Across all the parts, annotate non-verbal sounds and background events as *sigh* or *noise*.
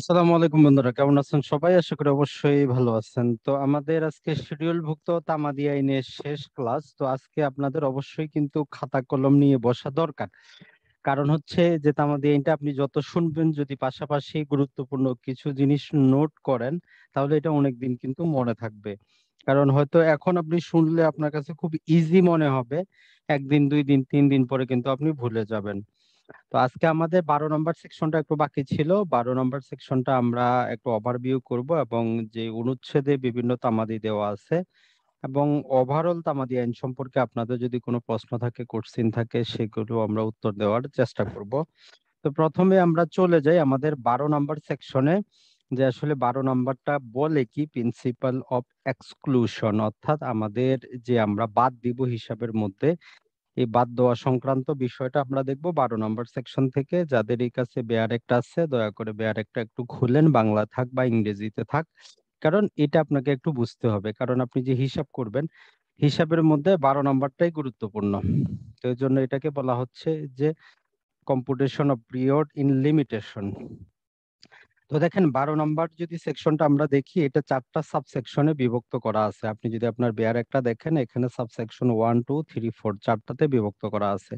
আসসালামু আলাইকুম বন্ধুরা কেমন আছেন সবাই আশা করি অবশ্যই ভালো আছেন তো আমাদের আজকে শিডিউলভুক্ত তামাদি আইনের শেষ ক্লাস তো আজকে আপনাদের অবশ্যই কিন্তু খাতা কলম নিয়ে বসা দরকার কারণ হচ্ছে যে তামাদি আইনটা আপনি যত শুনবেন যদি পাশাপাশি গুরুত্বপূর্ণ কিছু জিনিস নোট করেন তাহলে এটা অনেকদিন কিন্তু মনে থাকবে কারণ হয়তো এখন আপনি শুনলে আপনার কাছে খুব ইজি মনে হবে একদিন দুই দিন তিন দিন পরে কিন্তু আপনি ভুলে যাবেন তো আজকে আমাদের বারো নম্বর সেকশনটা একটু বাকি ছিল বারো নম্বর সেকশনটা আমরা একটু ওভারভিউ করব এবং যে অনুচ্ছেদে বিভিন্ন তামাদি দেওয়া আছে এবং ওভারঅল তামাদি আইন সম্পর্কে আপনাদের যদি কোনো প্রশ্ন থাকে কোশ্চিন থাকে সেগুলো আমরা উত্তর দেওয়ার চেষ্টা করব তো প্রথমে আমরা চলে যাই আমাদের বারো নম্বর সেকশনে যে আসলে বারো নম্বরটা বলে কি প্রিন্সিপাল অফ এক্সক্লুশন অর্থাৎ আমাদের যে আমরা বাদ দিব হিসাবের মধ্যে এই বাদ দেওয়া সংক্রান্ত বিষয়টা আমরা দেখব বারো নম্বর সেকশন থেকে যাদের এই কাছে বেয়ার একটা আছে দয়া করে বেয়ার একটা একটু খুলেন বাংলা থাক বা ইংরেজিতে থাক কারণ এটা আপনাকে একটু বুঝতে হবে কারণ আপনি যে হিসাব করবেন হিসাবের মধ্যে বারো নম্বরটাই গুরুত্বপূর্ণ তো এই জন্য এটাকে বলা হচ্ছে যে competition of period in limitation তো দেখেন বারো নম্বর যদি সেকশনটা আমরা দেখি এটা চারটা সাবসেকশনে বিভক্ত করা আছে আপনি যদি আপনার বেয়ার একটা দেখেন এখানে subsection one two three four চারটাতে বিভক্ত করা আছে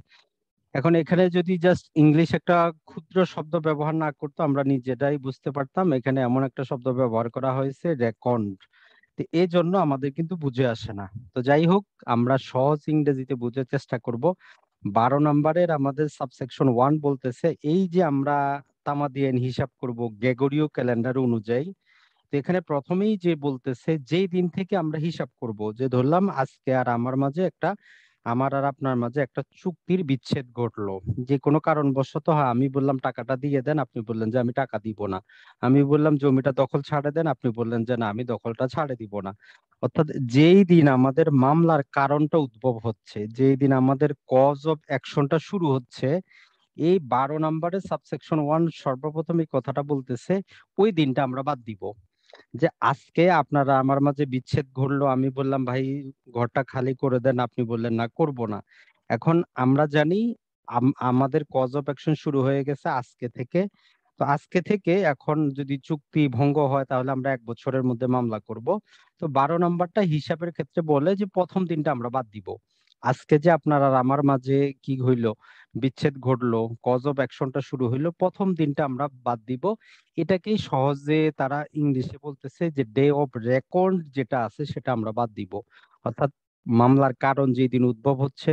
এখন এখানে যদি জাস্ট ইংলিশ একটা ক্ষুদ্র শব্দ ব্যবহার না করতো আমরা নিজেরাই বুঝতে পারতাম এখানে এমন একটা শব্দ ব্যবহার করা হয়েছে রেকন্ড এই জন্য আমাদের কিন্তু বুঝে আসে না তো যাই হোক আমরা সহজ ইংরেজিতে বুঝার চেষ্টা করব বারো নম্বরের আমাদের সাবসেকশন ওয়ান বলতেছে এই যে আমরা তামাদিয়ান হিসাব করব গ্রেগরীয় ক্যালেন্ডার অনুযায়ী তো এখানে প্রথমেই যে বলতেছে যেই দিন থেকে আমরা হিসাব করব যে ধরলাম আজকে আর আমার মাঝে একটা আমার আর আপনার মাঝে একটা চুক্তির বিচ্ছেদ ঘটলো যে কোনো কারণবশত হ্যাঁ আমি বললাম টাকাটা দিয়ে দেন আপনি বললেন যে আমি টাকা দিব না আমি বললাম জমিটা দখল ছাড়ে দেন আপনি বললেন যে না আমি দখলটা ছাড়ে দিব না অর্থাৎ যেই দিন আমাদের মামলার কারণটা উদ্ভব হচ্ছে যেই দিন আমাদের কজ অফ অ্যাকশনটা শুরু হচ্ছে এই বারো নম্বরের সাবসেকশন ওয়ান সর্বপ্রথম এই কথাটা বলতেছে ওই দিনটা আমরা বাদ দিব যে আজকে আপনারা আমার মাঝে বিচ্ছেদ ঘটলো আমি বললাম ভাই ঘরটা খালি করে দেন আপনি বললেন না করব না এখন আমরা জানি আমাদের কজ অফ অ্যাকশন শুরু হয়ে গেছে আজকে থেকে তো আজকে থেকে এখন যদি চুক্তি ভঙ্গ হয় তাহলে আমরা এক বছরের মধ্যে মামলা করব তো বারো নম্বরটা হিসাবের ক্ষেত্রে বলে যে প্রথম দিনটা আমরা বাদ দিব আজকে যে আপনারা আমার মাঝে কি হইলো বিচ্ছেদ ঘটলো কজ অব অ্যাকশনটা শুরু হইলো প্রথম দিনটা আমরা বাদ দিব এটাকেই সহজে তারা ইংলিশে বলতেছে যে ডে অফ রেকর্ড যেটা আছে সেটা আমরা বাদ দিব অর্থাৎ মামলার কারণ যেই দিন উদ্ভব হচ্ছে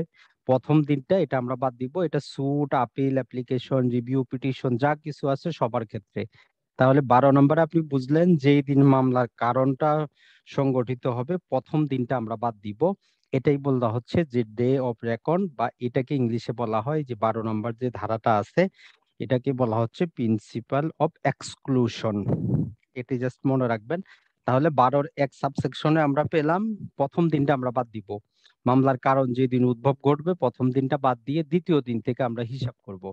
প্রথম দিনটা এটা আমরা বাদ দিব এটা suit appeal application review petition যা কিছু আছে সবার ক্ষেত্রে তাহলে বারো নম্বরে আপনি বুঝলেন যেই দিন মামলার কারণটা সংগঠিত হবে প্রথম দিনটা আমরা বাদ দিব এটাই বলা হচ্ছে যে ডে অফ রেকর্ড বা এটাকে ইংলিশে বলা হয় যে বারো নম্বর যে ধারাটা আছে এটাকে বলা হচ্ছে প্রিন্সিপাল অফ এক্সক্লুশন এটি জাস্ট মনে রাখবেন তাহলে বারোর এক সাবসেকশনে আমরা পেলাম প্রথম দিনটা আমরা বাদ দিব মামলার কারণ যেদিন উদ্ভব ঘটবে প্রথম দিনটা বাদ দিয়ে দ্বিতীয় দিন থেকে আমরা হিসাব করব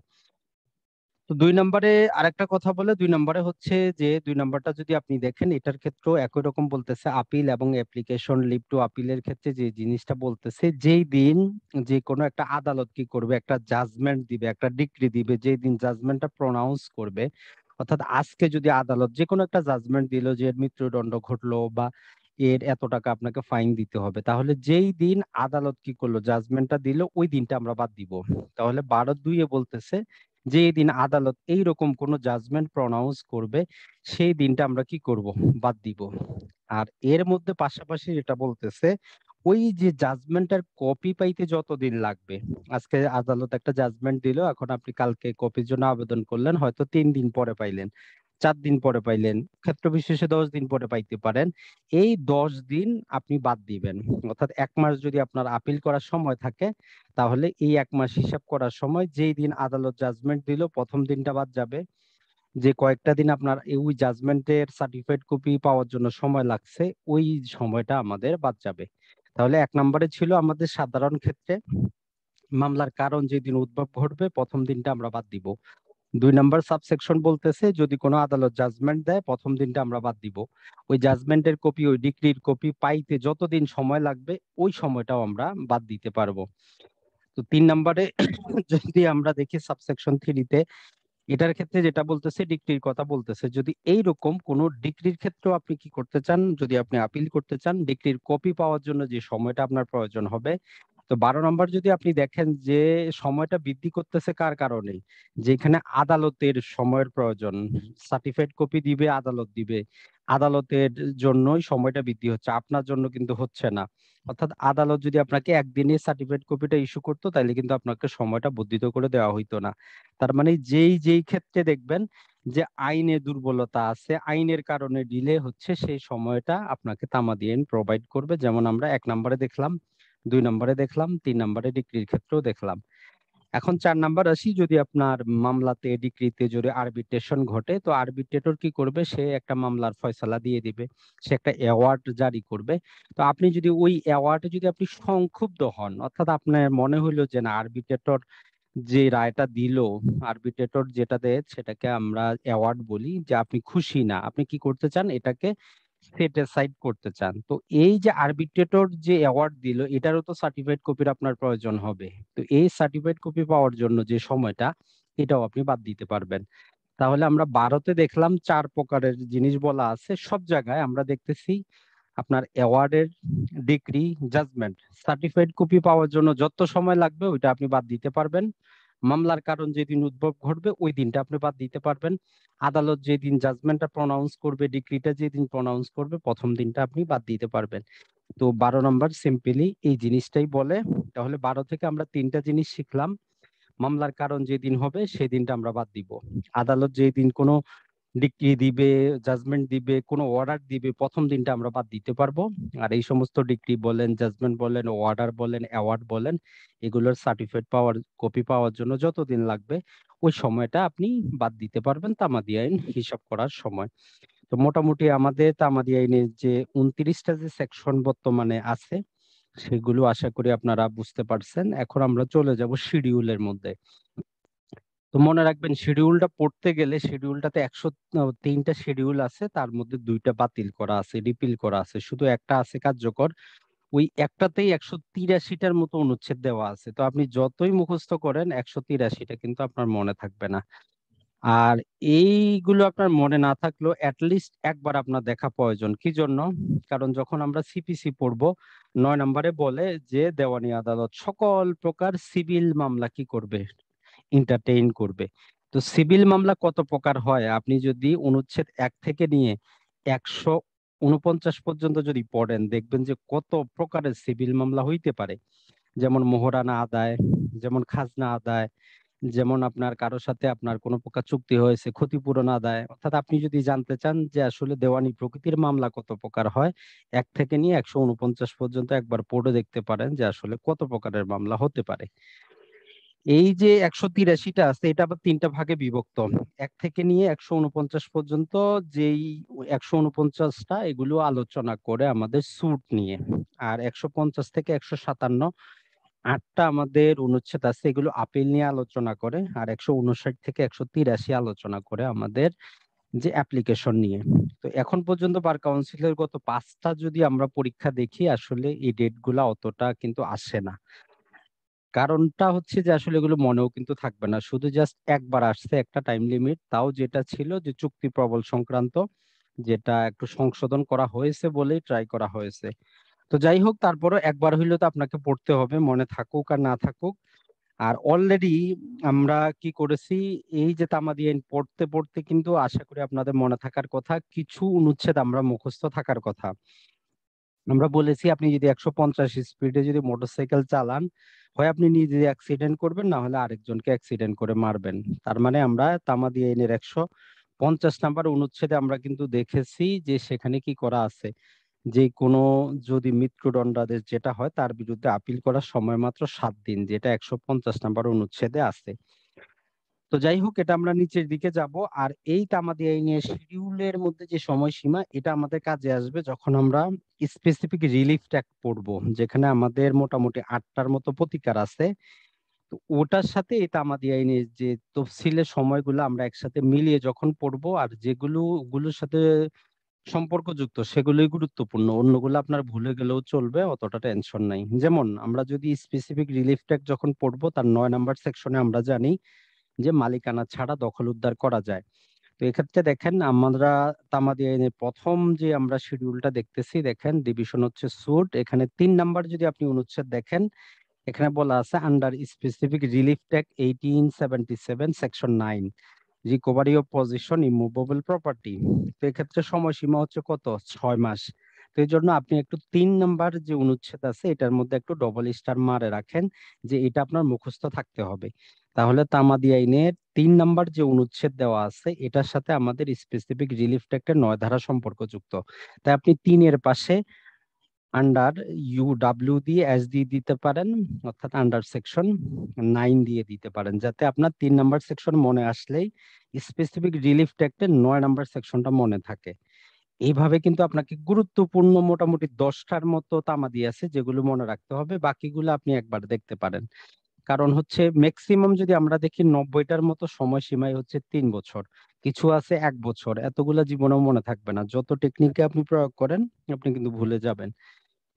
তো দুই নম্বরে আরেকটা কথা বলে দুই নম্বরে হচ্ছে যে দুই নম্বরটা যদি আপনি দেখেন এটার ক্ষেত্রেও একই রকম বলতেছে আপিল এবং অ্যাপ্লিকেশন লিভ টু আপিলের ক্ষেত্রে যে জিনিসটা বলতেছে যেই দিন যে কোনো একটা আদালত কি করবে একটা জাজমেন্ট দিবে একটা ডিক্রি দিবে যেই দিন জাজমেন্টটা প্রনাউন্স করবে অর্থাৎ আজকে যদি আদালত যে কোনো একটা জাজমেন্ট দিল যে এর মৃত্যুদণ্ড ঘটলো বা এর এত টাকা আপনাকে ফাইন দিতে হবে তাহলে যেই দিন আদালত কি করলো জাজমেন্টটা দিল ওই দিনটা আমরা বাদ দিব তাহলে বারো দুইয়ে বলতেছে যেই দিন আদালত এই রকম কোনো জাজমেন্ট প্রনাউন্স করবে সেই দিনটা আমরা কি করব বাদ দিব আর এর মধ্যে পাশাপাশি যেটা বলতেছে ওই যে জাজমেন্টের কপি পাইতে যতদিন লাগবে আজকে আদালত একটা জাজমেন্ট দিল এখন আপনি কালকে কপির জন্য আবেদন করলেন হয়তো তিন দিন পরে পাইলেন চার দিন পরে পাইলেন ক্ষেত্র বিশেষে দশ দিন পরে পাইতে পারেন এই দশ দিন আপনি বাদ দিবেন অর্থাৎ এক মাস যদি আপনার আপিল করার সময় থাকে তাহলে এই এক মাস হিসাব করার সময় যেই দিন আদালত জাজমেন্ট দিল প্রথম দিনটা বাদ যাবে যে কয়েকটা দিন আপনার ওই জাজমেন্টের সার্টিফাইড কপি পাওয়ার জন্য সময় লাগছে ওই সময়টা আমাদের বাদ যাবে তাহলে এক নম্বরে ছিল আমাদের সাধারণ ক্ষেত্রে মামলার কারণ যেদিন উদ্ভব ঘটবে প্রথম দিনটা আমরা বাদ দিব দুই নম্বর সাবসেকশন বলতেছে যদি কোনো আদালত জাজমেন্ট দেয় প্রথম দিনটা আমরা বাদ দিব ওই জাজমেন্টের কপি ওই ডিগ্রির কপি পাইতে যতদিন সময় লাগবে ওই সময়টাও আমরা বাদ দিতে পারবো তো তিন নাম্বারে *coughs* যদি আমরা দেখি সাবসেকশন থ্রিতে এটার ক্ষেত্রে যেটা বলতেছে ডিগ্রির কথা বলতেছে যদি এই রকম কোন ডিগ্রির ক্ষেত্রেও আপনি কি করতে চান যদি আপনি আপিল করতে চান ডিগ্রির কপি পাওয়ার জন্য যে সময়টা আপনার প্রয়োজন হবে তো বারো নম্বর যদি আপনি দেখেন যে সময়টা বৃদ্ধি করতেছে কার কারণে যেখানে আদালতের সময়ের প্রয়োজন সার্টিফাইড কপি দিবে আদালত দিবে আদালতের জন্যই সময়টা বৃদ্ধি হচ্ছে আপনার জন্য কিন্তু হচ্ছে না অর্থাৎ আদালত যদি আপনাকে একদিনে সার্টিফিকেট কপিটা ইস্যু করতো তাহলে কিন্তু আপনাকে সময়টা বর্ধিত করে দেওয়া হইতো না তার মানে যেই যেই ক্ষেত্রে দেখবেন যে আইনে দুর্বলতা আছে আইনের কারণে ডিলে হচ্ছে সেই সময়টা আপনাকে তামা দিয়ে প্রোভাইড করবে যেমন আমরা এক নম্বরে দেখলাম দুই নম্বরে দেখলাম তিন নম্বরে ডিগ্রির ক্ষেত্রেও দেখলাম এখন চার নাম্বার আসি যদি আপনার মামলাতে ডিক্রিতে যদি আরবিট্রেশন ঘটে তো আরবিট্রেটর কি করবে সে একটা মামলার ফয়সালা দিয়ে দিবে সে একটা অ্যাওয়ার্ড জারি করবে তো আপনি যদি ওই অ্যাওয়ার্ডে যদি আপনি সংক্ষুব্ধ হন অর্থাৎ আপনার মনে হইলো যে না আরবিট্রেটর যে রায়টা দিল আরবিট্রেটর যেটা দেয় সেটাকে আমরা অ্যাওয়ার্ড বলি যে আপনি খুশি না আপনি কি করতে চান এটাকে সেট সাইড করতে চান তো এই যে আরবিট্রেটর যে অ্যাওয়ার্ড দিল এটারও তো সার্টিফাইড কপির আপনার প্রয়োজন হবে তো এই সার্টিফাইড কপি পাওয়ার জন্য যে সময়টা এটাও আপনি বাদ দিতে পারবেন তাহলে আমরা ভারতে দেখলাম চার প্রকারের জিনিস বলা আছে সব জায়গায় আমরা দেখতেছি আপনার অ্যাওয়ার্ডের ডিগ্রি জাজমেন্ট সার্টিফাইড কপি পাওয়ার জন্য যত সময় লাগবে ওইটা আপনি বাদ দিতে পারবেন মামলার কারণ যেদিন উদ্ভব ঘটবে ওই দিনটা আপনি বাদ দিতে পারবেন আদালত যেদিন জাজমেন্টটা প্রনাউন্স করবে ডিগ্রিটা যেদিন প্রনাউন্স করবে প্রথম দিনটা আপনি বাদ দিতে পারবেন তো বারো নম্বর সিম্পলি এই জিনিসটাই বলে তাহলে বারো থেকে আমরা তিনটা জিনিস শিখলাম মামলার কারণ যেদিন হবে সেদিনটা আমরা বাদ দিব আদালত যেদিন কোনো ডিগ্রি দিবে জাজমেন্ট দিবে কোনো অর্ডার দিবে প্রথম দিনটা আমরা বাদ দিতে পারবো আর এই সমস্ত ডিগ্রি বলেন জাজমেন্ট বলেন অর্ডার বলেন অ্যাওয়ার্ড বলেন এগুলোর সার্টিফিকেট পাওয়ার কপি পাওয়ার জন্য যতদিন লাগবে ওই সময়টা আপনি বাদ দিতে পারবেন তামাদি আইন হিসাব করার সময় তো মোটামুটি আমাদের তামাদি আইনের যে উনত্রিশটা যে সেকশন বর্তমানে আছে সেগুলো আশা করি আপনারা বুঝতে পারছেন এখন আমরা চলে যাব শিডিউলের মধ্যে তো মনে রাখবেন শিডিউলটা পড়তে গেলে শিডিউলটাতে একশো তিনটা শিডিউল আছে তার মধ্যে দুইটা বাতিল করা আছে রিপিল করা আছে শুধু একটা আছে কার্যকর ওই একটাতেই একশো তিরাশিটার মতো অনুচ্ছেদ দেওয়া আছে তো আপনি যতই মুখস্থ করেন একশো তিরাশিটা কিন্তু আপনার মনে থাকবে না আর এইগুলো আপনার মনে না থাকলেও অ্যাটলিস্ট একবার আপনার দেখা প্রয়োজন কি জন্য কারণ যখন আমরা সিপিসি পড়ব নয় নম্বরে বলে যে দেওয়ানি আদালত সকল প্রকার সিভিল মামলা কি করবে এন্টারটেইন করবে তো সিভিল মামলা কত প্রকার হয় আপনি যদি অনুচ্ছেদ এক থেকে নিয়ে একশো উনপঞ্চাশ পর্যন্ত যদি পড়েন দেখবেন যে কত প্রকারের সিভিল মামলা হইতে পারে যেমন মোহরানা আদায় যেমন খাজনা আদায় যেমন আপনার কারোর সাথে আপনার কোনো প্রকার চুক্তি হয়েছে ক্ষতিপূরণ আদায় অর্থাৎ আপনি যদি জানতে চান যে আসলে দেওয়ানি প্রকৃতির মামলা কত প্রকার হয় এক থেকে নিয়ে একশো উনপঞ্চাশ পর্যন্ত একবার পড়ে দেখতে পারেন যে আসলে কত প্রকারের মামলা হতে পারে এই যে একশো তিরাশিটা আছে এটা আবার তিনটা ভাগে বিভক্ত এক থেকে নিয়ে একশো উনপঞ্চাশ পর্যন্ত যেই একশো উনপঞ্চাশটা এগুলো আলোচনা করে আমাদের স্যুট নিয়ে আর একশো পঞ্চাশ থেকে একশো সাতান্ন আটটা আমাদের অনুচ্ছেদ আছে এগুলো আপিল নিয়ে আলোচনা করে আর একশো উনষাট থেকে একশো তিরাশি আলোচনা করে আমাদের যে অ্যাপ্লিকেশন নিয়ে তো এখন পর্যন্ত বার কাউন্সিলের গত পাঁচটা যদি আমরা পরীক্ষা দেখি আসলে এই ডেটগুলো অতটা কিন্তু আসে না কারণটা হচ্ছে যে আসলে এগুলো মনেও কিন্তু থাকবে না শুধু জাস্ট একবার আসছে একটা টাইম লিমিট তাও যেটা ছিল যে চুক্তি প্রবল সংক্রান্ত যেটা একটু সংশোধন করা হয়েছে বলেই ট্রাই করা হয়েছে তো যাই হোক তারপরে একবার হইলে তো আপনাকে পড়তে হবে মনে থাকুক আর না থাকুক আর অলরেডি আমরা কি করেছি এই যে তামাদি আইন পড়তে পড়তে কিন্তু আশা করি আপনাদের মনে থাকার কথা কিছু অনুচ্ছেদ আমরা মুখস্থ থাকার কথা আমরা বলেছি আপনি যদি একশো পঞ্চাশ স্পিডে যদি মোটরসাইকেল চালান হয় আপনি নিজে অ্যাক্সিডেন্ট করবেন না হলে আরেকজনকে অ্যাক্সিডেন্ট করে মারবেন তার মানে আমরা তামাদি আইনের একশো পঞ্চাশ নাম্বার অনুচ্ছেদে আমরা কিন্তু দেখেছি যে সেখানে কি করা আছে যে কোনো যদি মৃত্যুদণ্ডাদেশ যেটা হয় তার বিরুদ্ধে আপিল করার সময় মাত্র সাত দিন যেটা একশো পঞ্চাশ নাম্বার অনুচ্ছেদে আছে তো যাই হোক এটা আমরা নিচের দিকে যাব আর এই কামাদি আইনের শিডিউলের মধ্যে যে সময়সীমা এটা আমাদের কাজে আসবে যখন আমরা স্পেসিফিক রিলিফ ট্যাগ পড়ব যেখানে আমাদের মোটামুটি আটটার মতো প্রতিকার আছে তো ওটার সাথে এই তামাদি আইনের যে তফসিলের সময়গুলো আমরা একসাথে মিলিয়ে যখন পড়ব আর যেগুলো গুলোর সাথে সম্পর্কযুক্ত সেগুলোই গুরুত্বপূর্ণ অন্যগুলো আপনার ভুলে গেলেও চলবে অতটা টেনশন নাই যেমন আমরা যদি স্পেসিফিক রিলিফ ট্যাগ যখন পড়বো তার নয় নাম্বার সেকশনে আমরা জানি যে মালিকানা ছাড়া দখল উদ্ধার করা যায় তো এক্ষেত্রে দেখেন আমরা তামাদি আইনের প্রথম যে আমরা শিডিউলটা দেখতেছি দেখেন ডিভিশন হচ্ছে সুট এখানে তিন নাম্বার যদি আপনি অনুচ্ছেদ দেখেন এখানে বলা আছে আন্ডার স্পেসিফিক রিলিফ ট্যাক eighteen seventy seven section nine recovery of possession immovable property তো এক্ষেত্রে সময়সীমা হচ্ছে কত ছয় মাস তো এই জন্য আপনি একটু তিন নাম্বার যে অনুচ্ছেদ আছে এটার মধ্যে একটু ডবল স্টার মারে রাখেন যে এটা আপনার মুখস্থ থাকতে হবে তাহলে তামাদি আইনের তিন নাম্বার যে অনুচ্ছেদ দেওয়া আছে এটার সাথে আমাদের স্পেসিফিক রিলিফ ট্যাক্টের নয় ধারা সম্পর্কযুক্ত তাই আপনি তিনের পাশে আন্ডার ইউ ডাব্লিউ দিয়ে এস ডি দিতে পারেন অর্থাৎ আন্ডার সেকশন নাইন দিয়ে দিতে পারেন যাতে আপনার তিন নাম্বার সেকশন মনে আসলেই স্পেসিফিক রিলিফ ট্যাক্টের নয় নাম্বার সেকশনটা মনে থাকে এইভাবে কিন্তু আপনাকে গুরুত্বপূর্ণ মোটামুটি দশটার মতো তামা দিয়ে আছে যেগুলো মনে রাখতে হবে বাকিগুলো আপনি একবার দেখতে পারেন কারণ হচ্ছে ম্যাক্সিমাম যদি আমরা দেখি নব্বইটার মতো সময়সীমাই হচ্ছে তিন বছর কিছু আছে এক বছর এতগুলো জীবনেও মনে থাকবে না যত টেকনিক আপনি প্রয়োগ করেন আপনি কিন্তু ভুলে যাবেন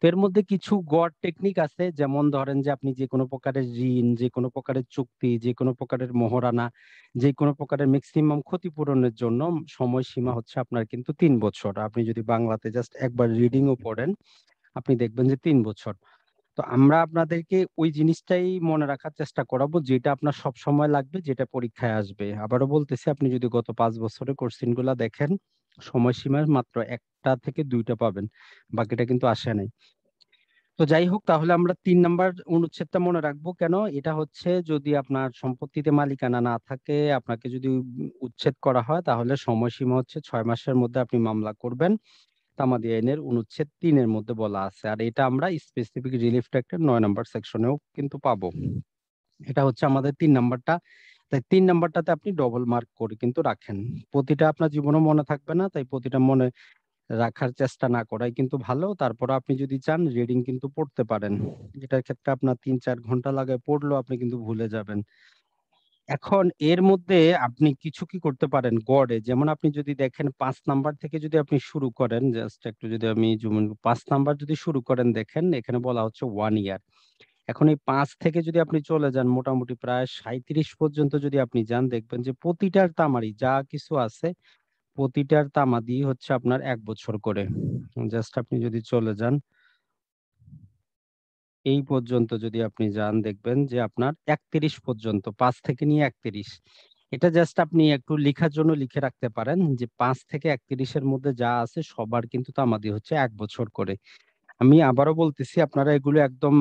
এর মধ্যে কিছু গড় টেকনিক আছে যেমন ধরেন যে আপনি যে কোনো প্রকারের ঋণ যে কোনো প্রকারের চুক্তি যে কোনো প্রকারের মহরানা যে কোনো প্রকারের ম্যাক্সিমাম ক্ষতিপূরণের জন্য সময়সীমা হচ্ছে আপনার কিন্তু তিন বছর আপনি যদি বাংলাতে জাস্ট একবার রিডিংও পড়েন আপনি দেখবেন যে তিন বছর তো আমরা আপনাদেরকে ওই জিনিসটাই মনে রাখার চেষ্টা করাবো যেটা আপনার সব সময় লাগবে যেটা পরীক্ষায় আসবে আবারও বলতেছি আপনি যদি গত পাঁচ বছরের গুলা দেখেন সময়সীমার মাত্র একটা থেকে দুইটা পাবেন বাকিটা কিন্তু আসে নাই তো যাই হোক তাহলে আমরা তিন নাম্বার অনুচ্ছেদটা মনে রাখবো কেন এটা হচ্ছে যদি আপনার সম্পত্তিতে মালিকানা না থাকে আপনাকে যদি উচ্ছেদ করা হয় তাহলে সময়সীমা হচ্ছে ছয় মাসের মধ্যে আপনি মামলা করবেন তামাদি আইনের অনুচ্ছেদ তিনের মধ্যে বলা আছে আর এটা আমরা স্পেসিফিক রিলিফ ট্যাক্টের নয় নম্বর সেকশনেও কিন্তু পাবো এটা হচ্ছে আমাদের তিন নাম্বারটা তাই তিন নাম্বারটাতে আপনি ডবল মার্ক করে কিন্তু রাখেন প্রতিটা আপনার জীবনে মনে থাকবে না তাই প্রতিটা মনে রাখার চেষ্টা না করাই কিন্তু ভালো তারপর আপনি যদি চান রিডিং কিন্তু পড়তে পারেন এটার ক্ষেত্রে আপনার তিন চার ঘন্টা লাগে পড়লেও আপনি কিন্তু ভুলে যাবেন এখন এর মধ্যে আপনি কিছু কি করতে পারেন গড়ে যেমন আপনি যদি দেখেন পাঁচ নাম্বার থেকে যদি আপনি শুরু করেন জাস্ট একটু যদি আমি পাঁচ নাম্বার যদি শুরু করেন দেখেন এখানে বলা হচ্ছে ওয়ান ইয়ার এখন এই পাঁচ থেকে যদি আপনি চলে যান মোটামুটি প্রায় সাঁত্রিশ পর্যন্ত যদি আপনি যান দেখবেন যে প্রতিটার তামারি যা কিছু আছে প্রতিটার দিয়ে হচ্ছে আপনার এক বছর করে জাস্ট আপনি যদি চলে যান এই পর্যন্ত যদি আপনি যান দেখবেন যে আপনার একত্রিশ পর্যন্ত পাঁচ থেকে নিয়ে একত্রিশ এটা জাস্ট আপনি একটু লিখার জন্য লিখে রাখতে পারেন যে পাঁচ থেকে একত্রিশের মধ্যে যা আছে সবার কিন্তু তামাদি হচ্ছে এক বছর করে আমি আবারও বলতেছি আপনারা এগুলো একদম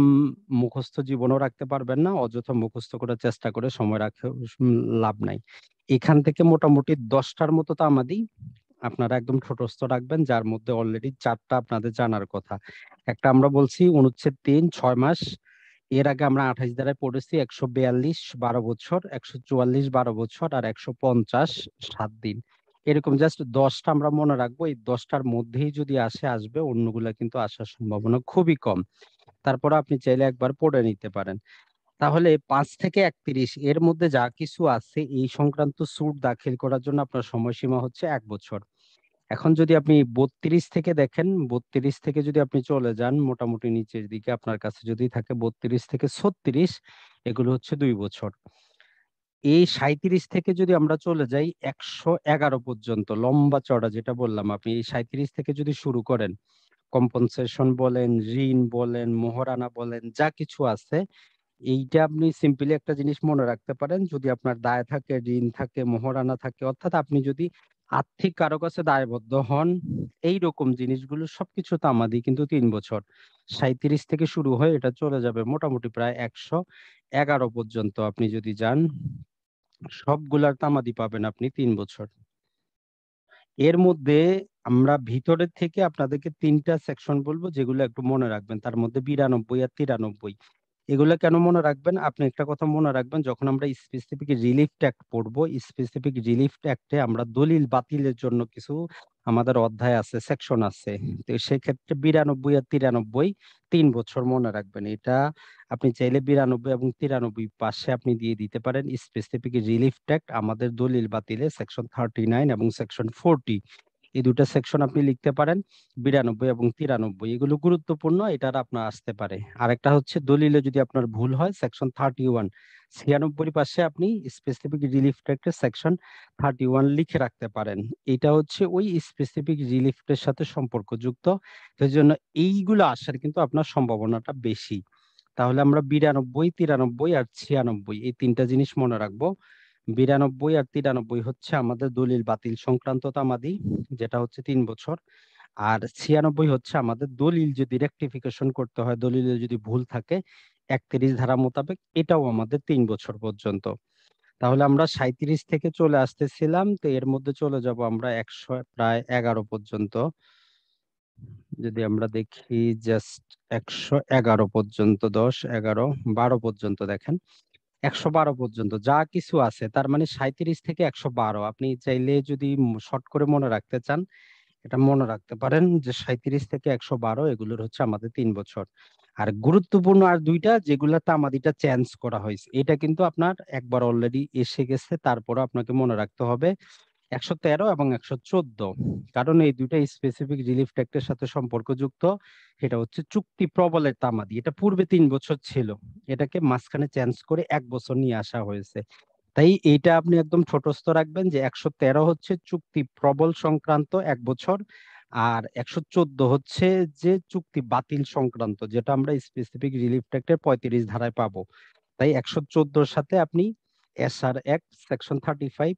মুখস্থ জীবনও রাখতে পারবেন না অযথা মুখস্থ করার চেষ্টা করে সময় রাখে লাভ নাই এখান থেকে মোটামুটি দশটার মতো তামাদি আপনারা একদম ছোটস্থ রাখবেন যার মধ্যে অলরেডি চারটা আপনাদের জানার কথা একটা আমরা বলছি অনুচ্ছেদ তিন ছয় মাস এর আগে আমরা আঠাশ দ্বারায় পড়েছি একশো বিয়াল্লিশ বারো বছর একশো চুয়াল্লিশ বারো বছর আর একশো পঞ্চাশ সাত দিন এরকম জাস্ট দশটা আমরা মনে রাখবো এই দশটার মধ্যেই যদি আসে আসবে অন্যগুলা কিন্তু আসার সম্ভাবনা খুবই কম তারপর আপনি চাইলে একবার পড়ে নিতে পারেন তাহলে পাঁচ থেকে একত্রিশ এর মধ্যে যা কিছু আছে এই সংক্রান্ত সুট দাখিল করার জন্য আপনার সময়সীমা হচ্ছে এক বছর এখন যদি আপনি বত্রিশ থেকে দেখেন বত্রিশ থেকে যদি আপনি চলে যান মোটামুটি নিচের দিকে আপনার কাছে যদি থাকে বত্রিশ থেকে ছত্রিশ এগুলো হচ্ছে দুই বছর এই সাঁত্রিশ থেকে যদি আমরা চলে যাই একশো এগারো পর্যন্ত লম্বা চড়া যেটা বললাম আপনি এই সাঁত্রিশ থেকে যদি শুরু করেন কম্পনসেশন বলেন ঋণ বলেন মোহরানা বলেন যা কিছু আছে এইটা আপনি সিম্পলি একটা জিনিস মনে রাখতে পারেন যদি আপনার দায় থাকে ঋণ থাকে মোহরানা থাকে অর্থাৎ আপনি যদি আর্থিক কারো কাছে দায়বদ্ধ হন এই রকম জিনিসগুলো সবকিছু তামাদি কিন্তু তিন বছর সাঁত্রিশ থেকে শুরু হয়ে এটা চলে যাবে মোটামুটি প্রায় একশো এগারো পর্যন্ত আপনি যদি যান সবগুলার তামাদি পাবেন আপনি তিন বছর এর মধ্যে আমরা ভিতরের থেকে আপনাদেরকে তিনটা সেকশন বলবো যেগুলো একটু মনে রাখবেন তার মধ্যে বিরানব্বই আর তিরানব্বই এগুলো কেন মনে রাখবেন আপনি একটা কথা মনে রাখবেন যখন আমরা স্পেসিফিক রিলিফ অ্যাক্ট পড়ব স্পেসিফিক রিলিফ অ্যাক্টে আমরা দলিল বাতিলের জন্য কিছু আমাদের অধ্যায় আছে সেকশন আছে তো সেক্ষেত্রে বিরানব্বই আর তিরানব্বই তিন বছর মনে রাখবেন এটা আপনি চাইলে বিরানব্বই এবং তিরানব্বই পাশে আপনি দিয়ে দিতে পারেন স্পেসিফিক রিলিফ ট্যাক্ট আমাদের দলিল বাতিলে সেকশন থার্টি নাইন এবং সেকশন ফোরটি এই দুটো সেকশন আপনি লিখতে পারেন বিরানব্বই এবং তিরানব্বই এগুলো গুরুত্বপূর্ণ এটার আপনার আসতে পারে আরেকটা হচ্ছে দলিলে যদি আপনার ভুল হয় সেকশন থার্টি ওয়ান ছিয়ানব্বই পাশে আপনি স্পেসিফিক রিলিফ টেক্টের সেকশন থার্টি ওয়ান লিখে রাখতে পারেন এটা হচ্ছে ওই স্পেসিফিক রিলিফটের সাথে সম্পর্কযুক্ত সেই জন্য এইগুলো আসার কিন্তু আপনার সম্ভাবনাটা বেশি তাহলে আমরা বিরানব্বই তিরানব্বই আর ছিয়ানব্বই এই তিনটা জিনিস মনে রাখবো বিরানব্বই আর তিরানব্বই হচ্ছে আমাদের দলিল বাতিল সংক্রান্ত তামাদি যেটা হচ্ছে তিন বছর আর ছিয়ানব্বই হচ্ছে আমাদের দলিল যদি রেকটিফিকেশন করতে হয় দলিলে যদি ভুল থাকে একত্রিশ ধারা মোতাবেক এটাও আমাদের তিন বছর পর্যন্ত তাহলে আমরা সাঁত্রিশ থেকে চলে আসতেছিলাম তো এর মধ্যে চলে যাব আমরা একশো প্রায় এগারো পর্যন্ত যদি আমরা দেখি জাস্ট একশো এগারো পর্যন্ত দশ এগারো বারো পর্যন্ত দেখেন একশো বারো পর্যন্ত যা কিছু আছে তার মানে সাঁত্রিশ থেকে একশো বারো আপনি চাইলে যদি শর্ট করে মনে রাখতে চান এটা মনে রাখতে পারেন যে সাঁত্রিশ থেকে একশো বারো এগুলোর হচ্ছে আমাদের তিন বছর আর গুরুত্বপূর্ণ আর দুইটা যেগুলা তামাদিটা চেঞ্জ করা হয়েছে এটা কিন্তু আপনার একবার অলরেডি এসে গেছে তারপরে আপনাকে মনে রাখতে হবে একশো তেরো এবং একশো চোদ্দ কারণ এই দুইটা স্পেসিফিক রিলিফ ট্যাক্টের সাথে সম্পর্কযুক্ত সেটা হচ্ছে চুক্তি প্রবলের তামাদি এটা পূর্বে তিন বছর ছিল এটাকে মাঝখানে চেঞ্জ করে এক বছর নিয়ে আসা হয়েছে তাই এইটা আপনি একদম ছোটস্থ রাখবেন যে একশো তেরো হচ্ছে চুক্তি প্রবল সংক্রান্ত এক বছর আর একশো চোদ্দ হচ্ছে যে চুক্তি বাতিল সংক্রান্ত যেটা আমরা স্পেসিফিক রিলিফ ট্যাক্টের পঁয়ত্রিশ ধারায় পাবো তাই একশো চোদ্দোর সাথে আপনি আর এক সেকশন থার্টি ফাইভ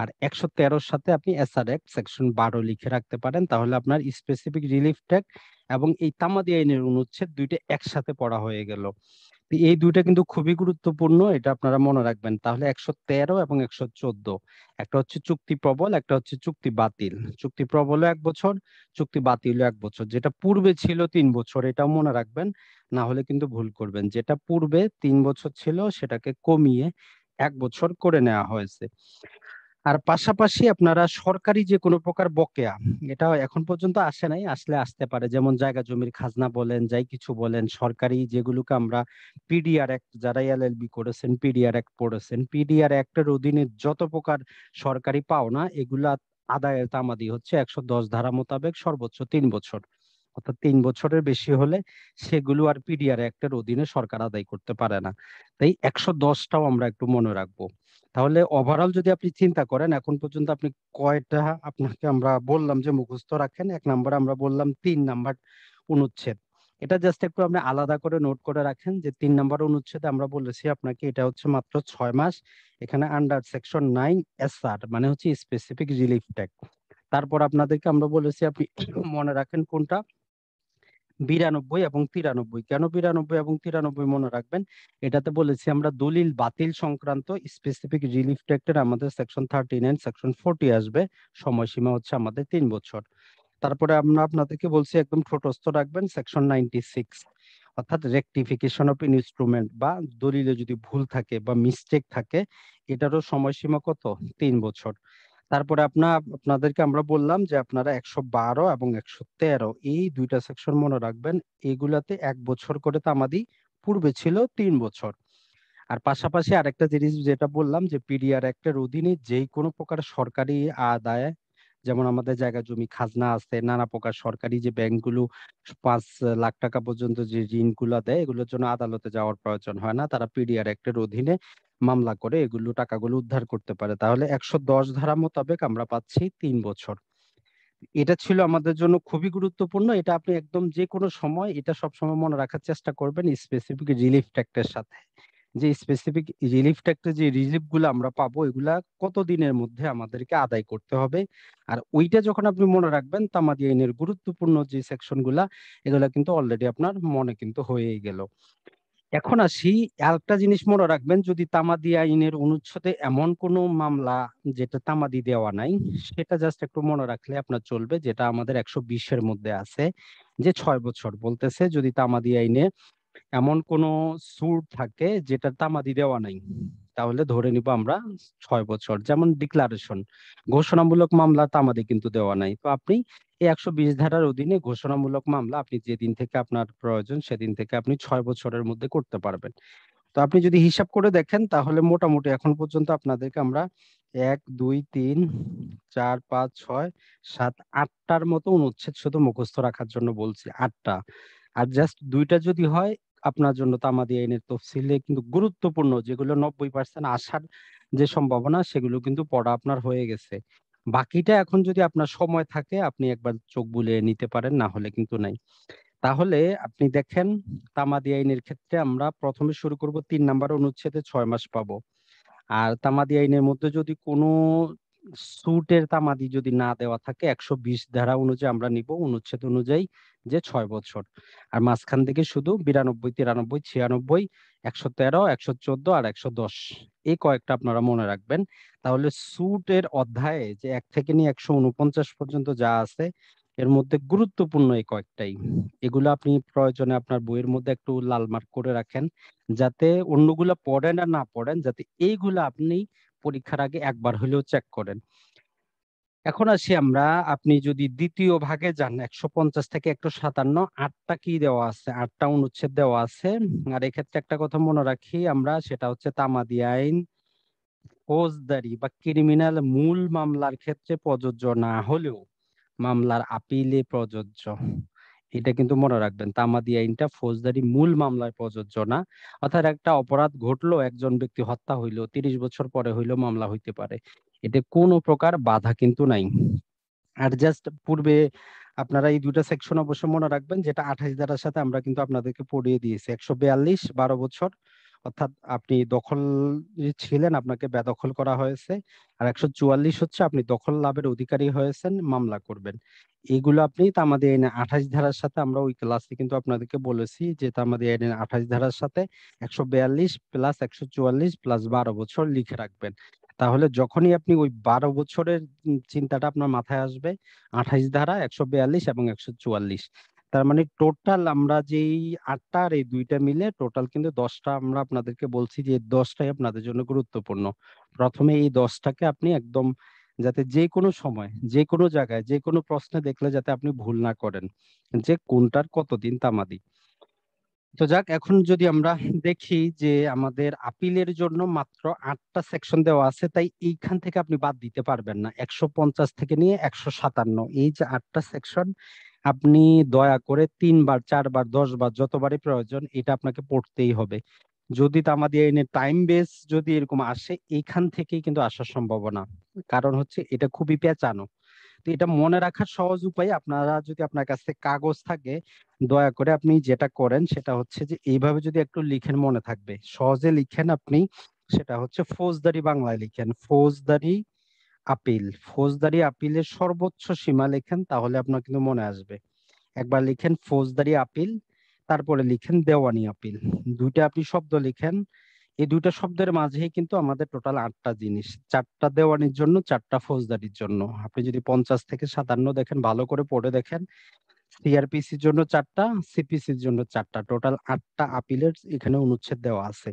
আর একশো তেরোর সাথে আপনি এসআর এক সেকশন বারো লিখে রাখতে পারেন তাহলে আপনার স্পেসিফিক রিলিফ ট্যাক এবং এই তামাদি আইনের অনুচ্ছেদ দুইটা একসাথে পড়া হয়ে গেল এই দুইটা কিন্তু খুবই গুরুত্বপূর্ণ এটা আপনারা মনে রাখবেন তাহলে একশো তেরো এবং একশো চোদ্দ একটা হচ্ছে চুক্তি প্রবল একটা হচ্ছে চুক্তি বাতিল চুক্তি প্রবল এক বছর চুক্তি বাতিল এক বছর যেটা পূর্বে ছিল তিন বছর এটাও মনে রাখবেন না হলে কিন্তু ভুল করবেন যেটা পূর্বে তিন বছর ছিল সেটাকে কমিয়ে এক বছর করে নেওয়া হয়েছে আর পাশাপাশি আপনারা সরকারি যে কোনো প্রকার বকেয়া এটা এখন পর্যন্ত আসে নাই আসলে আসতে পারে যেমন জায়গা জমির খাজনা বলেন যাই কিছু বলেন সরকারি যেগুলোকে আমরা পিডিআর অ্যাক্ট যারা এল এল বি করেছেন পিডিআর অ্যাক্ট পড়েছেন পিডিআর অ্যাক্টের অধীনে যত প্রকার সরকারি পাওনা এগুলা আদায়ের তামাদি হচ্ছে একশো দশ ধারা মোতাবেক সর্বোচ্চ তিন বছর অর্থাৎ তিন বছরের বেশি হলে সেগুলো আর পিডিআর অ্যাক্টের অধীনে সরকার আদায় করতে পারে না তাই একশো দশটাও আমরা একটু মনে রাখবো তাহলে ওভারঅল যদি আপনি চিন্তা করেন এখন পর্যন্ত আপনি কয়টা আপনাকে আমরা বললাম যে মুখস্থ রাখেন এক নাম্বার আমরা বললাম তিন নাম্বার অনুচ্ছেদ এটা জাস্ট একটু আপনি আলাদা করে নোট করে রাখেন যে তিন নাম্বার অনুচ্ছেদে আমরা বলেছি আপনাকে এটা হচ্ছে মাত্র ছয় মাস এখানে under section nine S R মানে হচ্ছে স্পেসিফিক রিলিফ ট্যাক্স তারপর আপনাদেরকে আমরা বলেছি আপনি মনে রাখেন কোনটা বিরানব্বই এবং তিরানব্বই কেন বিরানব্বই এবং তিরানব্বই মনে রাখবেন এটাতে বলেছি আমরা দলিল বাতিল সংক্রান্ত স্পেসিফিক রিলিফ ট্যাক্টের আমাদের section thirty nine section forty আসবে সময়সীমা হচ্ছে আমাদের তিন বছর তারপরে আমরা আপনাদেরকে বলছি একদম ঠোটস্থ রাখবেন সেকশন নাইনটি সিক্স অর্থাৎ রেকটিফিকেশন অফ ইনস্ট্রুমেন্ট বা দলিলে যদি ভুল থাকে বা মিস্টেক থাকে এটারও সময়সীমা কত তিন বছর তারপরে আপনার আপনাদেরকে আমরা বললাম যে আপনারা একশো বারো এবং একশো তেরো এই দুইটা সেকশন মনে রাখবেন এগুলাতে এক বছর করে তামাদি পূর্বে ছিল তিন বছর আর পাশাপাশি আরেকটা জিনিস যেটা বললাম যে পিডিআর একটার অধীনে যে কোনো প্রকার সরকারি আদায় যেমন আমাদের জায়গা জমি খাজনা আছে নানা প্রকার সরকারি যে ব্যাংকগুলো পাঁচ লাখ টাকা পর্যন্ত যে ঋণগুলো দেয় এগুলোর জন্য আদালতে যাওয়ার প্রয়োজন হয় না তারা পিডিআর একটার অধীনে মামলা করে এগুলো টাকাগুলো উদ্ধার করতে পারে তাহলে একশো দশ ধারা মোতাবেক আমরা পাচ্ছি তিন বছর এটা ছিল আমাদের জন্য খুবই গুরুত্বপূর্ণ এটা আপনি একদম যে কোনো সময় এটা সবসময় মনে রাখার চেষ্টা করবেন স্পেসিফিক রিলিফ ট্যাক্টের সাথে যে স্পেসিফিক রিলিফ ট্যাক্টের যে রিলিফ গুলো আমরা পাবো এগুলা কত দিনের মধ্যে আমাদেরকে আদায় করতে হবে আর ওইটা যখন আপনি মনে রাখবেন তামাদি আইনের গুরুত্বপূর্ণ যে সেকশন গুলা এগুলা কিন্তু অলরেডি আপনার মনে কিন্তু হয়েই গেল এখন আসি একটা জিনিস মনে রাখবেন যদি তামাদি আইনের অনুচ্ছেদে এমন কোনো মামলা যেটা তামাদি দেওয়া নাই সেটা জাস্ট একটু মনে রাখলে আপনার চলবে যেটা আমাদের একশো বিশের মধ্যে আছে যে ছয় বছর বলতেছে যদি তামাদি আইনে এমন কোনো সুর থাকে যেটা তামাদি দেওয়া নাই তাহলে ধরে নিব আমরা ছয় বছর যেমন ডিক্লারেশন ঘোষণামূলক মামলা তো আমাদের কিন্তু দেওয়া নাই তো আপনি এই একশো বিশ ধারার অধীনে ঘোষণামূলক মামলা আপনি যেদিন থেকে আপনার প্রয়োজন সেদিন থেকে আপনি ছয় বছরের মধ্যে করতে পারবেন তো আপনি যদি হিসাব করে দেখেন তাহলে মোটামুটি এখন পর্যন্ত আপনাদেরকে আমরা এক দুই তিন চার পাঁচ ছয় সাত আটটার মতো অনুচ্ছেদ শুধু মুখস্থ রাখার জন্য বলছি আটটা আর জাস্ট দুইটা যদি হয় আপনার জন্য তামাদি আইনের তফসিলে কিন্তু গুরুত্বপূর্ণ যেগুলো নব্বই পার্সেন্ট আসার যে সম্ভাবনা সেগুলো কিন্তু পড়া আপনার হয়ে গেছে বাকিটা এখন যদি আপনার সময় থাকে আপনি একবার চোখ বুলিয়ে নিতে পারেন না হলে কিন্তু নাই তাহলে আপনি দেখেন তামাদি আইনের ক্ষেত্রে আমরা প্রথমে শুরু করব তিন নাম্বার অনুচ্ছেদে ছয় মাস পাবো আর তামাদি আইনের মধ্যে যদি কোনো সুটের তামাদি যদি না দেওয়া থাকে একশো বিশ ধারা অনুযায়ী আমরা নিব অনুচ্ছেদ অনুযায়ী যে ছয় বছর আর মাঝখান থেকে শুধু বিরানব্বই তিরানব্বই ছিয়ানব্বই একশো তেরো একশো চোদ্দ আর একশো দশ এই কয়েকটা আপনারা মনে রাখবেন তাহলে সুটের অধ্যায়ে যে এক থেকে নিয়ে একশো উনপঞ্চাশ পর্যন্ত যা আছে এর মধ্যে গুরুত্বপূর্ণ এই কয়েকটাই এগুলো আপনি প্রয়োজনে আপনার বইয়ের মধ্যে একটু লাল মার্ক করে রাখেন যাতে অন্যগুলা পড়েন আর না পড়েন যাতে এইগুলো আপনি পরীক্ষার আগে একবার হলেও চেক করেন এখন আসি আমরা আপনি যদি দ্বিতীয় ভাগে যান একশো পঞ্চাশ থেকে একশো সাতান্ন আটটা কি দেওয়া আছে আটটা অনুচ্ছেদ দেওয়া আছে আর এক্ষেত্রে একটা কথা মনে রাখি আমরা সেটা হচ্ছে তামাদি আইন ফৌজদারি বা ক্রিমিনাল মূল মামলার ক্ষেত্রে প্রযোজ্য না হলেও মামলার আপিলে প্রযোজ্য এটা কিন্তু মনে রাখবেন তামাদি আইনটা ফৌজদারি মূল মামলায় প্রযোজ্য না অর্থাৎ একটা অপরাধ ঘটলো একজন ব্যক্তি হত্যা হইলো তিরিশ বছর পরে হইলো মামলা হইতে পারে এতে কোনো প্রকার বাধা কিন্তু নাই আর জাস্ট পূর্বে আপনারা এই দুটা সেকশন অবশ্য মনে রাখবেন যেটা আঠাশ ধারার সাথে আমরা কিন্তু আপনাদেরকে পড়িয়ে দিয়েছি একশো বিয়াল্লিশ বারো বছর অর্থাৎ আপনি দখল ছিলেন আপনাকে বেদখল করা হয়েছে আর একশো চুয়াল্লিশ হচ্ছে আপনি দখল লাভের অধিকারী হয়েছেন মামলা করবেন এগুলো আপনি তামাদি আইনের আঠাশ ধারার সাথে আমরা ওই ক্লাসে কিন্তু আপনাদেরকে বলেছি যে তামাদি আইনের আঠাশ ধারার সাথে একশো বিয়াল্লিশ প্লাস একশো চুয়াল্লিশ প্লাস বারো বছর লিখে রাখবেন তাহলে যখনই আপনি ওই বারো বছরের চিন্তাটা আপনার মাথায় আসবে আঠাশ ধারা একশো বিয়াল্লিশ এবং একশো চুয়াল্লিশ তার মানে টোটাল আমরা যেই আটটা আর এই দুইটা মিলে টোটাল কিন্তু দশটা আমরা আপনাদেরকে বলছি যে দশটাই আপনাদের জন্য গুরুত্বপূর্ণ প্রথমে এই দশটাকে আপনি একদম যাতে যে কোনো সময় যে কোনো জায়গায় যে কোনো প্রশ্নে দেখলে যাতে আপনি ভুল না করেন যে কোনটার কতদিন তামাদি তো যাক এখন যদি আমরা দেখি যে আমাদের আপিলের জন্য মাত্র আটটা সেকশন দেওয়া আছে তাই এইখান থেকে আপনি বাদ দিতে পারবেন না একশো পঞ্চাশ থেকে নিয়ে একশো সাতান্ন এই যে আটটা সেকশন আপনি দয়া করে তিনবার চারবার দশবার যতবারই প্রয়োজন এটা আপনাকে পড়তেই হবে যদি তামাদি আইনের টাইম বেস যদি এরকম আসে এখান থেকেই কিন্তু আসার সম্ভাবনা কারণ হচ্ছে এটা খুবই পেঁচানো তো এটা মনে রাখার সহজ উপায় আপনারা যদি আপনার কাছে কাগজ থাকে দয়া করে আপনি যেটা করেন সেটা হচ্ছে যে এইভাবে যদি একটু লিখেন মনে থাকবে সহজে লিখেন আপনি সেটা হচ্ছে ফৌজদারি বাংলায় লিখেন ফৌজদারি আপিল ফৌজদারি আপিলের সর্বোচ্চ সীমা লেখেন তাহলে আপনার কিন্তু মনে আসবে একবার লিখেন ফৌজদারি আপিল তারপরে লিখেন দেওয়ানি আপিল দুইটা আপনি শব্দ লিখেন এই দুইটা শব্দের মাঝেই কিন্তু আমাদের টোটাল আটটা জিনিস চারটা দেওয়ানির জন্য চারটা ফৌজদারির জন্য আপনি যদি পঞ্চাশ থেকে সাতান্ন দেখেন ভালো করে পড়ে দেখেন সিআরপিসির জন্য চারটা সিপিসির জন্য চারটা টোটাল আটটা আপিলের এখানে অনুচ্ছেদ দেওয়া আছে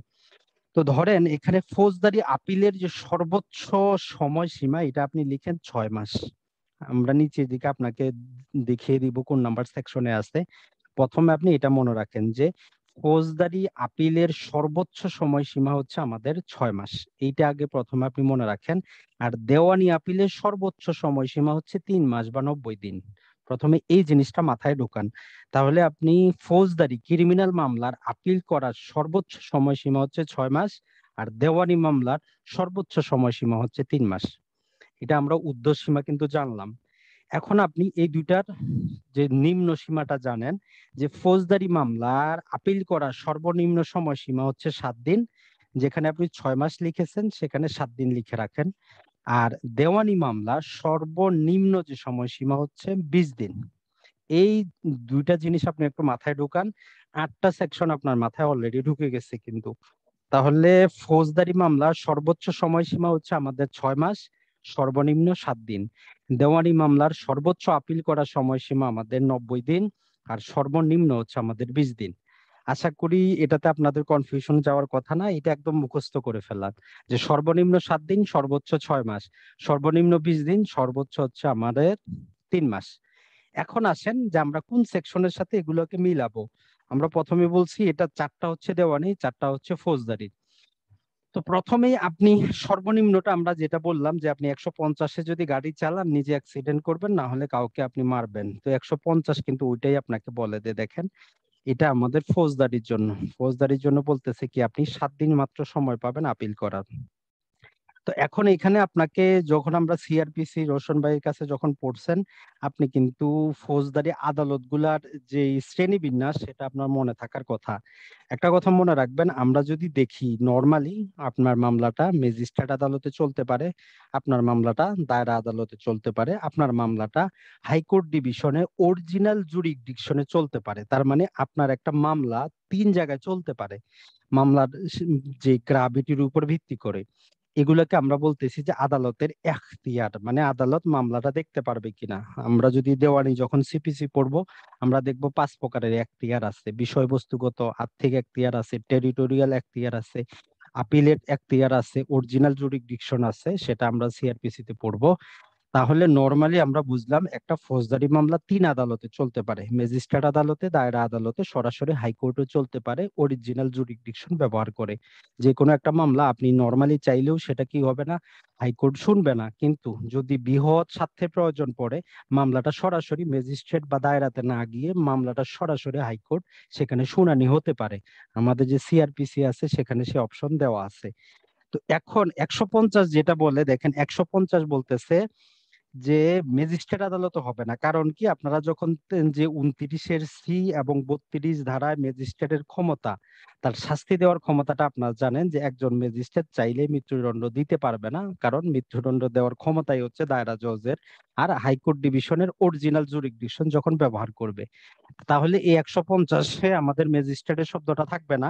তো ধরেন এখানে ফৌজদারি আপিলের যে সর্বোচ্চ সময় সীমা এটা আপনি লিখেন ছয় মাস আমরা নিচের দিকে আপনাকে দেখিয়ে দিব কোন নাম্বার সেকশনে আছে প্রথমে আপনি এটা মনে রাখেন যে ফৌজদারি আপিলের সর্বোচ্চ সময় সীমা হচ্ছে আমাদের ছয় মাস এইটা আগে প্রথমে আপনি মনে রাখেন আর দেওয়ানি আপিলের সর্বোচ্চ সময় সীমা হচ্ছে তিন মাস বা নব্বই দিন প্রথমে এই জিনিসটা মাথায় ঢোকান তাহলে আপনি ফৌজদারি ক্রিমিনাল মামলার আপিল করার সর্বোচ্চ সময়সীমা হচ্ছে ছয় মাস আর দেওয়ানি মামলার সর্বোচ্চ সময়সীমা হচ্ছে তিন মাস এটা আমরা ঊর্ধ্বসীমা কিন্তু জানলাম এখন আপনি এই দুইটার যে নিম্ন সীমাটা জানেন যে ফৌজদারি মামলার আপিল করার সর্বনিম্ন সময়সীমা হচ্ছে সাত দিন যেখানে আপনি ছয় মাস লিখেছেন সেখানে সাত দিন লিখে রাখেন আর দেওয়ানি মামলা সর্বনিম্ন যে সময়সীমা হচ্ছে বিশ দিন এই দুইটা জিনিস আপনি একটু মাথায় ঢুকান আটটা সেকশন আপনার মাথায় অলরেডি ঢুকে গেছে কিন্তু তাহলে ফৌজদারি মামলা সর্বোচ্চ সময়সীমা হচ্ছে আমাদের ছয় মাস সর্বনিম্ন সাত দিন দেওয়ানি মামলার সর্বোচ্চ আপিল করার সময়সীমা আমাদের নব্বই দিন আর সর্বনিম্ন হচ্ছে আমাদের বিশ দিন আশা করি এটাতে আপনাদের কনফিউশন যাওয়ার কথা না এটা একদম মুখস্থ করে ফেললাম যে সর্বনিম্ন সাত দিন সর্বোচ্চ ছয় মাস সর্বনিম্ন বিশ দিন সর্বোচ্চ হচ্ছে আমাদের তিন মাস এখন আসেন যে আমরা কোন সেকশনের সাথে এগুলোকে মিলাবো আমরা প্রথমে বলছি এটা চারটা হচ্ছে দেওয়ানি চারটা হচ্ছে ফৌজদারি তো প্রথমে আপনি সর্বনিম্নটা আমরা যেটা বললাম যে আপনি একশো পঞ্চাশে যদি গাড়ি চালান নিজে অ্যাক্সিডেন্ট করবেন না হলে কাউকে আপনি মারবেন তো একশো পঞ্চাশ কিন্তু ওইটাই আপনাকে বলে দিয়ে দেখেন এটা আমাদের ফৌজদারির জন্য ফৌজদারির জন্য বলতেছে কি আপনি সাত দিন মাত্র সময় পাবেন আপিল করার তো এখন এখানে আপনাকে যখন আমরা সিআরপিসি রোশন ভাইয়ের কাছে যখন পড়ছেন আপনি কিন্তু ফৌজদারি আদালতগুলার যে শ্রেণী বিন্যাস সেটা আপনার মনে থাকার কথা একটা কথা মনে রাখবেন আমরা যদি দেখি নর্মালি আপনার মামলাটা ম্যাজিস্ট্রেট আদালতে চলতে পারে আপনার মামলাটা দায়রা আদালতে চলতে পারে আপনার মামলাটা হাইকোর্ট ডিভিশনে অরিজিনাল জুরিডিকশনে চলতে পারে তার মানে আপনার একটা মামলা তিন জায়গায় চলতে পারে মামলার যে গ্রাভিটির উপর ভিত্তি করে এগুলোকে আমরা বলতেছি যে আদালতের এখতিয়ার মানে আদালত মামলাটা দেখতে পারবে কিনা আমরা যদি দেওয়ানি যখন সিপিসি পড়ব আমরা দেখব পাঁচ প্রকারের এখতিয়ার আছে বিষয়বস্তুগত আর্থিক এখতিয়ার আছে টেরিটোরিয়াল এখতিয়ার আছে আপিলের এখতিয়ার আছে অরিজিনাল জুরিডিকশন আছে সেটা আমরা সিআরপিসিতে পড়বো তাহলে নর্মালি আমরা বুঝলাম একটা ফৌজদারি মামলা তিন আদালতে চলতে পারে ম্যাজিস্ট্রেট আদালতে দায়রা আদালতে সরাসরি হাইকোর্টে চলতে পারে অরিজিনাল জুরিডিকশন ব্যবহার করে যে কোনো একটা মামলা আপনি নর্মালি চাইলেও সেটা কি হবে না হাইকোর্ট শুনবে না কিন্তু যদি বৃহৎ স্বার্থে প্রয়োজন পড়ে মামলাটা সরাসরি ম্যাজিস্ট্রেট বা দায়রাতে না গিয়ে মামলাটা সরাসরি হাইকোর্ট সেখানে শুনানি হতে পারে আমাদের যে সিআরপিসি আছে সেখানে সে অপশন দেওয়া আছে তো এখন একশো পঞ্চাশ যেটা বলে দেখেন একশো পঞ্চাশ বলতেছে যে ম্যাজিস্ট্রেট আদালত হবে না কারণ কি আপনারা যখন যে উনত্রিশের সি এবং বত্রিশ ধারায় ম্যাজিস্ট্রেটের ক্ষমতা তার শাস্তি দেওয়ার ক্ষমতাটা আপনারা জানেন যে একজন ম্যাজিস্ট্রেট চাইলে মৃত্যুদণ্ড দিতে পারবে না কারণ মৃত্যুদণ্ড দেওয়ার ক্ষমতাই হচ্ছে দায়রা জজের আর হাইকোর্ট ডিভিশনের অরিজিনাল জুরিডিকশন যখন ব্যবহার করবে তাহলে এই একশো পঞ্চাশে আমাদের ম্যাজিস্ট্রেটের শব্দটা থাকবে না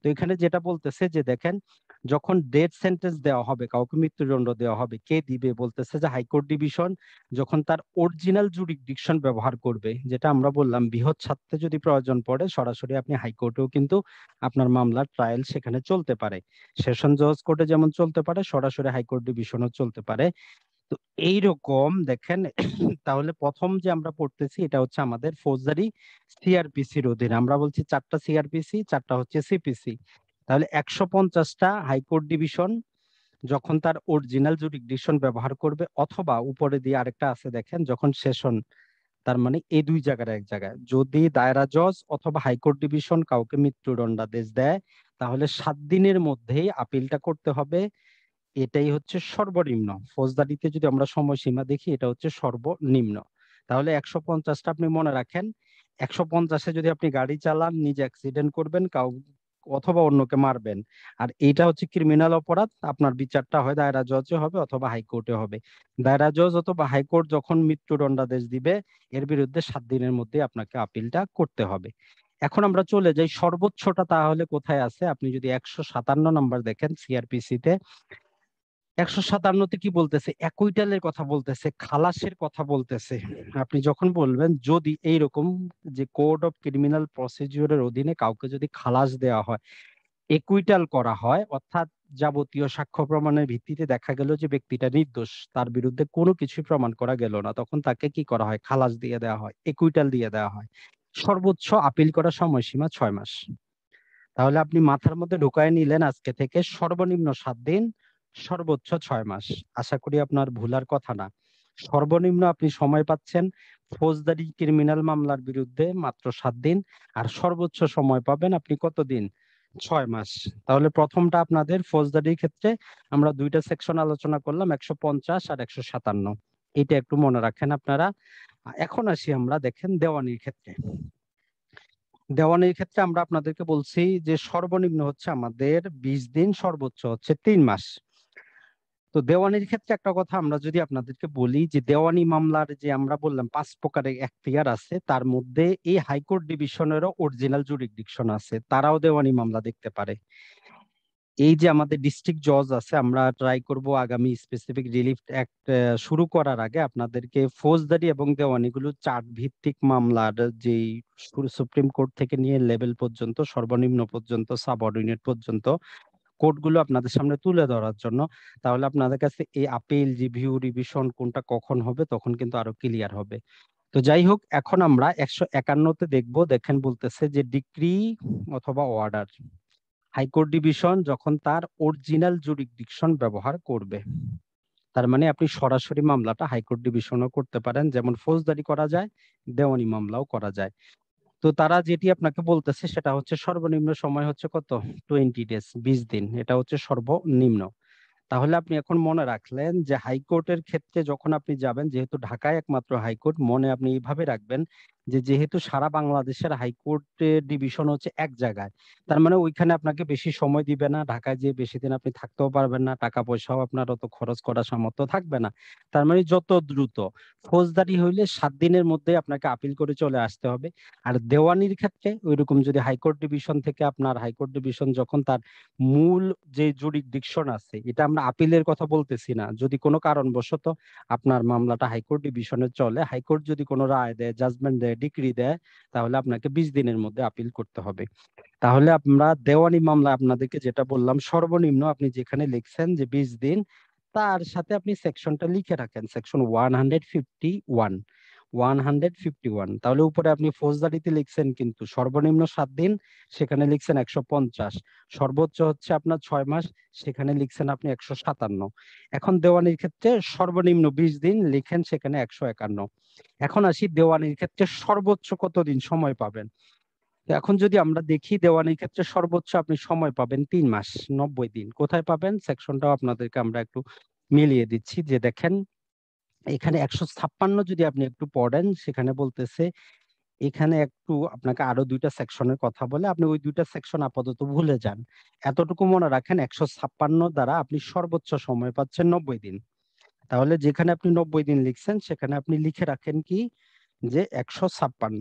তো এখানে যেটা বলতেছে যে দেখেন যখন ডেথ সেন্টেন্স দেওয়া হবে কাউকে মৃত্যুদণ্ড দেওয়া হবে কে দিবে বলতেছে যে হাইকোর্ট ডিভিশন যখন তার অরিজিনাল জুরিডিকশন ব্যবহার করবে যেটা আমরা বললাম বৃহৎ ছাত্রে যদি প্রয়োজন পড়ে সরাসরি আপনি হাইকোর্টেও কিন্তু আপনার মামলার ট্রায়াল সেখানে চলতে পারে সেশন জজ কোর্টে যেমন চলতে পারে সরাসরি হাইকোর্ট ডিভিশনও চলতে পারে তো এইরকম দেখেন তাহলে প্রথম যে আমরা পড়তেছি এটা হচ্ছে আমাদের ফৌজদারি সিআরপিসির অধীনে আমরা বলছি চারটা সিআরপিসি চারটা হচ্ছে সিপিসি তাহলে একশো পঞ্চাশটা হাইকোর্ট ডিভিশন যখন তার অরিজিনাল জুডিকডিকশন ব্যবহার করবে অথবা উপরে দিয়ে আরেকটা আছে দেখেন যখন সেশন তার মানে এই দুই জায়গার এক জায়গায় যদি দায়রা জজ অথবা হাইকোর্ট ডিভিশন কাউকে মৃত্যুদণ্ডাদেশ দেয় তাহলে সাত দিনের মধ্যেই আপিলটা করতে হবে এটাই হচ্ছে সর্বনিম্ন ফৌজদারিতে যদি আমরা সময়সীমা দেখি এটা হচ্ছে সর্বনিম্ন তাহলে একশো পঞ্চাশটা আপনি মনে রাখেন একশো পঞ্চাশে যদি আপনি গাড়ি চালান নিজে অ্যাক্সিডেন্ট করবেন কাউ অথবা অন্যকে মারবেন আর এইটা হচ্ছে ক্রিমিনাল অপরাধ আপনার বিচারটা হয় দায়রা জজে হবে অথবা হাইকোর্টে হবে দায়রা জজ অথবা হাইকোর্ট যখন মৃত্যুদণ্ডাদেশ দিবে এর বিরুদ্ধে সাত দিনের মধ্যে আপনাকে আপিলটা করতে হবে এখন আমরা চলে যাই সর্বোচ্চটা তাহলে কোথায় আছে আপনি যদি একশো সাতান্ন নম্বর দেখেন সিআরপিসিতে একশো সাতান্নতে কি বলতেছে একুইটালের কথা বলতেছে খালাসের কথা বলতেছে আপনি যখন বলবেন যদি এইরকম যে কোড অফ ক্রিমিনাল প্রসিডিওরের অধীনে কাউকে যদি খালাস দেওয়া হয় একুইটাল করা হয় অর্থাৎ যাবতীয় সাক্ষ্য প্রমাণের ভিত্তিতে দেখা গেল যে ব্যক্তিটা নির্দোষ তার বিরুদ্ধে কোনো কিছু প্রমাণ করা গেল না তখন তাকে কি করা হয় খালাস দিয়ে দেওয়া হয় একুইটাল দিয়ে দেওয়া হয় সর্বোচ্চ আপিল করার সময়সীমা ছয় মাস তাহলে আপনি মাথার মধ্যে ঢুকায় নিলেন আজকে থেকে সর্বনিম্ন সাত দিন সর্বোচ্চ ছয় মাস আশা করি আপনার ভুলার কথা না সর্বনিম্ন আপনি সময় পাচ্ছেন ফৌজদারি ক্রিমিনাল মামলার বিরুদ্ধে মাত্র সাত দিন আর সর্বোচ্চ সময় পাবেন আপনি কতদিন ছয় মাস তাহলে প্রথমটা আপনাদের ফৌজদারির ক্ষেত্রে আমরা দুইটা সেকশন আলোচনা করলাম একশো পঞ্চাশ আর একশো সাতান্ন এটা একটু মনে রাখেন আপনারা এখন আসি আমরা দেখেন দেওয়ানির ক্ষেত্রে দেওয়ানির ক্ষেত্রে আমরা আপনাদেরকে বলছি যে সর্বনিম্ন হচ্ছে আমাদের বিশ দিন সর্বোচ্চ হচ্ছে তিন মাস তো দেওয়ানির ক্ষেত্রে একটা কথা আমরা যদি আপনাদেরকে বলি যে দেওয়ানি মামলার যে আমরা বললাম পাঁচ প্রকারের এখতিয়ার আছে তার মধ্যে এই হাইকোর্ট ডিভিশনেরও অরিজিনাল জুরিডিকশন আছে তারাও দেওয়ানি মামলা দেখতে পারে এই যে আমাদের ডিস্ট্রিক্ট জজ আছে আমরা ট্রাই করব আগামী স্পেসিফিক রিলিফ অ্যাক্ট শুরু করার আগে আপনাদেরকে ফৌজদারি এবং দেওয়ানিগুলো চার্ট ভিত্তিক মামলার যে সুপ্রিম কোর্ট থেকে নিয়ে লেভেল পর্যন্ত সর্বনিম্ন পর্যন্ত সাবঅর্ডিনেট পর্যন্ত কোডগুলো আপনাদের সামনে তুলে ধরার জন্য তাহলে আপনাদের কাছে এই আপিল রিভিউ রিভিশন কোনটা কখন হবে তখন কিন্তু আরো ক্লিয়ার হবে তো যাই হোক এখন আমরা একশো একান্নতে দেখব দেখেন বলতেছে যে ডিগ্রি অথবা অর্ডার হাইকোর্ট ডিভিশন যখন তার অরিজিনাল জুরিডিকশন ব্যবহার করবে তার মানে আপনি সরাসরি মামলাটা হাইকোর্ট ডিভিশনও করতে পারেন যেমন ফৌজদারি করা যায় দেওয়ানি মামলাও করা যায় তো তারা যেটি আপনাকে বলতেছে সেটা হচ্ছে সর্বনিম্ন সময় হচ্ছে কত টোয়েন্টি ডেজ বিশ দিন এটা হচ্ছে সর্বনিম্ন তাহলে আপনি এখন মনে রাখলেন যে হাইকোর্টের ক্ষেত্রে যখন আপনি যাবেন যেহেতু ঢাকায় একমাত্র হাইকোর্ট মনে আপনি এইভাবে রাখবেন যে যেহেতু সারা বাংলাদেশের হাইকোর্টের ডিভিশন হচ্ছে এক জায়গায় তার মানে ওইখানে আপনাকে বেশি সময় দিবে না ঢাকায় যে বেশি দিন আপনি থাকতেও পারবেন না টাকা পয়সাও আপনার অত খরচ করার সামর্থ্য থাকবে না তার মানে যত দ্রুত ফৌজদারি হইলে সাত দিনের মধ্যে আপনাকে আপিল করে চলে আসতে হবে আর দেওয়ানির ক্ষেত্রে ওইরকম যদি হাইকোর্ট ডিভিশন থেকে আপনার হাইকোর্ট ডিভিশন যখন তার মূল যে জুরিডিকশন আছে এটা আমরা আপিলের কথা বলতেছি না যদি কোনো কারণবশত আপনার মামলাটা হাইকোর্ট ডিভিশনে চলে হাইকোর্ট যদি কোনো রায় দেয় জাজমেন্ট দেয় ডিগ্রি দেয় তাহলে আপনাকে বিশ দিনের মধ্যে আপিল করতে হবে তাহলে আমরা দেওয়ানি মামলা আপনাদেরকে যেটা বললাম সর্বনিম্ন আপনি যেখানে লিখছেন যে বিশ দিন তার সাথে আপনি সেকশনটা লিখে রাখেন section one hundred fifty one one hundred fifty one তাহলে উপরে আপনি ফৌজদারিতে লিখছেন কিন্তু সর্বনিম্ন সাত দিন সেখানে লিখছেন একশো পঞ্চাশ সর্বোচ্চ হচ্ছে আপনার ছয় মাস সেখানে লিখছেন আপনি একশো সাতান্ন এখন দেওয়ানির ক্ষেত্রে সর্বনিম্ন বিশ দিন লিখেন সেখানে একশো একান্ন এখন আসি দেওয়ানির ক্ষেত্রে সর্বোচ্চ কতদিন সময় পাবেন এখন যদি আমরা দেখি দেওয়ানির ক্ষেত্রে সর্বোচ্চ আপনি সময় পাবেন তিন মাস নব্বই দিন কোথায় পাবেন সেকশনটাও আপনাদেরকে আমরা একটু মিলিয়ে দিচ্ছি যে দেখেন এখানে একশো ছাপ্পান্ন যদি আপনি একটু পড়েন সেখানে বলতেছে এখানে একটু আপনাকে আরো দুইটা সেকশনের কথা বলে আপনি ওই দুইটা সেকশন আপাতত ভুলে যান এতটুকু মনে রাখেন একশো ছাপ্পান্ন দ্বারা আপনি সর্বোচ্চ সময় পাচ্ছেন নব্বই দিন তাহলে যেখানে আপনি নব্বই দিন লিখছেন সেখানে আপনি লিখে রাখেন কি যে একশো ছাপ্পান্ন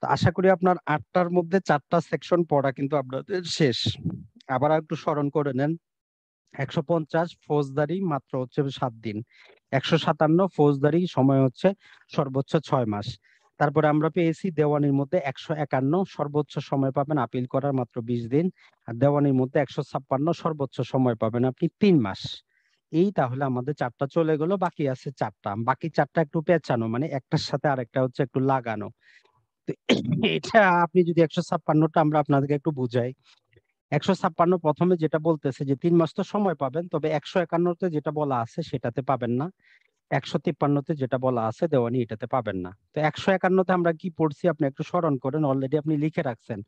তো আশা করি আপনার আটটার মধ্যে চারটা সেকশন পড়া কিন্তু আপনাদের শেষ আবার একটু স্মরণ করে নেন একশো পঞ্চাশ ফৌজদারি মাত্র হচ্ছে সাত দিন একশো সাতান্ন ফৌজদারি সময় হচ্ছে সর্বোচ্চ ছয় মাস তারপরে আমরা পেয়েছি দেওয়ানির মধ্যে একশো একান্ন সর্বোচ্চ সময় পাবেন আপিল করার মাত্র বিশ দিন আর দেওয়ানির মধ্যে একশো ছাপ্পান্ন সর্বোচ্চ সময় পাবেন আপনি তিন মাস এই তাহলে আমাদের চারটা চলে গেল বাকি আছে চারটা বাকি চারটা একটু পেঁচানো মানে একটার সাথে আরেকটা হচ্ছে একটু লাগানো এটা আপনি যদি একশো ছাপ্পান্নটা আমরা আপনাদেরকে একটু বুঝাই একশো ছাপ্পান্ন প্রথমে যেটা বলতেছে যে তিন মাস তো সময় পাবেন তবে একশো একান্নতে যেটা বলা আছে সেটাতে পাবেন না একশো তিপ্পান্নতে যেটা বলা আছে দেওয়ানি এটাতে পাবেন না তো একশো একান্নতে আমরা কি পড়ছি আপনি একটু স্মরণ করেন অলরেডি আপনি লিখে রাখছেন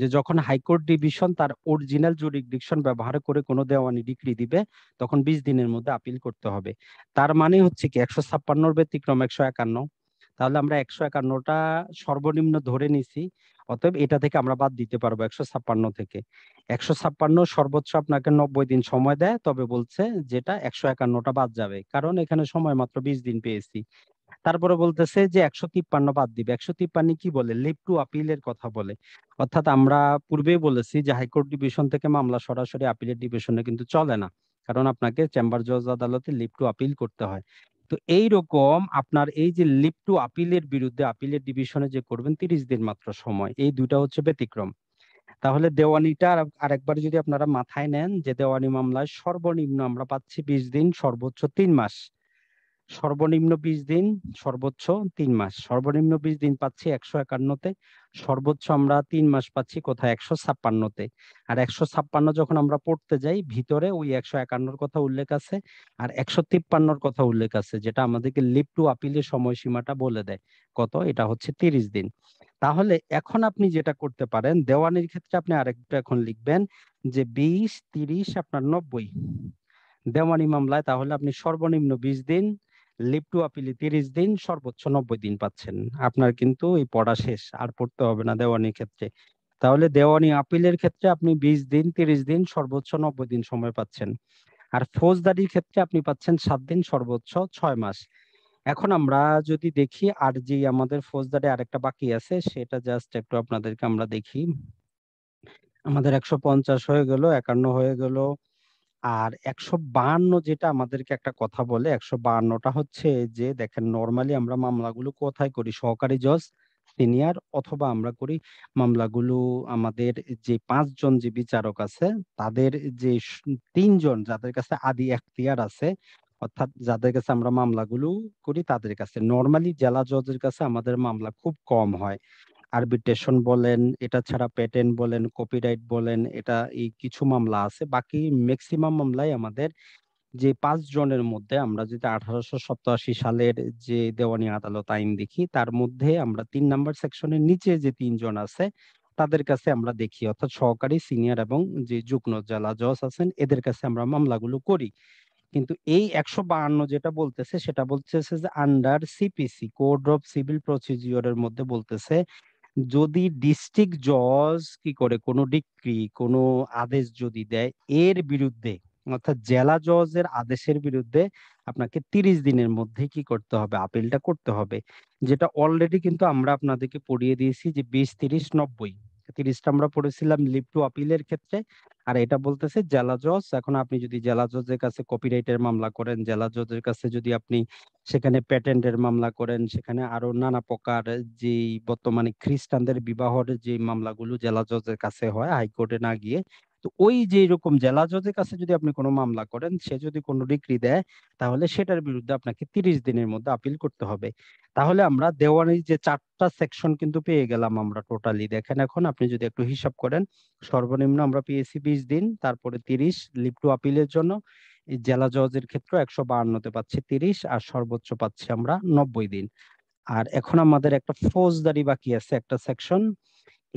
যে যখন হাইকোর্ট ডিভিশন তার অরিজিনাল জুরিডিকশন ব্যবহার করে কোনো দেওয়ানি ডিগ্রি দিবে তখন বিশ দিনের মধ্যে আপিল করতে হবে তার মানে হচ্ছে কি একশো ছাপ্পান্নর ব্যতিক্রম একশো একান্ন তাহলে আমরা একশো একান্নটা সর্বনিম্ন ধরে নিছি অতএব এটা থেকে আমরা বাদ দিতে পারবো একশো ছাপ্পান্ন থেকে একশো ছাপ্পান্ন সর্বোচ্চ আপনাকে নব্বই দিন সময় দেয় তবে বলছে যেটা একশো একান্নটা বাদ যাবে কারণ এখানে সময় মাত্র বিশ দিন পেয়েছি তারপরে বলতেছে যে একশো তিপ্পান্ন বাদ দিবে একশো তিপ্পান্ন কি বলে লিভ টু আপিলের কথা বলে অর্থাৎ আমরা পূর্বেই বলেছি যে হাইকোর্ট ডিভিশন থেকে মামলা সরাসরি আপিলের ডিভিশনে কিন্তু চলে না কারণ আপনাকে চেম্বার জজ আদালতে লিভ টু আপিল করতে হয় তো এই রকম আপনার এই যে লিপ টু আপিলের বিরুদ্ধে আপিলের ডিভিশনে যে করবেন তিরিশ দিন মাত্র সময় এই দুইটা হচ্ছে ব্যতিক্রম তাহলে দেওয়ানিটা আরেকবার যদি আপনারা মাথায় নেন যে দেওয়ানি মামলায় সর্বনিম্ন আমরা পাচ্ছি বিশ দিন সর্বোচ্চ তিন মাস সর্বনিম্ন বিশ দিন সর্বোচ্চ তিন মাস সর্বনিম্ন বিশ দিন পাচ্ছি একশো একান্নতে সর্বোচ্চ আমরা তিন মাস পাচ্ছি কোথায় একশো ছাপ্পান্নতে আর একশো ছাপ্পান্ন যখন আমরা পড়তে যাই ভিতরে ওই একশো একান্নর কথা উল্লেখ আছে আর একশো তিপ্পান্নর কথা উল্লেখ আছে যেটা আমাদেরকে লিপ টু আপিলের সময়সীমাটা বলে দেয় কত এটা হচ্ছে তিরিশ দিন তাহলে এখন আপনি যেটা করতে পারেন দেওয়ানির ক্ষেত্রে আপনি আরেকটা এখন লিখবেন যে বিশ তিরিশ আপনার নব্বই দেওয়ানি মামলায় তাহলে আপনি সর্বনিম্ন বিশ দিন লিভ টু আপিলে তিরিশ দিন সর্বোচ্চ নব্বই দিন পাচ্ছেন আপনার কিন্তু এই পড়া শেষ আর পড়তে হবে না দেওয়ানির ক্ষেত্রে তাহলে দেওয়ানি আপিলের ক্ষেত্রে আপনি বিশ দিন তিরিশ দিন সর্বোচ্চ নব্বই দিন সময় পাচ্ছেন আর ফৌজদারির ক্ষেত্রে আপনি পাচ্ছেন সাত দিন সর্বোচ্চ ছয় মাস এখন আমরা যদি দেখি আর যে আমাদের ফৌজদারি আরেকটা বাকি আছে সেটা জাস্ট একটু আপনাদেরকে আমরা দেখি আমাদের একশো পঞ্চাশ হয়ে গেল একান্ন হয়ে গেল আর একশো বান্ন যেটা আমাদেরকে একটা কথা বলে একশো বান্নটা হচ্ছে যে দেখেন নর্মালি আমরা মামলাগুলো কোথায় করি সহকারী জজ সিনিয়র অথবা আমরা করি মামলাগুলো আমাদের যে পাঁচজন যে বিচারক আছে তাদের যে তিনজন যাদের কাছে আদি এখতিয়ার আছে অর্থাৎ যাদের কাছে আমরা মামলাগুলো করি তাদের কাছে নর্মালি জেলা জজের কাছে আমাদের মামলা খুব কম হয় আরবিট্রেশন বলেন এটা ছাড়া প্যাটেন বলেন কপিরাইট বলেন এটা এই কিছু মামলা আছে বাকি ম্যাক্সিমাম মামলায় আমাদের যে পাঁচ জনের মধ্যে আমরা যদি আঠারোশো সপ্তাশি সালের যে দেওয়ানি আদালত আইন দেখি তার মধ্যে আমরা তিন নাম্বার সেকশনের নিচে যে তিনজন আছে তাদের কাছে আমরা দেখি অর্থাৎ সহকারী সিনিয়র এবং যে যুগ্ন জেলা জজ আছেন এদের কাছে আমরা মামলাগুলো করি কিন্তু এই একশো বাহান্ন যেটা বলতেছে সেটা বলতেছে যে under CPC code of civil procedure এর মধ্যে বলতেছে যদি ডিস্ট্রিক্ট জজ কি করে কোনো ডিক্রি কোনো আদেশ যদি দেয় এর বিরুদ্ধে অর্থাৎ জেলা জজের আদেশের বিরুদ্ধে আপনাকে তিরিশ দিনের মধ্যে কি করতে হবে আপিলটা করতে হবে যেটা অলরেডি কিন্তু আমরা আপনাদেরকে পড়িয়ে দিয়েছি যে বিশ তিরিশ নব্বই তিরিশটা আমরা পড়েছিলাম লিভ টু আপিলের ক্ষেত্রে আর এটা বলতেছে জেলা জজ এখন আপনি যদি জেলা জজের কাছে কপিরাইটের মামলা করেন জেলা জজের কাছে যদি আপনি সেখানে প্যাটেন্টের মামলা করেন সেখানে আরো নানা প্রকার যে বর্তমানে খ্রিস্টানদের বিবাহের যে মামলাগুলো জেলা জজের কাছে হয় হাইকোর্টে না গিয়ে তো ওই যে এরকম জেলা জজের কাছে যদি আপনি কোনো মামলা করেন সে যদি কোনো ডিগ্রি দেয় তাহলে সেটার বিরুদ্ধে আপনাকে তিরিশ দিনের মধ্যে আপিল করতে হবে তাহলে আমরা দেওয়ানির যে চারটা সেকশন কিন্তু পেয়ে গেলাম আমরা টোটালি দেখেন এখন আপনি যদি একটু হিসাব করেন সর্বনিম্ন আমরা পেয়েছি বিশ দিন তারপরে তিরিশ লিপ টু আপিলের জন্য জেলা জজের ক্ষেত্রে একশো বাহান্নতে পাচ্ছি তিরিশ আর সর্বোচ্চ পাচ্ছি আমরা নব্বই দিন আর এখন আমাদের একটা ফৌজদারি বাকি আছে একটা সেকশন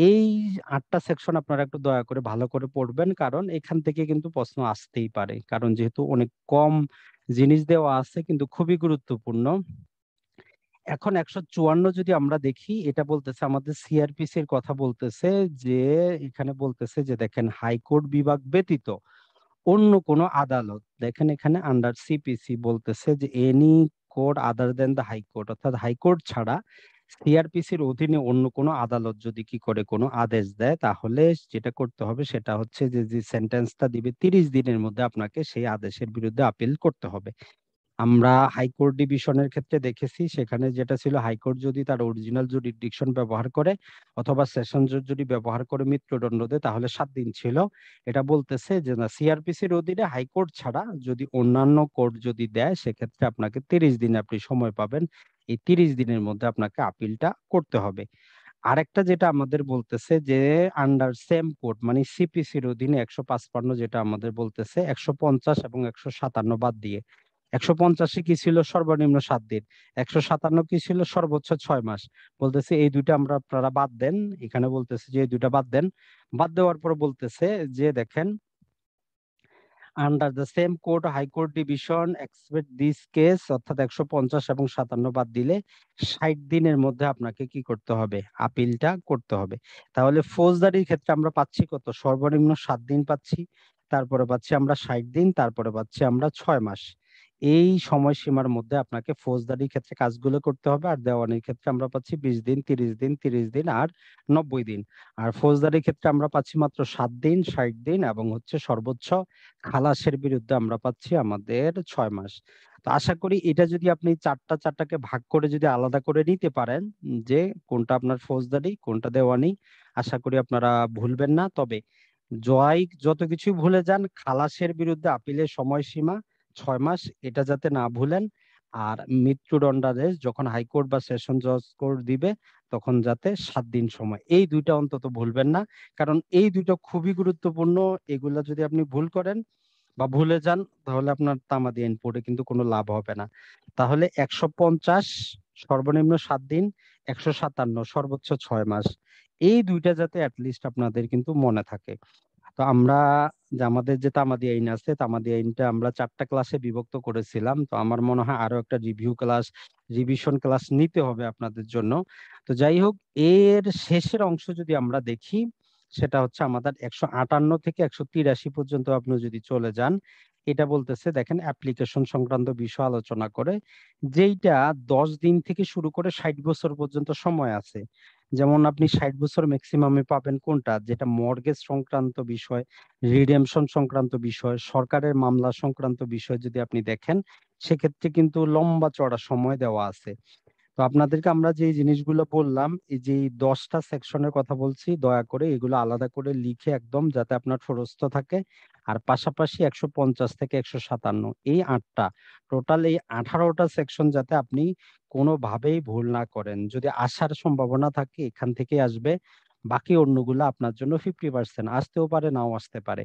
এই আটটা সেকশন আপনারা একটু দয়া করে ভালো করে পড়বেন কারণ এখান থেকে কিন্তু প্রশ্ন আসতেই পারে কারণ যেহেতু অনেক কম জিনিস দেওয়া আছে কিন্তু খুবই গুরুত্বপূর্ণ এখন একশো চুয়ান্ন যদি আমরা দেখি এটা বলতেছে আমাদের সিআরপিসি এর কথা বলতেছে যে এখানে বলতেছে যে দেখেন হাইকোর্ট বিভাগ ব্যতীত অন্য কোনো আদালত দেখেন এখানে আন্ডার সিপিসি বলতেছে যে any court other than the high court অর্থাৎ হাইকোর্ট ছাড়া সিআরপিসির অধীনে অন্য কোনো আদালত যদি কি করে কোনো আদেশ দেয় তাহলে যেটা করতে হবে সেটা হচ্ছে যে যে সেন্টেন্সটা দিবে তিরিশ দিনের মধ্যে আপনাকে সেই আদেশের বিরুদ্ধে আপিল করতে হবে আমরা হাইকোর্ট ডিভিশনের ক্ষেত্রে দেখেছি সেখানে যেটা ছিল হাইকোর্ট যদি তার অরিজিনাল জুডিডিকশন ব্যবহার করে অথবা সেশন জজ যদি ব্যবহার করে মৃত্যুদণ্ড দেয় তাহলে সাত দিন ছিল এটা বলতেছে যে না সিআরপিসির অধীনে হাইকোর্ট ছাড়া যদি অন্যান্য কোর্ট যদি দেয় সেক্ষেত্রে আপনাকে তিরিশ দিন আপনি সময় পাবেন এই তিরিশ দিনের মধ্যে আপনাকে আপিলটা করতে হবে আরেকটা যেটা আমাদের বলতেছে যে আন্ডার সেম কোর্ট মানে সিপিসির অধীনে একশো পাঁচপান্ন যেটা আমাদের বলতেছে একশো পঞ্চাশ এবং একশো সাতান্ন বাদ দিয়ে একশো পঞ্চাশে কি ছিল সর্বনিম্ন সাত দিন একশো সাতান্ন কি ছিল সর্বোচ্চ ছয় মাস বলতেছে এই দুইটা আমরা আপনারা বাদ দেন এখানে বলতেছে যে এই দুইটা বাদ দেন বাদ দেওয়ার পর বলতেছে যে দেখেন under the same court high court division except this case অর্থাৎ একশো পঞ্চাশ এবং সাতান্ন বাদ দিলে ষাট দিনের মধ্যে আপনাকে কি করতে হবে আপিলটা করতে হবে তাহলে ফৌজদারির ক্ষেত্রে আমরা পাচ্ছি কত সর্বনিম্ন সাত দিন পাচ্ছি তারপরে পাচ্ছি আমরা ষাট দিন তারপরে পাচ্ছি আমরা ছয় মাস এই সময়সীমার মধ্যে আপনাকে ফৌজদারির ক্ষেত্রে কাজগুলো করতে হবে আর দেওয়ানির ক্ষেত্রে আমরা পাচ্ছি বিশ দিন তিরিশ দিন তিরিশ দিন আর নব্বই দিন আর ফৌজদারির ক্ষেত্রে আমরা পাচ্ছি মাত্র সাত দিন ষাট দিন এবং হচ্ছে সর্বোচ্চ খালাসের বিরুদ্ধে আমরা পাচ্ছি আমাদের ছয় মাস তো আশা করি এটা যদি আপনি চারটা চারটাকে ভাগ করে যদি আলাদা করে নিতে পারেন যে কোনটা আপনার ফৌজদারি কোনটা দেওয়ানি আশা করি আপনারা ভুলবেন না তবে জয় যত কিছু ভুলে যান খালাসের বিরুদ্ধে আপিলের সময়সীমা ছয় মাস এটা যাতে না ভুলেন আর মৃত্যুদণ্ডাদেশ যখন হাইকোর্ট বা সেশন জজ কোর্ট দিবে তখন যাতে সাত দিন সময় এই দুইটা অন্তত ভুলবেন না কারণ এই দুটো খুবই গুরুত্বপূর্ণ এগুলা যদি আপনি ভুল করেন বা ভুলে যান তাহলে আপনার তামা দিয়ে পড়ে কিন্তু কোনো লাভ হবে না তাহলে একশো পঞ্চাশ সর্বনিম্ন সাত দিন একশো সাতান্ন সর্বোচ্চ ছয় মাস এই দুইটা যাতে অ্যাটলিস্ট আপনাদের কিন্তু মনে থাকে তো আমরা যে আমাদের যে তামাদি আইন আছে তামাদি আইনটা আমরা চারটা ক্লাসে বিভক্ত করেছিলাম তো আমার মনে হয় আরো একটা রিভিউ ক্লাস রিভিশন ক্লাস নিতে হবে আপনাদের জন্য তো যাই হোক এর শেষের অংশ যদি আমরা দেখি সেটা হচ্ছে আমাদের একশো আটান্ন থেকে একশো তিরাশি পর্যন্ত আপনি যদি চলে যান এটা বলতেছে দেখেন অ্যাপ্লিকেশন সংক্রান্ত বিষয় আলোচনা করে যেইটা দশ দিন থেকে শুরু করে ষাট বছর পর্যন্ত সময় আছে যেমন আপনি ষাট বছর ম্যাক্সিমামে পাবেন কোনটা যেটা মর্গেজ সংক্রান্ত বিষয় রিডেমশন সংক্রান্ত বিষয় সরকারের মামলা সংক্রান্ত বিষয় যদি আপনি দেখেন সেক্ষেত্রে কিন্তু লম্বা চড়া সময় দেওয়া আছে তো আপনাদেরকে আমরা যে জিনিসগুলো বললাম এই যে দশটা সেকশনের কথা বলছি দয়া করে এগুলো আলাদা করে লিখে একদম যাতে আপনার ফরস্ত থাকে আর পাশাপাশি একশো পঞ্চাশ থেকে একশো সাতান্ন এই আটটা টোটাল এই আঠারোটা সেকশন যাতে আপনি কোনোভাবেই ভুল না করেন যদি আসার সম্ভাবনা থাকে এখান থেকে আসবে বাকি অন্যগুলো আপনার জন্য ফিফটি পার্সেন্ট আসতেও পারে নাও আসতে পারে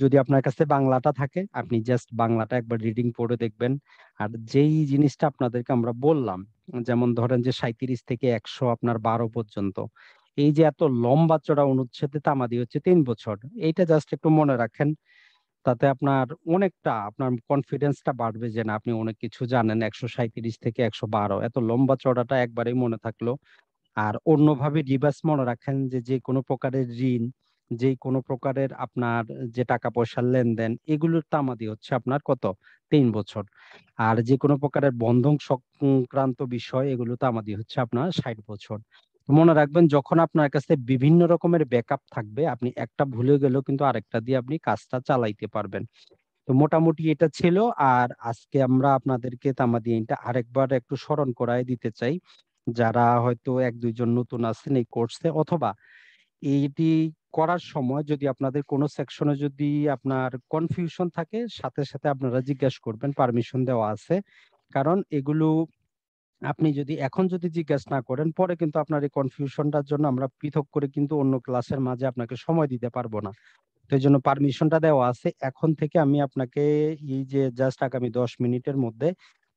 যদি আপনার কাছে বাংলাটা থাকে আপনি জাস্ট বাংলাটা একবার রিডিং পড়ে দেখবেন আর যেই জিনিসটা আপনাদেরকে আমরা বললাম যেমন ধরেন যে সাঁত্রিশ থেকে একশো আপনার বারো পর্যন্ত এই যে এত লম্বা চড়া অনুচ্ছেদে তামাদি হচ্ছে তিন বছর এইটা জাস্ট একটু মনে রাখেন তাতে আপনার অনেকটা আপনার কনফিডেন্সটা বাড়বে যে না আপনি অনেক কিছু জানেন একশো সাঁত্রিশ থেকে একশো বারো এত লম্বা চড়াটা একবারেই মনে থাকলো আর অন্যভাবে রিভার্স মনে রাখেন যে যে কোনো প্রকারের ঋণ যে কোনো প্রকারের আপনার যে টাকা পয়সার লেনদেন এগুলোর তামাদি হচ্ছে আপনার কত তিন বছর আর যে কোনো প্রকারের বন্ধন সংক্রান্ত বিষয় এগুলো তামাদি হচ্ছে আপনার ষাট বছর মনে রাখবেন যখন আপনার কাছে বিভিন্ন রকমের ব্যাকআপ থাকবে আপনি একটা ভুলে গেলেও কিন্তু আরেকটা দিয়ে আপনি কাজটা চালাইতে পারবেন তো মোটামুটি এটা ছিল আর আজকে আমরা আপনাদেরকে তামাদি এটা আরেকবার একটু স্মরণ করায় দিতে চাই যারা হয়তো এক দুইজন নতুন আছেন এই কোর্সে অথবা এইটি করার সময় যদি আপনাদের কোনো সেকশনে যদি আপনার কনফিউশন থাকে সাথে সাথে আপনারা জিজ্ঞেস করবেন পারমিশন দেওয়া আছে কারণ এগুলো আপনি যদি এখন যদি জিজ্ঞাসা না করেন পরে কিন্তু আপনার এই কনফিউশনটার জন্য আমরা পৃথক করে কিন্তু অন্য ক্লাসের মাঝে আপনাকে সময় দিতে পারবো না তো এই জন্য পারমিশনটা দেওয়া আছে এখন থেকে আমি আপনাকে এই যে জাস্ট আগামী দশ মিনিটের মধ্যে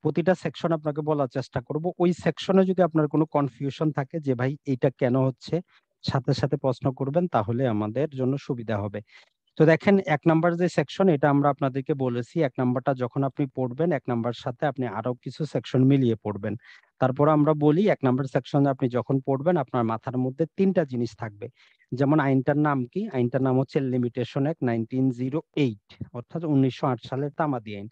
প্রতিটা সেকশন আপনাকে বলার চেষ্টা করব ওই সেকশনে যদি আপনার কোনো কনফিউশন থাকে যে ভাই এটা কেন হচ্ছে সাথে সাথে প্রশ্ন করবেন তাহলে আমাদের জন্য সুবিধা হবে তো দেখেন এক নাম্বার যে সেকশন এটা আমরা আপনাদেরকে বলেছি এক নাম্বারটা যখন আপনি পড়বেন এক নাম্বার সাথে আপনি আরো কিছু সেকশন মিলিয়ে পড়বেন তারপর আমরা বলি এক নাম্বার সেকশন আপনি যখন পড়বেন আপনার মাথার মধ্যে তিনটা জিনিস থাকবে যেমন আইনটার নাম কি আইনটার নাম হচ্ছে লিমিটেশন এক নাইনটিন জিরো এইট অর্থাৎ উনিশশো আট সালের তামাদি আইন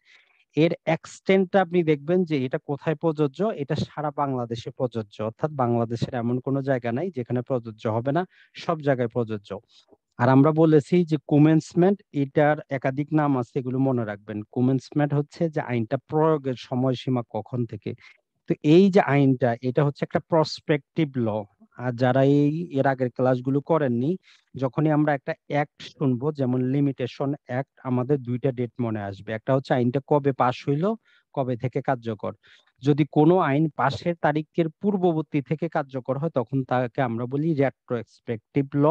এর এক্সটেন্টটা আপনি দেখবেন যে এটা কোথায় প্রযোজ্য এটা সারা বাংলাদেশে প্রযোজ্য অর্থাৎ বাংলাদেশের এমন কোনো জায়গা নাই যেখানে প্রযোজ্য হবে না সব জায়গায় প্রযোজ্য আর আমরা বলেছি যে কুমেন্সমেন্ট এটার একাধিক নাম আছে এগুলো মনে রাখবেন কুমেন্সমেন্ট হচ্ছে যে আইনটা প্রয়োগের সময়সীমা কখন থেকে তো এই যে আইনটা এটা হচ্ছে একটা প্রসপেক্টিভ ল আর যারা এই এর আগের ক্লাসগুলো করেননি যখনই আমরা একটা অ্যাক্ট শুনবো যেমন লিমিটেশন অ্যাক্ট আমাদের দুইটা ডেট মনে আসবে একটা হচ্ছে আইনটা কবে পাশ হইলো কবে থেকে কার্যকর যদি কোনো আইন পাশের তারিখের পূর্ববর্তী থেকে কার্যকর হয় তখন তাকে আমরা বলি রেট্রোস্পেকটিভ ল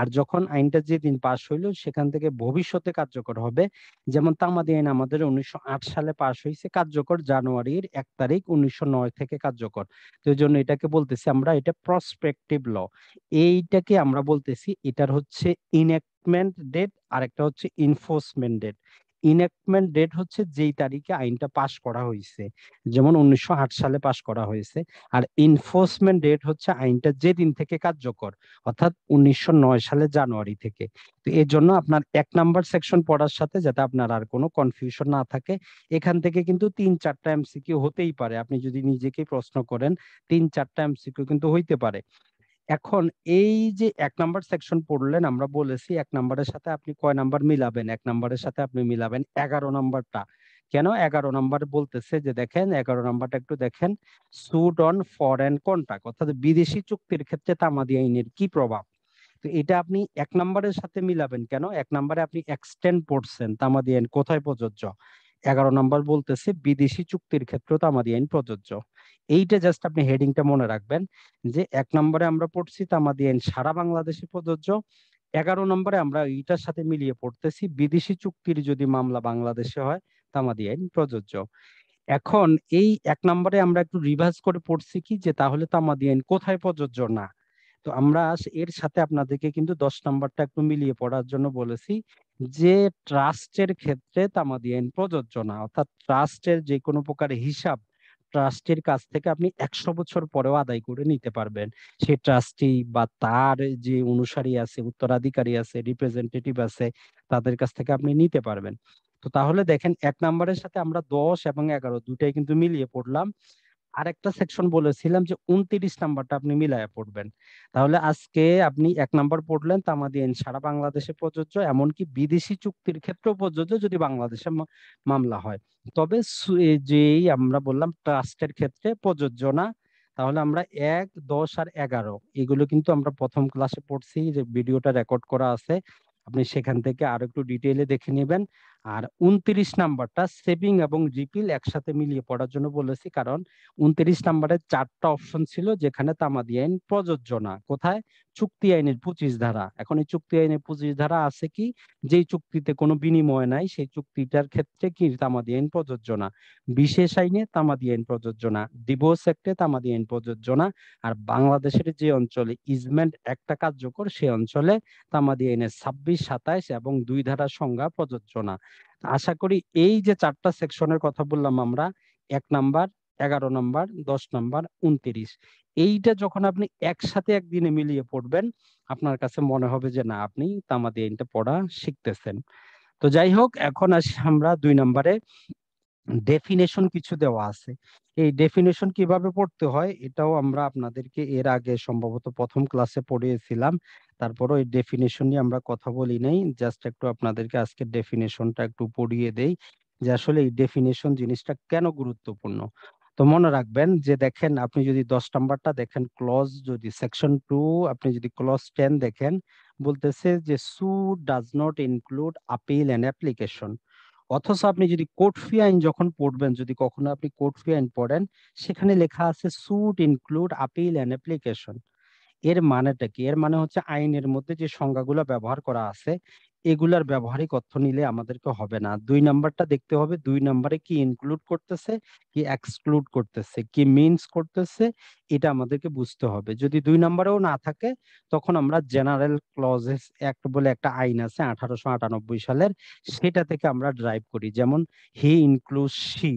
আর যখন আইনটা যেদিন পাশ হইল সেখান থেকে ভবিষ্যতে কার্যকর হবে যেমন তামাদি আইন আমাদের উনিশশো সালে পাশ হয়েছে কার্যকর জানুয়ারির এক তারিখ উনিশশো নয় থেকে কার্যকর তো এই জন্য এটাকে বলতেছি আমরা এটা প্রসপেকটিভ ল এইটাকে আমরা বলতেছি এটার হচ্ছে ইনএক্টমেন্ট ডেট আর একটা হচ্ছে ইনফোর্সমেন্ট ডেট ইনেক্টমেন্ট ডেট হচ্ছে যেই তারিখে আইনটা পাশ করা হয়েছে যেমন উনিশশো সালে পাশ করা হয়েছে আর ইনফোর্সমেন্ট ডেট হচ্ছে আইনটা যেদিন থেকে কার্যকর অর্থাৎ উনিশশো সালে জানুয়ারি থেকে তো এর জন্য আপনার এক নাম্বার সেকশন পড়ার সাথে যাতে আপনার আর কোনো কনফিউশন না থাকে এখান থেকে কিন্তু তিন চারটা এমসিকিউ হতেই পারে আপনি যদি নিজেকে প্রশ্ন করেন তিন চারটা এমসিকিউ কিন্তু হইতে পারে এখন এই যে এক নাম্বার সেকশন পড়লেন আমরা বলেছি এক নাম্বারের সাথে আপনি কয় নাম্বার মিলাবেন এক নাম্বারের সাথে আপনি মিলাবেন এগারো নাম্বারটা কেন এগারো নাম্বার বলতেছে যে দেখেন এগারো নাম্বারটা একটু দেখেন সুড অন ফরেন কন্ট্রাক্ট অর্থাৎ বিদেশি চুক্তির ক্ষেত্রে তামাদি আইনের কি প্রভাব তো এটা আপনি এক নাম্বারের সাথে মিলাবেন কেন এক নাম্বারে আপনি এক্সটেন্ড পড়ছেন তামাদি আইন কোথায় প্রযোজ্য এগারো নাম্বার বলতেছে বিদেশি চুক্তির ক্ষেত্রেও তামাদি আইন প্রযোজ্য এইটা জাস্ট আপনি হেডিংটা মনে রাখবেন যে এক নম্বরে আমরা পড়ছি তামাদি আইন সারা বাংলাদেশে প্রযোজ্য এগারো নম্বরে আমরা এইটার সাথে মিলিয়ে পড়তেছি বিদেশি চুক্তির যদি মামলা বাংলাদেশে হয় তামাদি আইন প্রযোজ্য এখন এই এক নম্বরে আমরা একটু রিভার্স করে পড়ছি কি যে তাহলে তামাদি আইন কোথায় প্রযোজ্য না তো আমরা এর সাথে আপনাদেরকে কিন্তু দশ নম্বরটা একটু মিলিয়ে পড়ার জন্য বলেছি যে ট্রাস্টের ক্ষেত্রে তামাদি আইন প্রযোজ্য না অর্থাৎ ট্রাস্টের যে কোনো প্রকার হিসাব ট্রাস্টের কাছ থেকে আপনি একশো বছর পরেও আদায় করে নিতে পারবেন সে ট্রাস্টি বা তার যে অনুসারী আছে উত্তরাধিকারী আছে রিপ্রেজেন্টেটিভ আছে তাদের কাছ থেকে আপনি নিতে পারবেন তো তাহলে দেখেন এক নাম্বারের সাথে আমরা দশ এবং এগারো দুটাই কিন্তু মিলিয়ে পড়লাম আরেকটা সেকশন বলেছিলাম যে উনত্রিশ নাম্বারটা আপনি মিলায়া পড়বেন তাহলে আজকে আপনি এক নাম্বার পড়লেন তামাদিন সারা বাংলাদেশে প্রযোজ্য এমনকি বিদেশি চুক্তির ক্ষেত্রেও প্রযোজ্য যদি বাংলাদেশে মামলা হয় তবে যেই আমরা বললাম ট্রাস্টের ক্ষেত্রে প্রযোজ্য না তাহলে আমরা এক দশ আর এগারো এগুলো কিন্তু আমরা প্রথম ক্লাসে পড়ছি যে ভিডিওটা রেকর্ড করা আছে আপনি সেখান থেকে আরো একটু ডিটেইলে দেখে নেবেন আর উনত্রিশ নাম্বারটা সেভিং এবং রিপিল একসাথে মিলিয়ে পড়ার জন্য বলেছি কারণ উনত্রিশ নাম্বারে চারটা অপশন ছিল যেখানে তামাদি আইন প্রযোজ্য না কোথায় চুক্তি আইনের পঁচিশ ধারা এখন এই চুক্তি আইনের পঁচিশ ধারা আছে কি যেই চুক্তিতে কোনো বিনিময় নাই সেই চুক্তিটার ক্ষেত্রে কি তামাদি আইন প্রযোজ্য না বিশেষ আইনে তামাদি আইন প্রযোজ্য না ডিভোর্স অ্যাক্টে তামাদি আইন প্রযোজ্য না আর বাংলাদেশের যে অঞ্চলে ইজমেন্ট একটা কার্যকর সে অঞ্চলে তামাদি আইনের ছাব্বিশ সাতাইশ এবং দুই ধারা সংজ্ঞা প্রযোজ্য না আশা করি এই যে চারটা সেকশনের কথা বললাম আমরা এক নাম্বার এগারো নাম্বার দশ নাম্বার উনত্রিশ এইটা যখন আপনি একসাথে একদিনে মিলিয়ে পড়বেন আপনার কাছে মনে হবে যে না আপনি তামাদি আইনটা পড়া শিখতেছেন তো যাই হোক এখন আসি আমরা দুই নম্বরে ডেফিনেশন কিছু দেওয়া আছে এই ডেফিনেশন কিভাবে পড়তে হয় এটাও আমরা আপনাদেরকে এর আগে সম্ভবত প্রথম ক্লাসে পড়িয়েছিলাম তারপর ওই ডেফিনেশন নিয়ে আমরা কথা বলি নাই জাস্ট একটু আপনাদেরকে আজকে ডেফিনেশনটা একটু পড়িয়ে দেই যে আসলে এই ডেফিনেশন জিনিসটা কেন গুরুত্বপূর্ণ তো মনে রাখবেন যে দেখেন আপনি যদি দশ নাম্বারটা দেখেন ক্লজ যদি সেকশন টু আপনি যদি ক্লজ টেন দেখেন বলতেছে যে suit does not include appeal and application অথচ আপনি যদি কোর্ট ফি আইন যখন পড়বেন যদি কখনো আপনি কোর্ট ফি আইন পড়েন সেখানে লেখা আছে suit include appeal and application এর মানেটা কি এর মানে হচ্ছে আইনের মধ্যে যে সংজ্ঞাগুলো ব্যবহার করা আছে এগুলার ব্যবহারিক অর্থ নিলে আমাদেরকে হবে না দুই নাম্বারটা দেখতে হবে দুই নাম্বারে কি ইনক্লুড করতেছে কি এক্সক্লুড করতেছে কি মিনস করতেছে এটা আমাদেরকে বুঝতে হবে যদি দুই নাম্বারেও না থাকে তখন আমরা জেনারেল ক্লজেস অ্যাক্ট বলে একটা আইন আছে আঠারোশো আটানব্বই সালের সেটা থেকে আমরা ড্রাইভ করি যেমন হি ইনক্লুড শি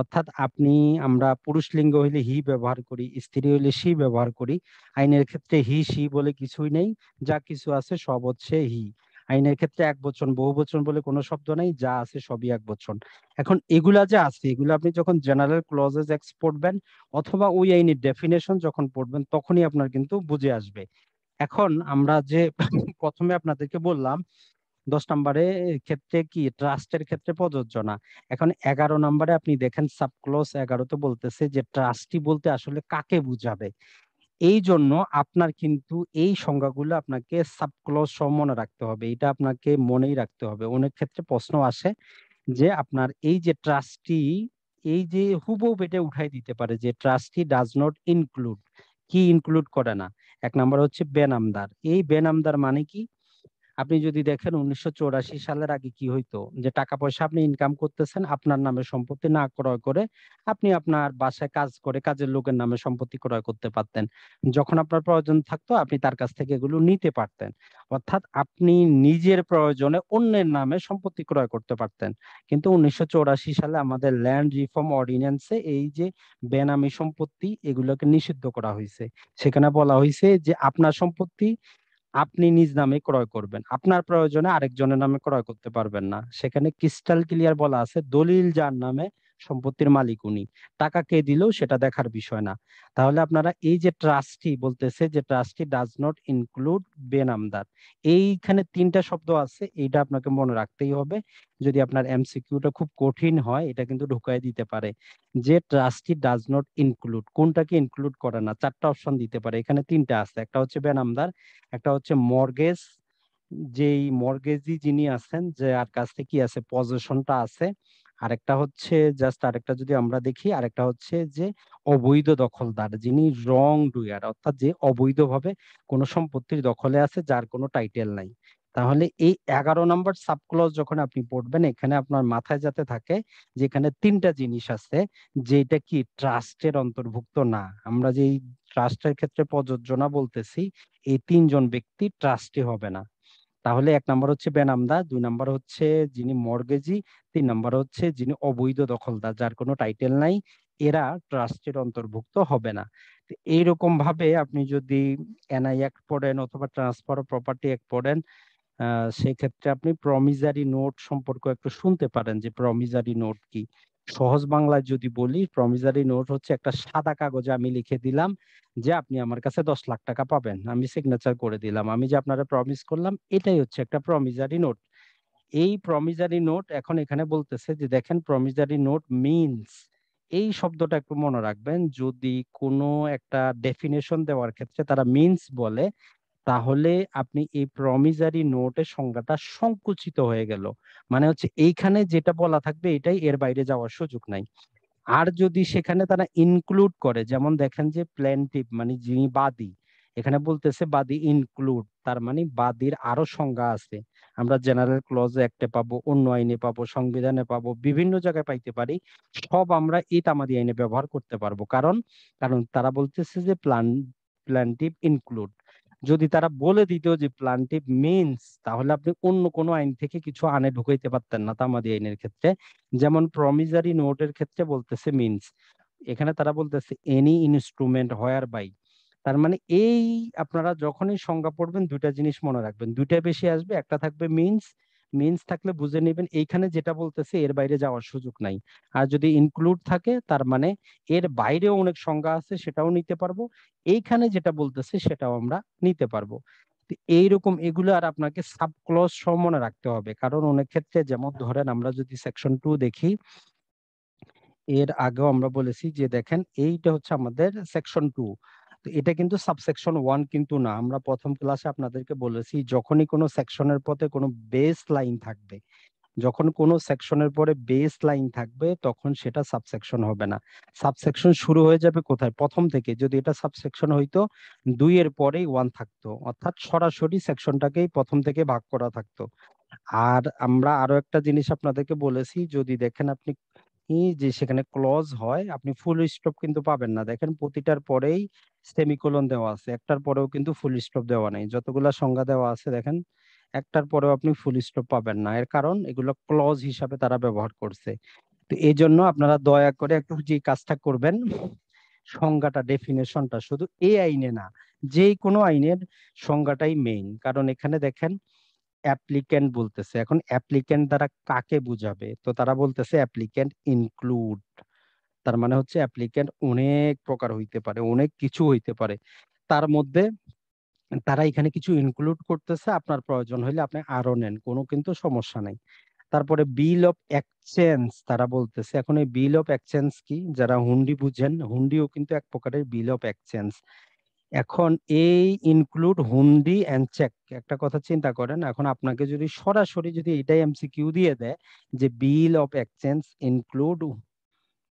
অর্থাৎ আপনি আমরা পুরুষ লিঙ্গ হইলে হি ব্যবহার করি স্ত্রী হইলে সি ব্যবহার করি আইনের ক্ষেত্রে হি সি বলে কিছুই নেই যা কিছু আছে সব হচ্ছে হি আইনের ক্ষেত্রে এক বচন বহু বচন বলে কোনো শব্দ নেই যা আছে সবই এক বচন এখন এগুলা যে আছে এগুলো আপনি যখন জেনারেল ক্লজেস এক্স পড়বেন অথবা ওই আইনের ডেফিনেশন যখন পড়বেন তখনই আপনার কিন্তু বুঝে আসবে এখন আমরা যে প্রথমে আপনাদেরকে বললাম দশ নম্বরে ক্ষেত্রে কি ট্রাস্টের ক্ষেত্রে প্রযোজ্য না এখন এগারো নম্বরে আপনি দেখেন সাবক্লস এগারোতে বলতেছে যে ট্রাস্টি বলতে আসলে কাকে বুঝাবে এই জন্য আপনার কিন্তু এই সংজ্ঞাগুলো আপনাকে সাবক্লোজ সহ মনে রাখতে হবে এটা আপনাকে মনেই রাখতে হবে অনেক ক্ষেত্রে প্রশ্ন আসে যে আপনার এই যে ট্রাস্টি এই যে হুবহু এটা উঠাই দিতে পারে যে ট্রাস্টি ডাজ নট ইনক্লুড কি ইনক্লুড করে না এক নাম্বার হচ্ছে বেনামদার এই বেনামদার মানে কি আপনি যদি দেখেন উনিশশো সালের আগে কি হইতো যে টাকা পয়সা আপনি ইনকাম করতেছেন আপনার নামে সম্পত্তি না ক্রয় করে আপনি আপনার বাসায় কাজ করে কাজের লোকের নামে সম্পত্তি ক্রয় করতে পারতেন যখন আপনার প্রয়োজন থাকতো আপনি তার কাছ থেকে এগুলো নিতে পারতেন অর্থাৎ আপনি নিজের প্রয়োজনে অন্যের নামে সম্পত্তি ক্রয় করতে পারতেন কিন্তু উনিশশো সালে আমাদের ল্যান্ড রিফর্ম অর্ডিন্যান্সে এই যে বেনামি সম্পত্তি এগুলোকে নিষিদ্ধ করা হয়েছে সেখানে বলা হয়েছে যে আপনার সম্পত্তি আপনি নিজ নামে ক্রয় করবেন আপনার প্রয়োজনে আরেকজনের নামে ক্রয় করতে পারবেন না সেখানে ক্রিস্টাল ক্লিয়ার বলা আছে দলিল যার নামে সম্পত্তির মালিক উনি টাকা কে দিল সেটা দেখার বিষয় না তাহলে আপনারা এই যে ট্রাস্টি বলতেছে যে ট্রাস্টি ডাজ নট ইনক্লুড বেনামদার এইখানে তিনটা শব্দ আছে এইটা আপনাকে মনে রাখতেই হবে যদি আপনার এমসিকিউটা খুব কঠিন হয় এটা কিন্তু ঢুকাই দিতে পারে যে ট্রাস্টি ডাজ নট ইনক্লুড কোনটাকে ইনক্লুড করে না চারটা অপশন দিতে পারে এখানে তিনটা আছে একটা হচ্ছে বেনামদার একটা হচ্ছে মর্গেজ যেই মর্গেজি যিনি আছেন যে আর কাছ থেকে কি আছে পজিশনটা আছে আরেকটা হচ্ছে জাস্ট আরেকটা যদি আমরা দেখি আরেকটা হচ্ছে যে অবৈধ দখলদার যিনি রং ডুয়ার অর্থাৎ যে অবৈধভাবে কোনো সম্পত্তির দখলে আছে যার কোনো টাইটেল নাই তাহলে এই এগারো নম্বর সাবক্লজ যখন আপনি পড়বেন এখানে আপনার মাথায় যাতে থাকে যে এখানে তিনটা জিনিস আছে যে এটা কি ট্রাস্টের অন্তর্ভুক্ত না আমরা যে ট্রাস্টের ক্ষেত্রে প্রযোজ্য না বলতেছি এই তিনজন ব্যক্তি ট্রাস্টি হবে না তাহলে এক নাম্বার হচ্ছে বেনামদা দুই নাম্বার হচ্ছে যিনি মর্গেজি তিন নাম্বার হচ্ছে যিনি অবৈধ দখলদার যার কোনো টাইটেল নাই এরা ট্রাস্টের অন্তর্ভুক্ত হবে না এইরকম ভাবে আপনি যদি এনআই অ্যাক্ট পড়েন অথবা ট্রান্সফার প্রপার্টি অ্যাক্ট পড়েন সেক্ষেত্রে আপনি প্রমিজারি নোট সম্পর্কে একটু শুনতে পারেন যে প্রমিজারি নোট কি সহজ বাংলায় যদি বলি প্রমিজারি নোট হচ্ছে একটা সাদা কাগজে আমি লিখে দিলাম যে আপনি আমার কাছে দশ লাখ টাকা পাবেন আমি সিগনেচার করে দিলাম আমি যে আপনারা প্রমিস করলাম এটাই হচ্ছে একটা প্রমিজারি নোট এই প্রমিজারি নোট এখন এখানে বলতেছে যে দেখেন প্রমিজারি নোট মিনস এই শব্দটা একটু মনে রাখবেন যদি কোনো একটা ডেফিনেশন দেওয়ার ক্ষেত্রে তারা মিনস বলে তাহলে আপনি এই প্রমিজারি নোটের সংজ্ঞাটা সংকুচিত হয়ে গেল মানে হচ্ছে এইখানে যেটা বলা থাকবে এটাই এর বাইরে যাওয়ার সুযোগ নাই আর যদি সেখানে তারা ইনক্লুড করে যেমন দেখেন যে প্ল্যান্টিভ মানে যিনি বাদী এখানে বলতেছে বাদী ইনক্লুড তার মানে বাদীর আরো সংজ্ঞা আছে আমরা জেনারেল ক্লজ একটে পাবো অন্য আইনে পাবো সংবিধানে পাবো বিভিন্ন জায়গায় পাইতে পারি সব আমরা এই তামাদি আইনে ব্যবহার করতে পারবো কারণ কারণ তারা বলতেছে যে প্ল্যান প্ল্যান্টিভ ইনক্লুড যদি তারা বলে দিত যে প্লান্টি মিনস তাহলে আপনি অন্য কোন আইন থেকে কিছু আনে ঢুকাইতে পারতেন না তামাদি আইনের ক্ষেত্রে যেমন প্রমিজারি নোটের ক্ষেত্রে বলতেছে মিনস এখানে তারা বলতেছে এনি ইনস্ট্রুমেন্ট হয়ার বাই তার মানে এই আপনারা যখনই সংজ্ঞা পড়বেন দুইটা জিনিস মনে রাখবেন দুইটা বেশি আসবে একটা থাকবে মিনস মিনস থাকলে বুঝে নেবেন এইখানে যেটা বলতেছে এর বাইরে যাওয়ার সুযোগ নাই আর যদি ইনক্লুড থাকে তার মানে এর বাইরেও অনেক সংজ্ঞা আছে সেটাও নিতে পারবো এইখানে যেটা বলতেছে সেটাও আমরা নিতে পারবো এইরকম এগুলো আর আপনাকে সাব ক্লজ সব মনে রাখতে হবে কারণ অনেক ক্ষেত্রে যেমন ধরেন আমরা যদি সেকশন টু দেখি এর আগেও আমরা বলেছি যে দেখেন এইটা হচ্ছে আমাদের সেকশন টু তো এটা কিন্তু সাবসেকশন ওয়ান কিন্তু না আমরা প্রথম ক্লাসে আপনাদেরকে বলেছি যখনই কোনো সেকশনের পথে কোনো বেস লাইন থাকবে যখন কোনো সেকশনের পরে বেস লাইন থাকবে তখন সেটা সাবসেকশন হবে না সাবসেকশন শুরু হয়ে যাবে কোথায় প্রথম থেকে যদি এটা সাবসেকশন হইতো দুই এর পরেই ওয়ান থাকতো অর্থাৎ সরাসরি সেকশনটাকেই প্রথম থেকে ভাগ করা থাকতো আর আমরা আরো একটা জিনিস আপনাদেরকে বলেছি যদি দেখেন আপনি যে সেখানে ক্লজ হয় আপনি ফুল স্টপ কিন্তু পাবেন না দেখেন প্রতিটার পরেই সেমিকোলন দেওয়া আছে একটার পরেও কিন্তু ফুল স্টপ দেওয়া নেই যতগুলা সংজ্ঞা দেওয়া আছে দেখেন একটার পরেও আপনি ফুল স্টপ পাবেন না এর কারণ এগুলো ক্লজ হিসাবে তারা ব্যবহার করছে তো এই জন্য আপনারা দয়া করে একটু যে কাজটা করবেন সংজ্ঞাটা ডেফিনেশনটা শুধু এই আইনে না যে কোনো আইনের সংজ্ঞাটাই মেইন কারণ এখানে দেখেন অ্যাপ্লিক্যান্ট বলতেছে এখন অ্যাপ্লিক্যান্ট দ্বারা কাকে বুঝাবে তো তারা বলতেছে অ্যাপ্লিক্যান্ট ইনক্লুড তার মানে হচ্ছে অ্যাপ্লিক্যান্ট অনেক প্রকার হইতে পারে অনেক কিছু হইতে পারে তার মধ্যে তারা এখানে কিছু ইনক্লুড করতেছে আপনার প্রয়োজন হলে আপনি আরো নেন কোনো কিন্তু সমস্যা নাই তারপরে বিল অফ এক্সচেঞ্জ তারা বলতেছে এখন এই বিল অফ এক্সচেঞ্জ কি যারা হুন্ডি বুঝেন হুন্ডিও কিন্তু এক প্রকারের বিল অফ এক্সচেঞ্জ এখন এই ইনক্লুড হুন্ডি অ্যান্ড চেক একটা কথা চিন্তা করেন এখন আপনাকে যদি সরাসরি যদি এটাই এমসিকিউ দিয়ে দেয় যে বিল অফ এক্সচেঞ্জ ইনক্লুড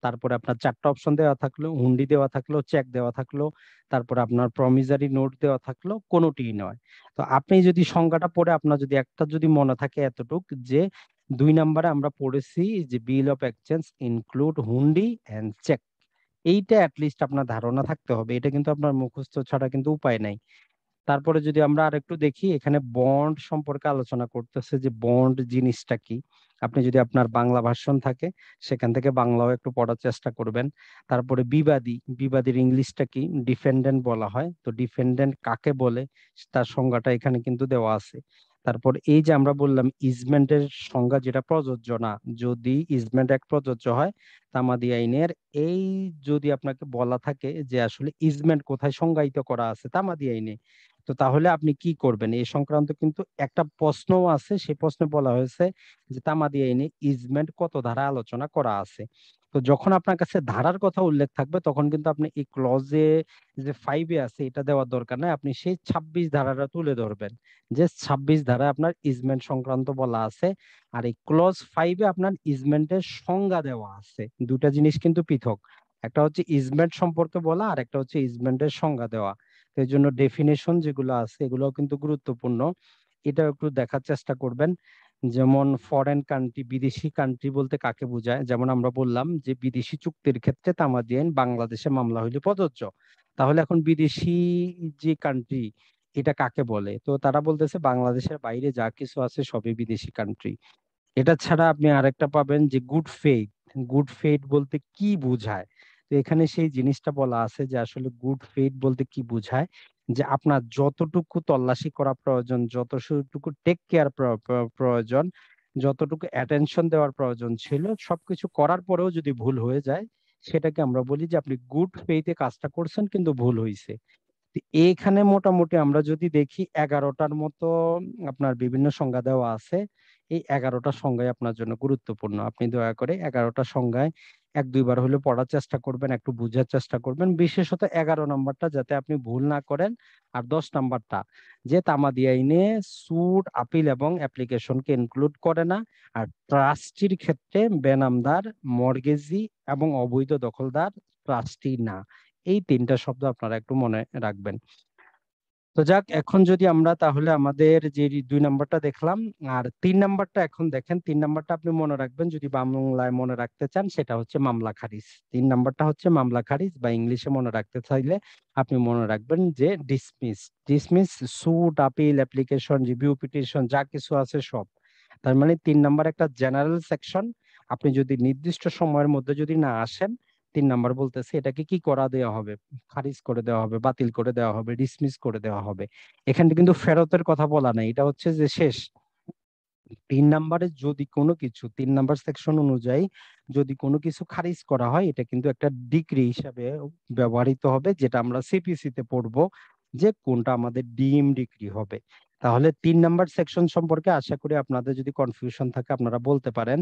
তারপরে আপনার চারটা অপশন দেওয়া থাকলো হুন্ডি দেওয়া থাকলো চেক দেওয়া থাকলো তারপর আপনার প্রমিজারি নোট দেওয়া থাকলো কোনোটিই নয় তো আপনি যদি সংজ্ঞাটা পড়ে আপনার যদি একটা যদি মনে থাকে এতটুক যে দুই নাম্বারে আমরা পড়েছি যে bill of exchange include hundi and cheque এইটা অ্যাটলিস্ট আপনার ধারণা থাকতে হবে এটা কিন্তু আপনার মুখস্থ ছাড়া কিন্তু উপায় নাই তারপরে যদি আমরা আরেকটু দেখি এখানে বন্ড সম্পর্কে আলোচনা করতেছে যে বন্ড জিনিসটা কি আপনি যদি আপনার বাংলা ভাষণ থাকে সেখান থেকে বাংলাও একটু পড়ার চেষ্টা করবেন তারপরে বিবাদী বিবাদীর ইংলিশটা কি ডিফেন্ডেন্ট বলা হয় তো ডিফেন্ডেন্ট কাকে বলে তার সংজ্ঞাটা এখানে কিন্তু দেওয়া আছে তারপর এই যে আমরা বললাম ইজমেন্টের সংজ্ঞা যেটা প্রযোজ্য না যদি ইজমেন্ট এক প্রযোজ্য হয় তামাদি আইনের এই যদি আপনাকে বলা থাকে যে আসলে ইজমেন্ট কোথায় সংজ্ঞায়িত করা আছে তামাদি আইনে তো তাহলে আপনি কি করবেন এই সংক্রান্ত কিন্তু একটা প্রশ্ন আছে সেই প্রশ্নে বলা হয়েছে যে তামাদি আইনে ইজমেন্ট কত ধারা আলোচনা করা আছে তো যখন আপনার কাছে ধারার কথা উল্লেখ থাকবে তখন কিন্তু আপনি এই ক্লজে যে ফাইভে আছে এটা দেওয়ার দরকার নাই আপনি সেই ছাব্বিশ ধারাটা তুলে ধরবেন যে ছাব্বিশ ধারায় আপনার ইজমেন্ট সংক্রান্ত বলা আছে আর এই ক্লজ ফাইভে আপনার ইজমেন্টের সংজ্ঞা দেওয়া আছে দুটা জিনিস কিন্তু পৃথক একটা হচ্ছে ইজমেন্ট সম্পর্কে বলা আর একটা হচ্ছে ইজমেন্টের সংজ্ঞা দেওয়া এই জন্য ডেফিনেশন যেগুলো আছে এগুলো কিন্তু গুরুত্বপূর্ণ এটা একটু দেখার চেষ্টা করবেন যেমন ফরেন কান্ট্রি বিদেশি কান্ট্রি বলতে কাকে বোঝায় যেমন আমরা বললাম যে বিদেশি চুক্তির ক্ষেত্রে তামাদি আইন বাংলাদেশে মামলা হইলে প্রযোজ্য তাহলে এখন বিদেশি যে কান্ট্রি এটা কাকে বলে তো তারা বলতেছে বাংলাদেশের বাইরে যা কিছু আছে সবই বিদেশি কান্ট্রি এটা ছাড়া আপনি আরেকটা পাবেন যে গুড ফেথ গুড ফেথ বলতে কি বোঝায় তো এখানে সেই জিনিসটা বলা আছে যে আসলে গুড ফেথ বলতে কি বোঝায় যে আপনার যতটুকু তল্লাশি করা প্রয়োজন যতটুকু টেক কেয়ার প্রয়োজন যতটুকু অ্যাটেনশন দেওয়ার প্রয়োজন ছিল সবকিছু করার পরেও যদি ভুল হয়ে যায় সেটাকে আমরা বলি যে আপনি গুড ফেইথে কাজটা করছেন কিন্তু ভুল হয়েছে এখানে মোটামুটি আমরা যদি দেখি এগারোটার মতো আপনার বিভিন্ন সংজ্ঞা দেওয়া আছে এই এগারোটা সংজ্ঞায় আপনার জন্য গুরুত্বপূর্ণ আপনি দয়া করে এগারোটা সংজ্ঞায় এক দুইবার হলে পড়ার চেষ্টা করবেন একটু বোঝার চেষ্টা করবেন বিশেষত এগারো নম্বরটা যাতে আপনি ভুল না করেন আর দশ নম্বরটা যে তামাদি আইনে সুট আপিল এবং অ্যাপ্লিকেশনকে ইনক্লুড করে না আর ট্রাস্টির ক্ষেত্রে বেনামদার মর্গেজি এবং অবৈধ দখলদার ট্রাস্টি না এই তিনটা শব্দ আপনারা একটু মনে রাখবেন তো যাক এখন যদি আমরা তাহলে আমাদের যে দুই নাম্বারটা দেখলাম আর তিন নাম্বারটা এখন দেখেন তিন নাম্বারটা আপনি মনে রাখবেন যদি বাংলায় মনে রাখতে চান সেটা হচ্ছে মামলা খারিজ তিন নাম্বারটা হচ্ছে মামলা খারিজ বা ইংলিশে মনে রাখতে চাইলে আপনি মনে রাখবেন যে dismiss dismiss suit appeal application review petition যা কিছু আছে সব তার মানে তিন নাম্বার একটা জেনারেল সেকশন আপনি যদি নির্দিষ্ট সময়ের মধ্যে যদি না আসেন তিন নাম্বার বলতেছে এটাকে কি করা দেওয়া হবে খারিজ করে দেওয়া হবে বাতিল করে দেওয়া হবে ডিসমিস করে দেওয়া হবে এখানে কিন্তু ফেরতের কথা বলা নাই এটা হচ্ছে যে শেষ তিন নাম্বারে যদি কোনো কিছু তিন নাম্বার সেকশন অনুযায়ী যদি কোনো কিছু খারিজ করা হয় এটা কিন্তু একটা ডিগ্রি হিসাবে ব্যবহৃত হবে যেটা আমরা সিপিসিতে তে পড়বো যে কোনটা আমাদের ডিএম ডিগ্রি হবে তাহলে তিন নাম্বার সেকশন সম্পর্কে আশা করি আপনাদের যদি কনফিউশন থাকে আপনারা বলতে পারেন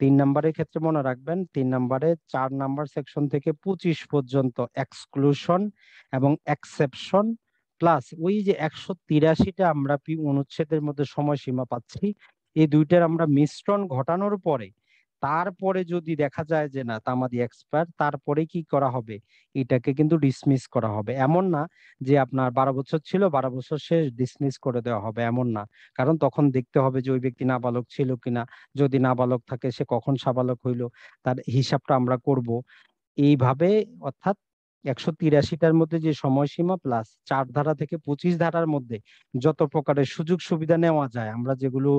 তিন নাম্বারের ক্ষেত্রে মনে রাখবেন তিন নাম্বারে চার নাম্বার সেকশন থেকে পঁচিশ পর্যন্ত এক্সক্লুশন এবং এক্সেপশন প্লাস ওই যে একশো তিরাশিটা আমরা অনুচ্ছেদের মধ্যে সময়সীমা পাচ্ছি এই দুইটার আমরা মিশ্রণ ঘটানোর পরে তারপরে যদি দেখা যায় যে না তামাদি এক্সপায়ার তারপরে কি করা হবে এটাকে কিন্তু ডিসমিস করা হবে এমন না যে আপনার বারো বছর ছিল বারো বছর শেষ ডিসমিস করে দেওয়া হবে এমন না কারণ তখন দেখতে হবে যে ওই ব্যক্তি নাবালক ছিল কিনা যদি নাবালক থাকে সে কখন সাবালক হইলো তার হিসাবটা আমরা করব এইভাবে অর্থাৎ একশো তিরাশিটার মধ্যে যে সময়সীমা প্লাস চার ধারা থেকে পঁচিশ ধারার মধ্যে যত প্রকারের সুযোগ সুবিধা নেওয়া যায় আমরা যেগুলো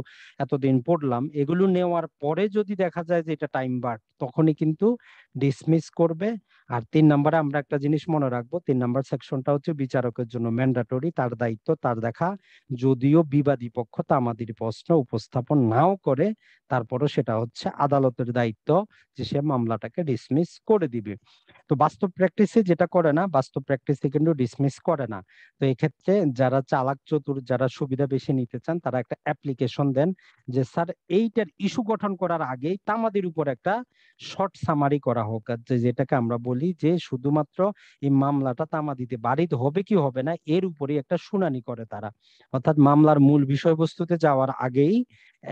এতদিন পড়লাম এগুলো নেওয়ার পরে যদি দেখা যায় যে এটা টাইম বার তখনই কিন্তু ডিসমিস করবে আর তিন নম্বরে আমরা একটা জিনিস মনে রাখবো তিন নম্বর সেকশনটা হচ্ছে বিচারকের জন্য ম্যান্ডাটরি তার দায়িত্ব তার দেখা যদিও বিবাদী পক্ষ তা আমাদের প্রশ্ন উপস্থাপন নাও করে তারপরে সেটা হচ্ছে আদালতের দায়িত্ব যে সে মামলাটাকে ডিসমিস করে দিবে তো বাস্তব প্র্যাকটিসে যেটা করে না বাস্তব প্র্যাকটিসে কিন্তু ডিসমিস করে না তো এক্ষেত্রে যারা চালাক চতুর যারা সুবিধা বেশি নিতে চান তারা একটা অ্যাপ্লিকেশন দেন যে স্যার এইটার ইস্যু গঠন করার আগেই তামাদের উপর একটা শর্ট সামারি করা করা হোক যেটাকে আমরা বলি যে শুধুমাত্র এই মামলাটা দিতে বাড়িতে হবে কি হবে না এর উপরে একটা শুনানি করে তারা অর্থাৎ মামলার মূল বিষয়বস্তুতে যাওয়ার আগেই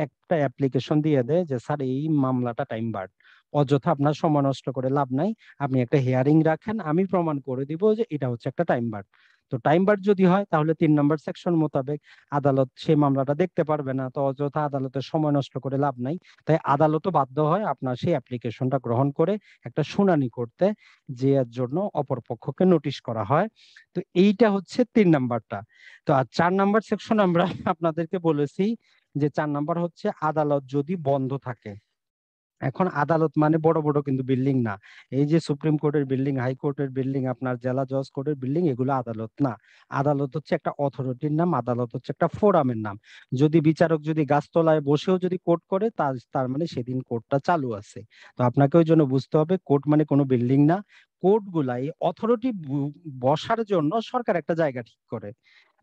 একটা অ্যাপ্লিকেশন দিয়ে দেয় যে স্যার এই মামলাটা টাইম বার্ড অযথা আপনার সময় নষ্ট করে লাভ নাই আপনি একটা হিয়ারিং রাখেন আমি প্রমাণ করে দিব যে এটা হচ্ছে একটা টাইম বার্ড তো টাইম বার যদি হয় তাহলে তিন নম্বর সেকশন মোতাবেক আদালত সেই মামলাটা দেখতে পারবে না তো অযথা আদালতের সময় নষ্ট করে লাভ নাই তাই আদালতও বাধ্য হয় আপনার সেই অ্যাপ্লিকেশনটা গ্রহণ করে একটা শুনানি করতে যে এর জন্য পক্ষকে নোটিশ করা হয় তো এইটা হচ্ছে তিন নাম্বারটা তো আর চার নাম্বার সেকশন আমরা আপনাদেরকে বলেছি যে চার নাম্বার হচ্ছে আদালত যদি বন্ধ থাকে এখন আদালত মানে বড় বড় কিন্তু বিল্ডিং না এই যে সুপ্রিম কোর্টের বিল্ডিং হাইকোর্টের বিল্ডিং আপনার জেলা জজ কোর্টের বিল্ডিং এগুলো আদালত না আদালত হচ্ছে একটা অথরিটির নাম আদালত হচ্ছে একটা ফোরামের নাম যদি বিচারক যদি গাছতলায় বসেও যদি কোর্ট করে তার তার মানে সেদিন কোর্টটা চালু আছে তো আপনাকে ওই জন্য বুঝতে হবে কোর্ট মানে কোনো বিল্ডিং না কোর্ট কোর্টগুলাই অথরিটি বসার জন্য সরকার একটা জায়গা ঠিক করে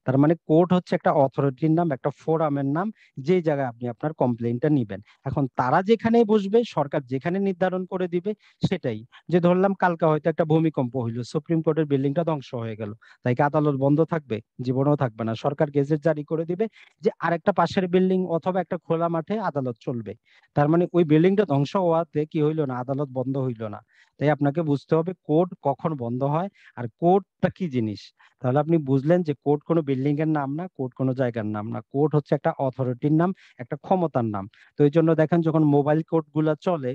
তার মানে কোর্ট হচ্ছে একটা অথরিটির নাম একটা ফোরামের নাম যে জায়গায় আপনি আপনার কমপ্লেনটা নিবেন এখন তারা যেখানে বসবে সরকার যেখানে নির্ধারণ করে দিবে সেটাই যে ধরলাম কালকা হয়তো একটা ভূমিকম্প হইলো সুপ্রিম কোর্টের বিল্ডিংটা ধ্বংস হয়ে গেল তাই কি আদালত বন্ধ থাকবে জীবনেও থাকবে না সরকার গেজেট জারি করে দিবে যে আরেকটা পাশের বিল্ডিং অথবা একটা খোলা মাঠে আদালত চলবে তার মানে ওই বিল্ডিংটা ধ্বংস হওয়াতে কি হইলো না আদালত বন্ধ হইলো না তাই আপনাকে বুঝতে হবে কোর্ট কখন বন্ধ হয় আর কোর্ট কোর্টটা কি জিনিস তাহলে আপনি বুঝলেন যে কোর্ট কোনো বিল্ডিং এর নাম না কোর্ট কোনো জায়গার নাম না কোর্ট হচ্ছে একটা অথরিটির নাম একটা ক্ষমতার নাম তো এই জন্য দেখেন যখন মোবাইল কোড গুলা চলে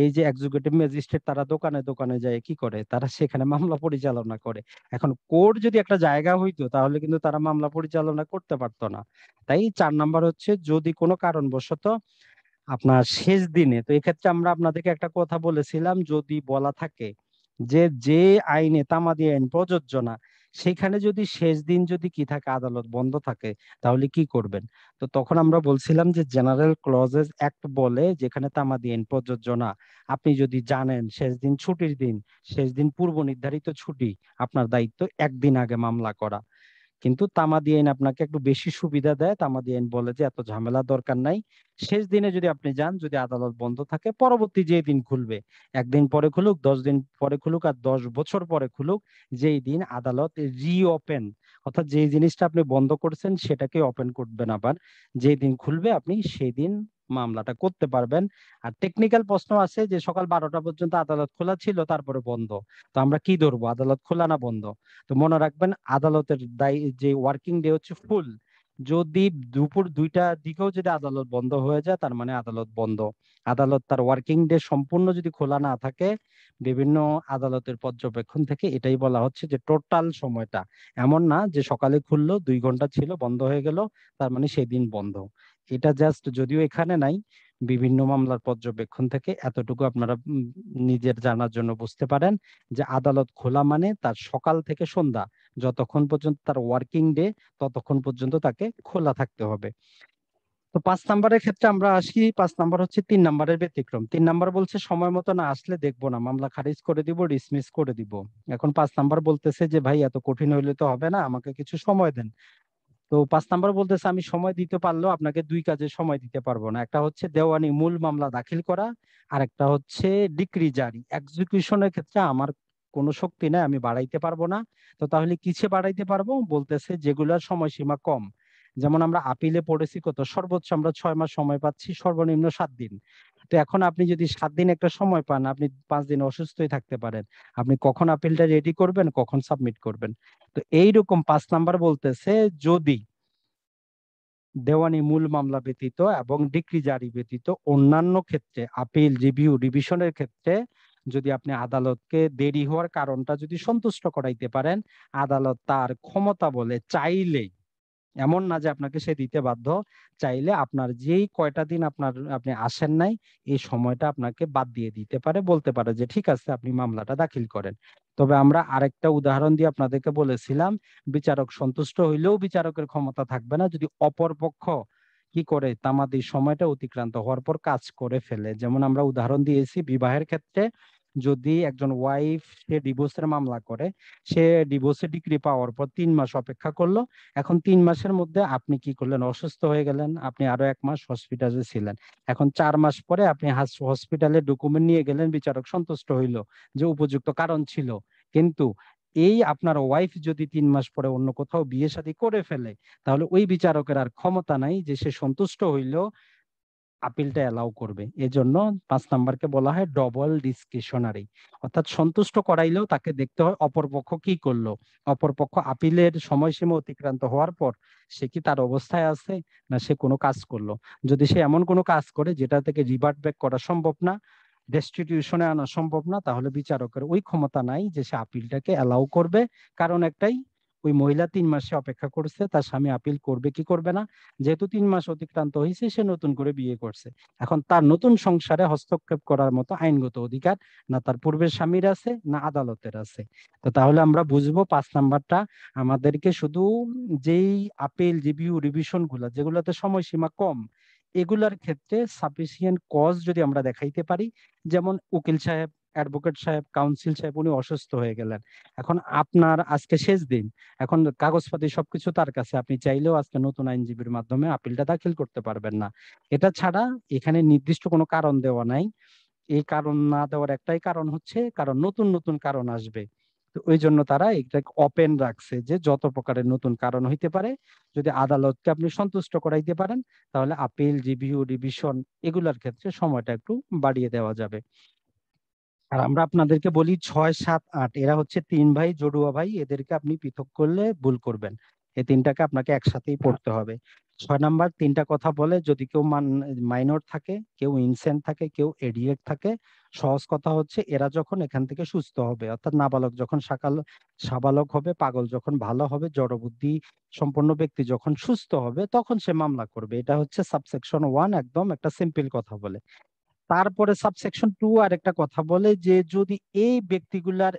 এই যে এক্সিকিউটিভ ম্যাজিস্ট্রেট তারা দোকানে দোকানে যায় কি করে তারা সেখানে মামলা পরিচালনা করে এখন কোড যদি একটা জায়গা হইতো তাহলে কিন্তু তারা মামলা পরিচালনা করতে পারতো না তাই চার নাম্বার হচ্ছে যদি কোনো কারণবশত আপনার শেষ দিনে তো এক্ষেত্রে আমরা আপনাদেরকে একটা কথা বলেছিলাম যদি বলা থাকে যে যে আইনে তামাদি আইন প্রযোজ্য না সেখানে যদি শেষ দিন যদি কি থাকে আদালত বন্ধ থাকে তাহলে কি করবেন তো তখন আমরা বলছিলাম যে জেনারেল ক্লজেস অ্যাক্ট বলে যেখানে তামাদি আইন প্রযোজ্য না আপনি যদি জানেন শেষ দিন ছুটির দিন শেষ দিন পূর্ব নির্ধারিত ছুটি আপনার দায়িত্ব একদিন আগে মামলা করা কিন্তু তামা দিয়ে আপনাকে একটু বেশি সুবিধা দেয় তামা দিয়ে বলে যে এত ঝামেলা দরকার নাই শেষ দিনে যদি আপনি যান যদি আদালত বন্ধ থাকে পরবর্তী যে দিন খুলবে একদিন পরে খুলুক দশ দিন পরে খুলুক আর দশ বছর পরে খুলুক যেই দিন আদালত রিওপেন অর্থাৎ যে জিনিসটা আপনি বন্ধ করছেন সেটাকে ওপেন করবেন আবার যেই দিন খুলবে আপনি সেই দিন মামলাটা করতে পারবেন আর টেকনিক্যাল প্রশ্ন আছে যে সকাল বারোটা পর্যন্ত আদালত খোলা ছিল তারপরে বন্ধ তো আমরা কি ধরবো আদালত খোলা না বন্ধ তো মনে রাখবেন আদালতের দায় যে ওয়ার্কিং ডে হচ্ছে ফুল যদি দুপুর দুইটা দিকেও যদি আদালত বন্ধ হয়ে যায় তার মানে আদালত বন্ধ আদালত তার ওয়ার্কিং ডে সম্পূর্ণ যদি খোলা না থাকে বিভিন্ন আদালতের পর্যবেক্ষণ থেকে এটাই বলা হচ্ছে যে টোটাল সময়টা এমন না যে সকালে খুললো দুই ঘন্টা ছিল বন্ধ হয়ে গেল তার মানে সেদিন বন্ধ এটা জাস্ট যদিও এখানে নাই বিভিন্ন মামলার পর্যবেক্ষণ থেকে এতটুকু আপনারা নিজের জানার জন্য বুঝতে পারেন যে আদালত খোলা মানে তার সকাল থেকে সন্ধ্যা যতক্ষণ পর্যন্ত তার ওয়ার্কিং ডে ততক্ষণ পর্যন্ত তাকে খোলা থাকতে হবে তো পাঁচ নাম্বারের ক্ষেত্রে আমরা আসি পাঁচ নাম্বার হচ্ছে তিন নাম্বারের ব্যতিক্রম তিন নাম্বার বলছে সময় মতো না আসলে দেখবো না মামলা খারিজ করে দিব ডিসমিস করে দিব এখন পাঁচ নাম্বার বলতেছে যে ভাই এত কঠিন হইলে তো হবে না আমাকে কিছু সময় দেন তো পাঁচ নাম্বার বলতেছে আমি সময় দিতে পারলেও আপনাকে দুই কাজে সময় দিতে পারবো না একটা হচ্ছে দেওয়ানি মূল মামলা দাখিল করা আর একটা হচ্ছে ডিক্রি জারি এক্সিকিউশনের ক্ষেত্রে আমার কোনো শক্তি নাই আমি বাড়াইতে পারবো না তো তাহলে কিসে বাড়াইতে পারবো বলতেছে যেগুলোর সময়সীমা কম যেমন আমরা আপিলে পড়েছি কত সর্বোচ্চ আমরা ছয় মাস সময় পাচ্ছি সর্বনিম্ন সাত দিন তো এখন আপনি যদি সাত দিন একটা সময় পান আপনি পাঁচ দিন অসুস্থই থাকতে পারেন আপনি কখন আপিলটা রেডি করবেন কখন সাবমিট করবেন তো এইরকম পাঁচ নাম্বার বলতেছে যদি দেওয়ানি মূল মামলা ব্যতীত এবং ডিক্রি জারি ব্যতীত অন্যান্য ক্ষেত্রে আপিল রিভিউ রিভিশনের ক্ষেত্রে যদি আপনি আদালতকে দেরি হওয়ার কারণটা যদি সন্তুষ্ট করাইতে পারেন আদালত তার ক্ষমতা বলে চাইলেই এমন না যে আপনাকে সে দিতে বাধ্য চাইলে আপনার যেই কয়টা দিন আপনার আপনি আসেন নাই এই সময়টা আপনাকে বাদ দিয়ে দিতে পারে বলতে পারে যে ঠিক আছে আপনি মামলাটা দাখিল করেন তবে আমরা আরেকটা উদাহরণ দিয়ে আপনাদেরকে বলেছিলাম বিচারক সন্তুষ্ট হইলেও বিচারকের ক্ষমতা থাকবে না যদি অপরপক্ষ কি করে তামাদি সময়টা অতিক্রান্ত হওয়ার পর কাজ করে ফেলে যেমন আমরা উদাহরণ দিয়েছি বিবাহের ক্ষেত্রে যদি একজন ওয়াইফ সে ডিভোর্সের মামলা করে সে ডিভোর্সের ডিগ্রি পাওয়ার পর তিন মাস অপেক্ষা করলো এখন তিন মাসের মধ্যে আপনি কি করলেন অসুস্থ হয়ে গেলেন আপনি আরো এক মাস হসপিটালে ছিলেন এখন চার মাস পরে আপনি হসপিটালে ডকুমেন্ট নিয়ে গেলেন বিচারক সন্তুষ্ট হইল যে উপযুক্ত কারণ ছিল কিন্তু এই আপনার ওয়াইফ যদি তিন মাস পরে অন্য কোথাও বিয়ে শাদী করে ফেলে তাহলে ওই বিচারকের আর ক্ষমতা নাই যে সে সন্তুষ্ট হইল আপিলটা অ্যালাউ করবে এজন্য পাঁচ নাম্বারকে বলা হয় ডবল ডিসক্রিশনারি অর্থাৎ সন্তুষ্ট করাইলেও তাকে দেখতে হয় অপরপক্ষ কি করলো অপরপক্ষ আপিলের সময়সীমা অতিক্রান্ত হওয়ার পর সে কি তার অবস্থায় আছে না সে কোনো কাজ করলো যদি সে এমন কোনো কাজ করে যেটা থেকে রিভার্ট ব্যাক করা সম্ভব না ডেস্টিটিউশনে আনা সম্ভব না তাহলে বিচারকের ওই ক্ষমতা নাই যে সে আপিলটাকে অ্যালাউ করবে কারণ একটাই ওই মহিলা তিন মাসে অপেক্ষা করছে তার স্বামী আপিল করবে কি করবে না যেহেতু তিন মাস অতিক্রান্ত হয়েছে সে নতুন করে বিয়ে করছে এখন তার নতুন সংসারে হস্তক্ষেপ করার মতো আইনগত অধিকার না তার পূর্বের স্বামীর আছে না আদালতের আছে তো তাহলে আমরা বুঝবো পাঁচ নাম্বারটা আমাদেরকে শুধু যেই আপিল রিভিউ রিভিশন গুলা যেগুলোতে সময়সীমা কম এগুলার ক্ষেত্রে সাফিসিয়েন্ট কজ যদি আমরা দেখাইতে পারি যেমন উকিল সাহেব অ্যাডভোকেট সাহেব কাউন্সিল সাহেব উনি অসুস্থ হয়ে গেলেন এখন আপনার আজকে শেষ দিন এখন কাগজপাতি সবকিছু তার কাছে আপনি চাইলেও আজকে নতুন আইনজীবীর মাধ্যমে আপিলটা দাখিল করতে পারবেন না এটা ছাড়া এখানে নির্দিষ্ট কোনো কারণ দেওয়া নাই এই কারণ না দেওয়ার একটাই কারণ হচ্ছে কারণ নতুন নতুন কারণ আসবে ওই জন্য তারা এটা ওপেন রাখছে যে যত প্রকারের নতুন কারণ হইতে পারে যদি আদালতকে আপনি সন্তুষ্ট করাইতে পারেন তাহলে আপিল জিভিউ রিভিশন এগুলার ক্ষেত্রে সময়টা একটু বাড়িয়ে দেওয়া যাবে আর আমরা আপনাদেরকে বলি ছয় সাত আট এরা হচ্ছে তিন ভাই জড়ুয়া ভাই এদেরকে আপনি পৃথক করলে ভুল করবেন এই তিনটাকে আপনাকে একসাথেই পড়তে হবে ছয় নাম্বার তিনটা কথা বলে যদি কেউ মাইনর থাকে কেউ ইনসেন্ট থাকে কেউ এডিয়েট থাকে সহজ কথা হচ্ছে এরা যখন এখান থেকে সুস্থ হবে অর্থাৎ নাবালক যখন সাকাল সাবালক হবে পাগল যখন ভালো হবে জড়বুদ্ধি সম্পন্ন ব্যক্তি যখন সুস্থ হবে তখন সে মামলা করবে এটা হচ্ছে সাবসেকশন ওয়ান একদম একটা সিম্পল কথা বলে তারপরে সাবসেকশন টু আর একটা কথা বলে যে যদি এই ব্যক্তিগুলার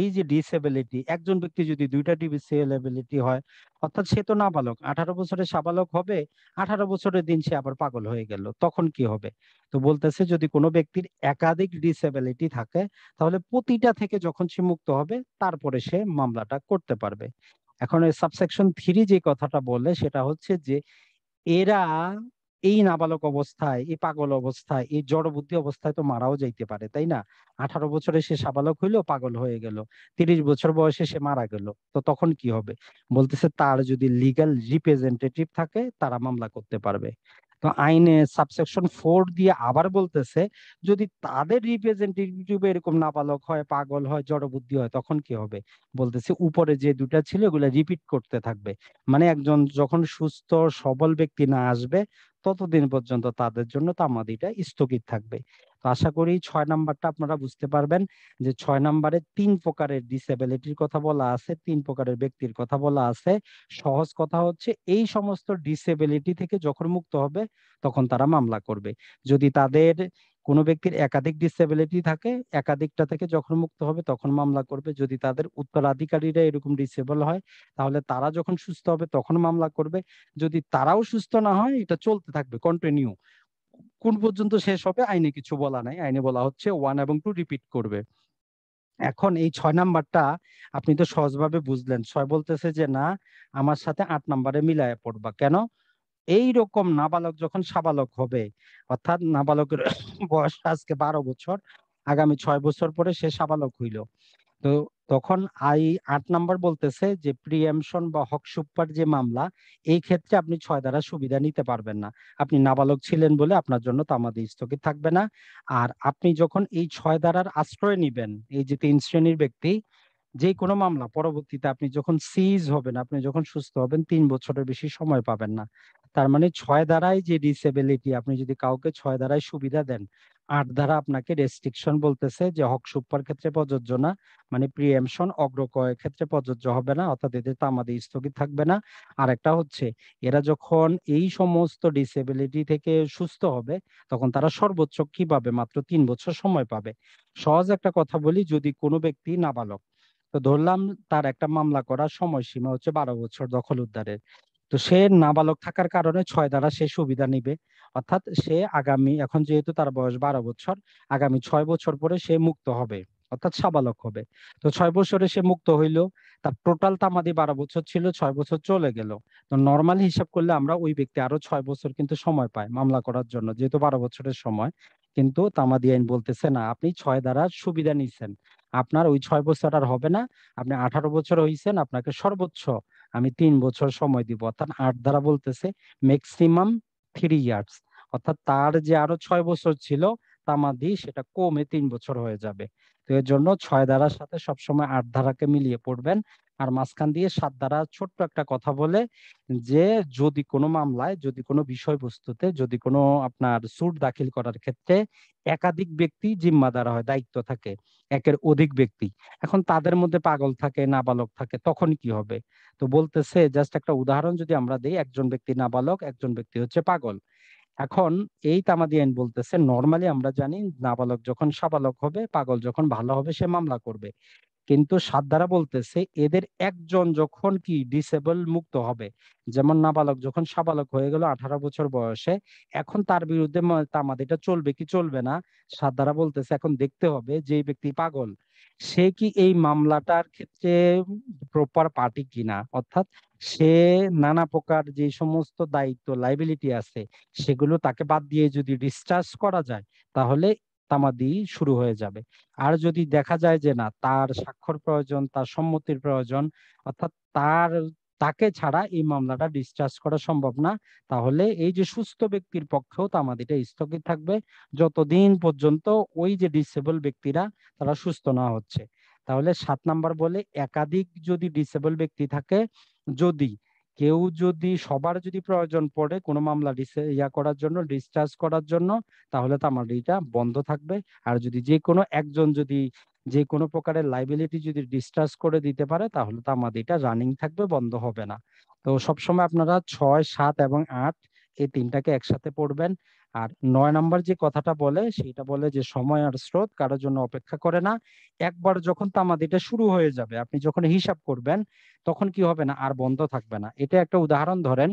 এই যে ডিসএবিলিটি একজন ব্যক্তি যদি দুইটা ডিসএবিলিটি হয় অর্থাৎ সে তো না বালক আঠারো বছরে সাবালক হবে আঠারো বছরের দিন সে আবার পাগল হয়ে গেল তখন কি হবে তো বলতেছে যদি কোনো ব্যক্তির একাধিক ডিসএবিলিটি থাকে তাহলে প্রতিটা থেকে যখন সে মুক্ত হবে তারপরে সে মামলাটা করতে পারবে এখন সাবসেকশন থ্রি যে কথাটা বলে সেটা হচ্ছে যে এরা এই নাবালক অবস্থায় এই পাগল অবস্থায় এই জড় বুদ্ধি অবস্থায় তো মারাও যাইতে পারে তাই না আঠারো বছরে সে সাবালক হইলো পাগল হয়ে গেল তিরিশ বছর বয়সে সে মারা গেল তো তখন কি হবে বলতেছে তার যদি লিগাল রিপ্রেজেন্টেটিভ থাকে তারা মামলা করতে পারবে তো আইনে সাবসেকশন ফোর দিয়ে আবার বলতেছে যদি তাদের রিপ্রেজেন্টেটিভ এরকম নাবালক হয় পাগল হয় জড়বুদ্ধি হয় তখন কি হবে বলতেছে উপরে যে দুটা ছিল ওগুলা রিপিট করতে থাকবে মানে একজন যখন সুস্থ সবল ব্যক্তি না আসবে ততদিন পর্যন্ত তাদের জন্য তামাদিটা স্থগিত থাকবে তো আশা করি ছয় নাম্বারটা আপনারা বুঝতে পারবেন যে ছয় নাম্বারে তিন প্রকারের ডিসেবিলিটির কথা বলা আছে তিন প্রকারের ব্যক্তির কথা বলা আছে সহজ কথা হচ্ছে এই সমস্ত ডিসেবিলিটি থেকে যখন মুক্ত হবে তখন তারা মামলা করবে যদি তাদের কোনো ব্যক্তির একাধিক ডিসএবিলিটি থাকে একাধিকটা থেকে যখন মুক্ত হবে তখন মামলা করবে যদি তাদের উত্তরাধিকারীরা এরকম ডিসেবল হয় তাহলে তারা যখন সুস্থ হবে তখন মামলা করবে যদি তারাও সুস্থ না হয় এটা চলতে থাকবে কন্টিনিউ কোন পর্যন্ত শেষ হবে আইনে কিছু বলা নাই আইনে বলা হচ্ছে ওয়ান এবং টু রিপিট করবে এখন এই ছয় নাম্বারটা আপনি তো সহজভাবে বুঝলেন ছয় বলতেছে যে না আমার সাথে আট নাম্বারে মিলায় পড়বা কেন এই রকম নাবালক যখন সাবালক হবে অর্থাৎ নাবালকের বয়স আজকে বারো বছর আগামী ছয় বছর পরে সে সাবালক হইল তো তখন আই আট নাম্বার বলতেছে যে প্রিএমশন বা হক সুপার যে মামলা এই ক্ষেত্রে আপনি ছয় দ্বারা সুবিধা নিতে পারবেন না আপনি নাবালক ছিলেন বলে আপনার জন্য তামাদি স্থগিত থাকবে না আর আপনি যখন এই ছয় দ্বারার আশ্রয় নিবেন এই যে তিন শ্রেণীর ব্যক্তি যে কোনো মামলা পরবর্তীতে আপনি যখন সিজ হবেন আপনি যখন সুস্থ হবেন তিন বছরের বেশি সময় পাবেন না তার মানে ছয় দ্বারাই যে ডিসেবিলিটি আপনি যদি কাউকে ছয় দ্বারাই সুবিধা দেন আট ধারা আপনাকে রেস্ট্রিকশন বলতেছে যে হক সুপার ক্ষেত্রে প্রযোজ্য না মানে প্রিএমশন অগ্রকয়ের ক্ষেত্রে প্রযোজ্য হবে না অর্থাৎ এদের তামাদি স্থগিত থাকবে না আর একটা হচ্ছে এরা যখন এই সমস্ত ডিসেবিলিটি থেকে সুস্থ হবে তখন তারা সর্বোচ্চ কি পাবে মাত্র তিন বছর সময় পাবে সহজ একটা কথা বলি যদি কোনো ব্যক্তি নাবালক তো ধরলাম তার একটা মামলা করার সময়সীমা হচ্ছে বারো বছর দখল উদ্ধারের তো সে নাবালক থাকার কারণে ছয় দ্বারা সে সুবিধা নিবে অর্থাৎ সে আগামী এখন যেহেতু তার বয়স বারো বছর আগামী ছয় বছর পরে সে মুক্ত হবে অর্থাৎ সাবালক হবে তো ছয় বছরে সে মুক্ত হইল তার টোটাল তামাদি বারো বছর ছিল ছয় বছর চলে গেল তো নর্মাল হিসাব করলে আমরা ওই ব্যক্তি আরো ছয় বছর কিন্তু সময় পায় মামলা করার জন্য যেহেতু বারো বছরের সময় কিন্তু তামাদি আইন বলতেছে না আপনি ছয় দ্বারা সুবিধা নিছেন আপনার ওই ছয় বছর আর হবে না আপনি আঠারো বছর হয়েছেন আপনাকে সর্বোচ্চ আমি তিন বছর সময় দিব অর্থাৎ আট ধারা বলতেছে ম্যাক্সিমাম থ্রি ইয়ার্স অর্থাৎ তার যে আরো ছয় বছর ছিল তামাদি সেটা কমে তিন বছর হয়ে যাবে তো এর জন্য ছয় ধারার সাথে সবসময় আট ধারাকে মিলিয়ে পড়বেন আর মাঝখান দিয়ে সাত দ্বারা ছোট্ট একটা কথা বলে যে যদি কোনো মামলায় যদি কোনো বিষয়বস্তুতে যদি কোনো আপনার সুট দাখিল করার ক্ষেত্রে একাধিক ব্যক্তি জিম্মাদার হয় দায়িত্ব থাকে একের অধিক ব্যক্তি এখন তাদের মধ্যে পাগল থাকে নাবালক থাকে তখন কি হবে তো বলতেছে জাস্ট একটা উদাহরণ যদি আমরা দিই একজন ব্যক্তি নাবালক একজন ব্যক্তি হচ্ছে পাগল এখন এই তামাদি আইন বলতেছে নর্মালি আমরা জানি নাবালক যখন সাবালক হবে পাগল যখন ভালো হবে সে মামলা করবে কিন্তু সাত দ্বারা বলতেছে এদের একজন যখন কি ডিসেবল মুক্ত হবে যেমন নাবালক যখন সাবালক হয়ে গেল আঠারো বছর বয়সে এখন তার বিরুদ্ধে তামাদিটা চলবে কি চলবে না সাত দ্বারা বলতেছে এখন দেখতে হবে যে ব্যক্তি পাগল সে কি এই মামলাটার ক্ষেত্রে প্রপার পার্টি কিনা অর্থাৎ সে নানা প্রকার যে সমস্ত দায়িত্ব লাইবিলিটি আছে সেগুলো তাকে বাদ দিয়ে যদি ডিসচার্জ করা যায় তাহলে তামাদি শুরু হয়ে যাবে আর যদি দেখা যায় যে না তার স্বাক্ষর প্রয়োজন তার সম্মতির প্রয়োজন অর্থাৎ তার তাকে ছাড়া এই মামলাটা ডিসচার্জ করা সম্ভব না তাহলে এই যে সুস্থ ব্যক্তির পক্ষেও তামাদিটা স্থগিত থাকবে যতদিন পর্যন্ত ওই যে ডিসেবল ব্যক্তিরা তারা সুস্থ না হচ্ছে তাহলে সাত নাম্বার বলে একাধিক যদি ডিসেবল ব্যক্তি থাকে যদি কেউ যদি সবার যদি প্রয়োজন পড়ে কোনো মামলা ইয়া করার জন্য ডিসচার্জ করার জন্য তাহলে তো আমার এটা বন্ধ থাকবে আর যদি যে কোনো একজন যদি যে কোনো প্রকারের লাইবিলিটি যদি ডিসচার্জ করে দিতে পারে তাহলে তো আমাদের এটা রানিং থাকবে বন্ধ হবে না তো সবসময় আপনারা ছয় সাত এবং আট এই তিনটাকে একসাথে পড়বেন আর নয় নাম্বার যে কথাটা বলে সেটা বলে যে সময় আর স্রোত কারোর জন্য অপেক্ষা করে না একবার যখন তামাদিটা শুরু হয়ে যাবে আপনি যখন হিসাব করবেন তখন কি হবে না আর বন্ধ থাকবে না এটা একটা উদাহরণ ধরেন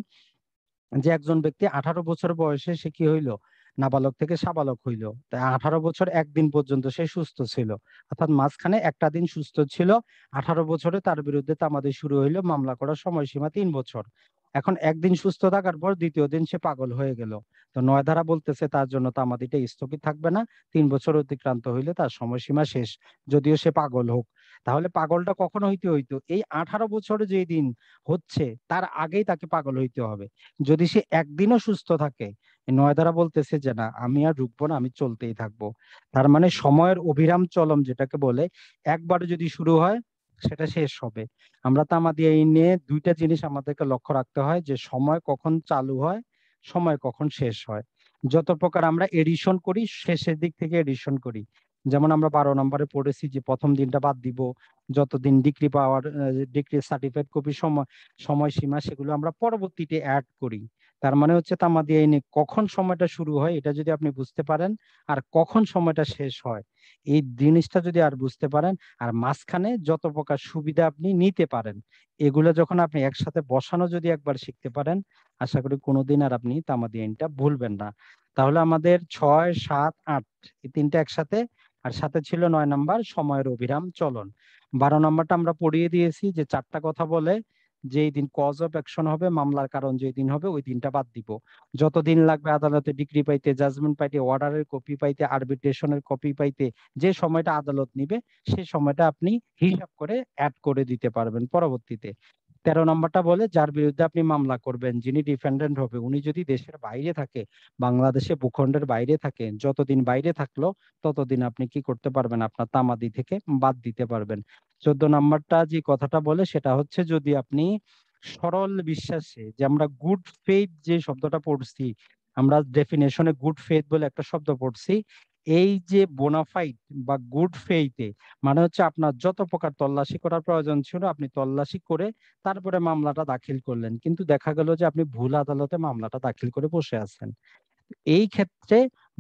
যে একজন ব্যক্তি আঠারো বছর বয়সে সে কি হইলো নাবালক থেকে সাবালক হইল তাই আঠারো বছর একদিন পর্যন্ত সে সুস্থ ছিল অর্থাৎ মাঝখানে একটা দিন সুস্থ ছিল আঠারো বছরে তার বিরুদ্ধে তামাদি শুরু হইলো মামলা করার সময়সীমা তিন বছর এখন একদিন সুস্থ থাকার পর দ্বিতীয় দিন সে পাগল হয়ে গেল তো নয় ধারা বলতেছে তার জন্য তামাদিটা স্থগিত থাকবে না তিন বছর অতিক্রান্ত হইলে তার সময়সীমা শেষ যদিও সে পাগল হোক তাহলে পাগলটা কখন হইতে হইতো এই আঠারো বছর যে দিন হচ্ছে তার আগেই তাকে পাগল হইতে হবে যদি সে একদিনও সুস্থ থাকে নয় ধারা বলতেছে যে না আমি আর রুখবো না আমি চলতেই থাকবো তার মানে সময়ের অভিরাম চলম যেটাকে বলে একবার যদি শুরু হয় সেটা শেষ হবে আমরা এই নিয়ে দুইটা জিনিস আমাদেরকে লক্ষ্য রাখতে হয় যে সময় কখন চালু হয় সময় কখন শেষ হয় যত প্রকার আমরা এডিশন করি শেষের দিক থেকে এডিশন করি যেমন আমরা বারো নম্বরে পড়েছি যে প্রথম দিনটা বাদ দিব যতদিন ডিগ্রি পাওয়ার ডিগ্রি সার্টিফিকেট কপি সময় সময়সীমা সেগুলো আমরা পরবর্তীতে অ্যাড করি তার মানে হচ্ছে তামাদি আইনে কখন সময়টা শুরু হয় এটা যদি আপনি বুঝতে পারেন আর কখন সময়টা শেষ হয় এই জিনিসটা যদি আর বুঝতে পারেন আর মাঝখানে যত প্রকার সুবিধা আপনি নিতে পারেন এগুলো যখন আপনি একসাথে বসানো যদি একবার শিখতে পারেন আশা করি কোনোদিন আর আপনি তামাদিয়ানটা ভুলবেন না তাহলে আমাদের ছয় সাত আট এই তিনটা একসাথে আর সাথে ছিল নয় নাম্বার সময়ের অভিরাম চলন বারো নাম্বারটা আমরা পড়িয়ে দিয়েছি যে চারটা কথা বলে যেই দিন কজ অফ অ্যাকশন হবে মামলার কারণ যেই দিন হবে ওই দিনটা বাদ দিব যত দিন লাগবে আদালতে ডিগ্রি পাইতে জাজমেন্ট পাইতে অর্ডারের কপি পাইতে আরবিট্রেশনের কপি পাইতে যে সময়টা আদালত নিবে সেই সময়টা আপনি হিসাব করে অ্যাড করে দিতে পারবেন পরবর্তীতে তেরো নম্বরটা বলে যার বিরুদ্ধে আপনি মামলা করবেন যিনি ডিফেন্ডেন্ট হবে উনি যদি দেশের বাইরে থাকে বাংলাদেশে ভূখণ্ডের বাইরে থাকে যতদিন বাইরে থাকলো ততদিন আপনি কি করতে পারবেন আপনার তামাদি থেকে বাদ দিতে পারবেন চোদ্দ নম্বরটা যে কথাটা বলে সেটা হচ্ছে যদি আপনি সরল বিশ্বাসে যে আমরা গুড ফেথ যে শব্দটা পড়ছি আমরা ডেফিনেশনে গুড ফেথ বলে একটা শব্দ পড়ছি এই যে বোনাফাইট বা গুড ফেইথে মানে হচ্ছে আপনার যত প্রকার তল্লাশি করার প্রয়োজন ছিল আপনি তল্লাশি করে তারপরে মামলাটা দাখিল করলেন কিন্তু দেখা গেল যে আপনি ভুল আদালতে মামলাটা দাখিল করে বসে আছেন এই ক্ষেত্রে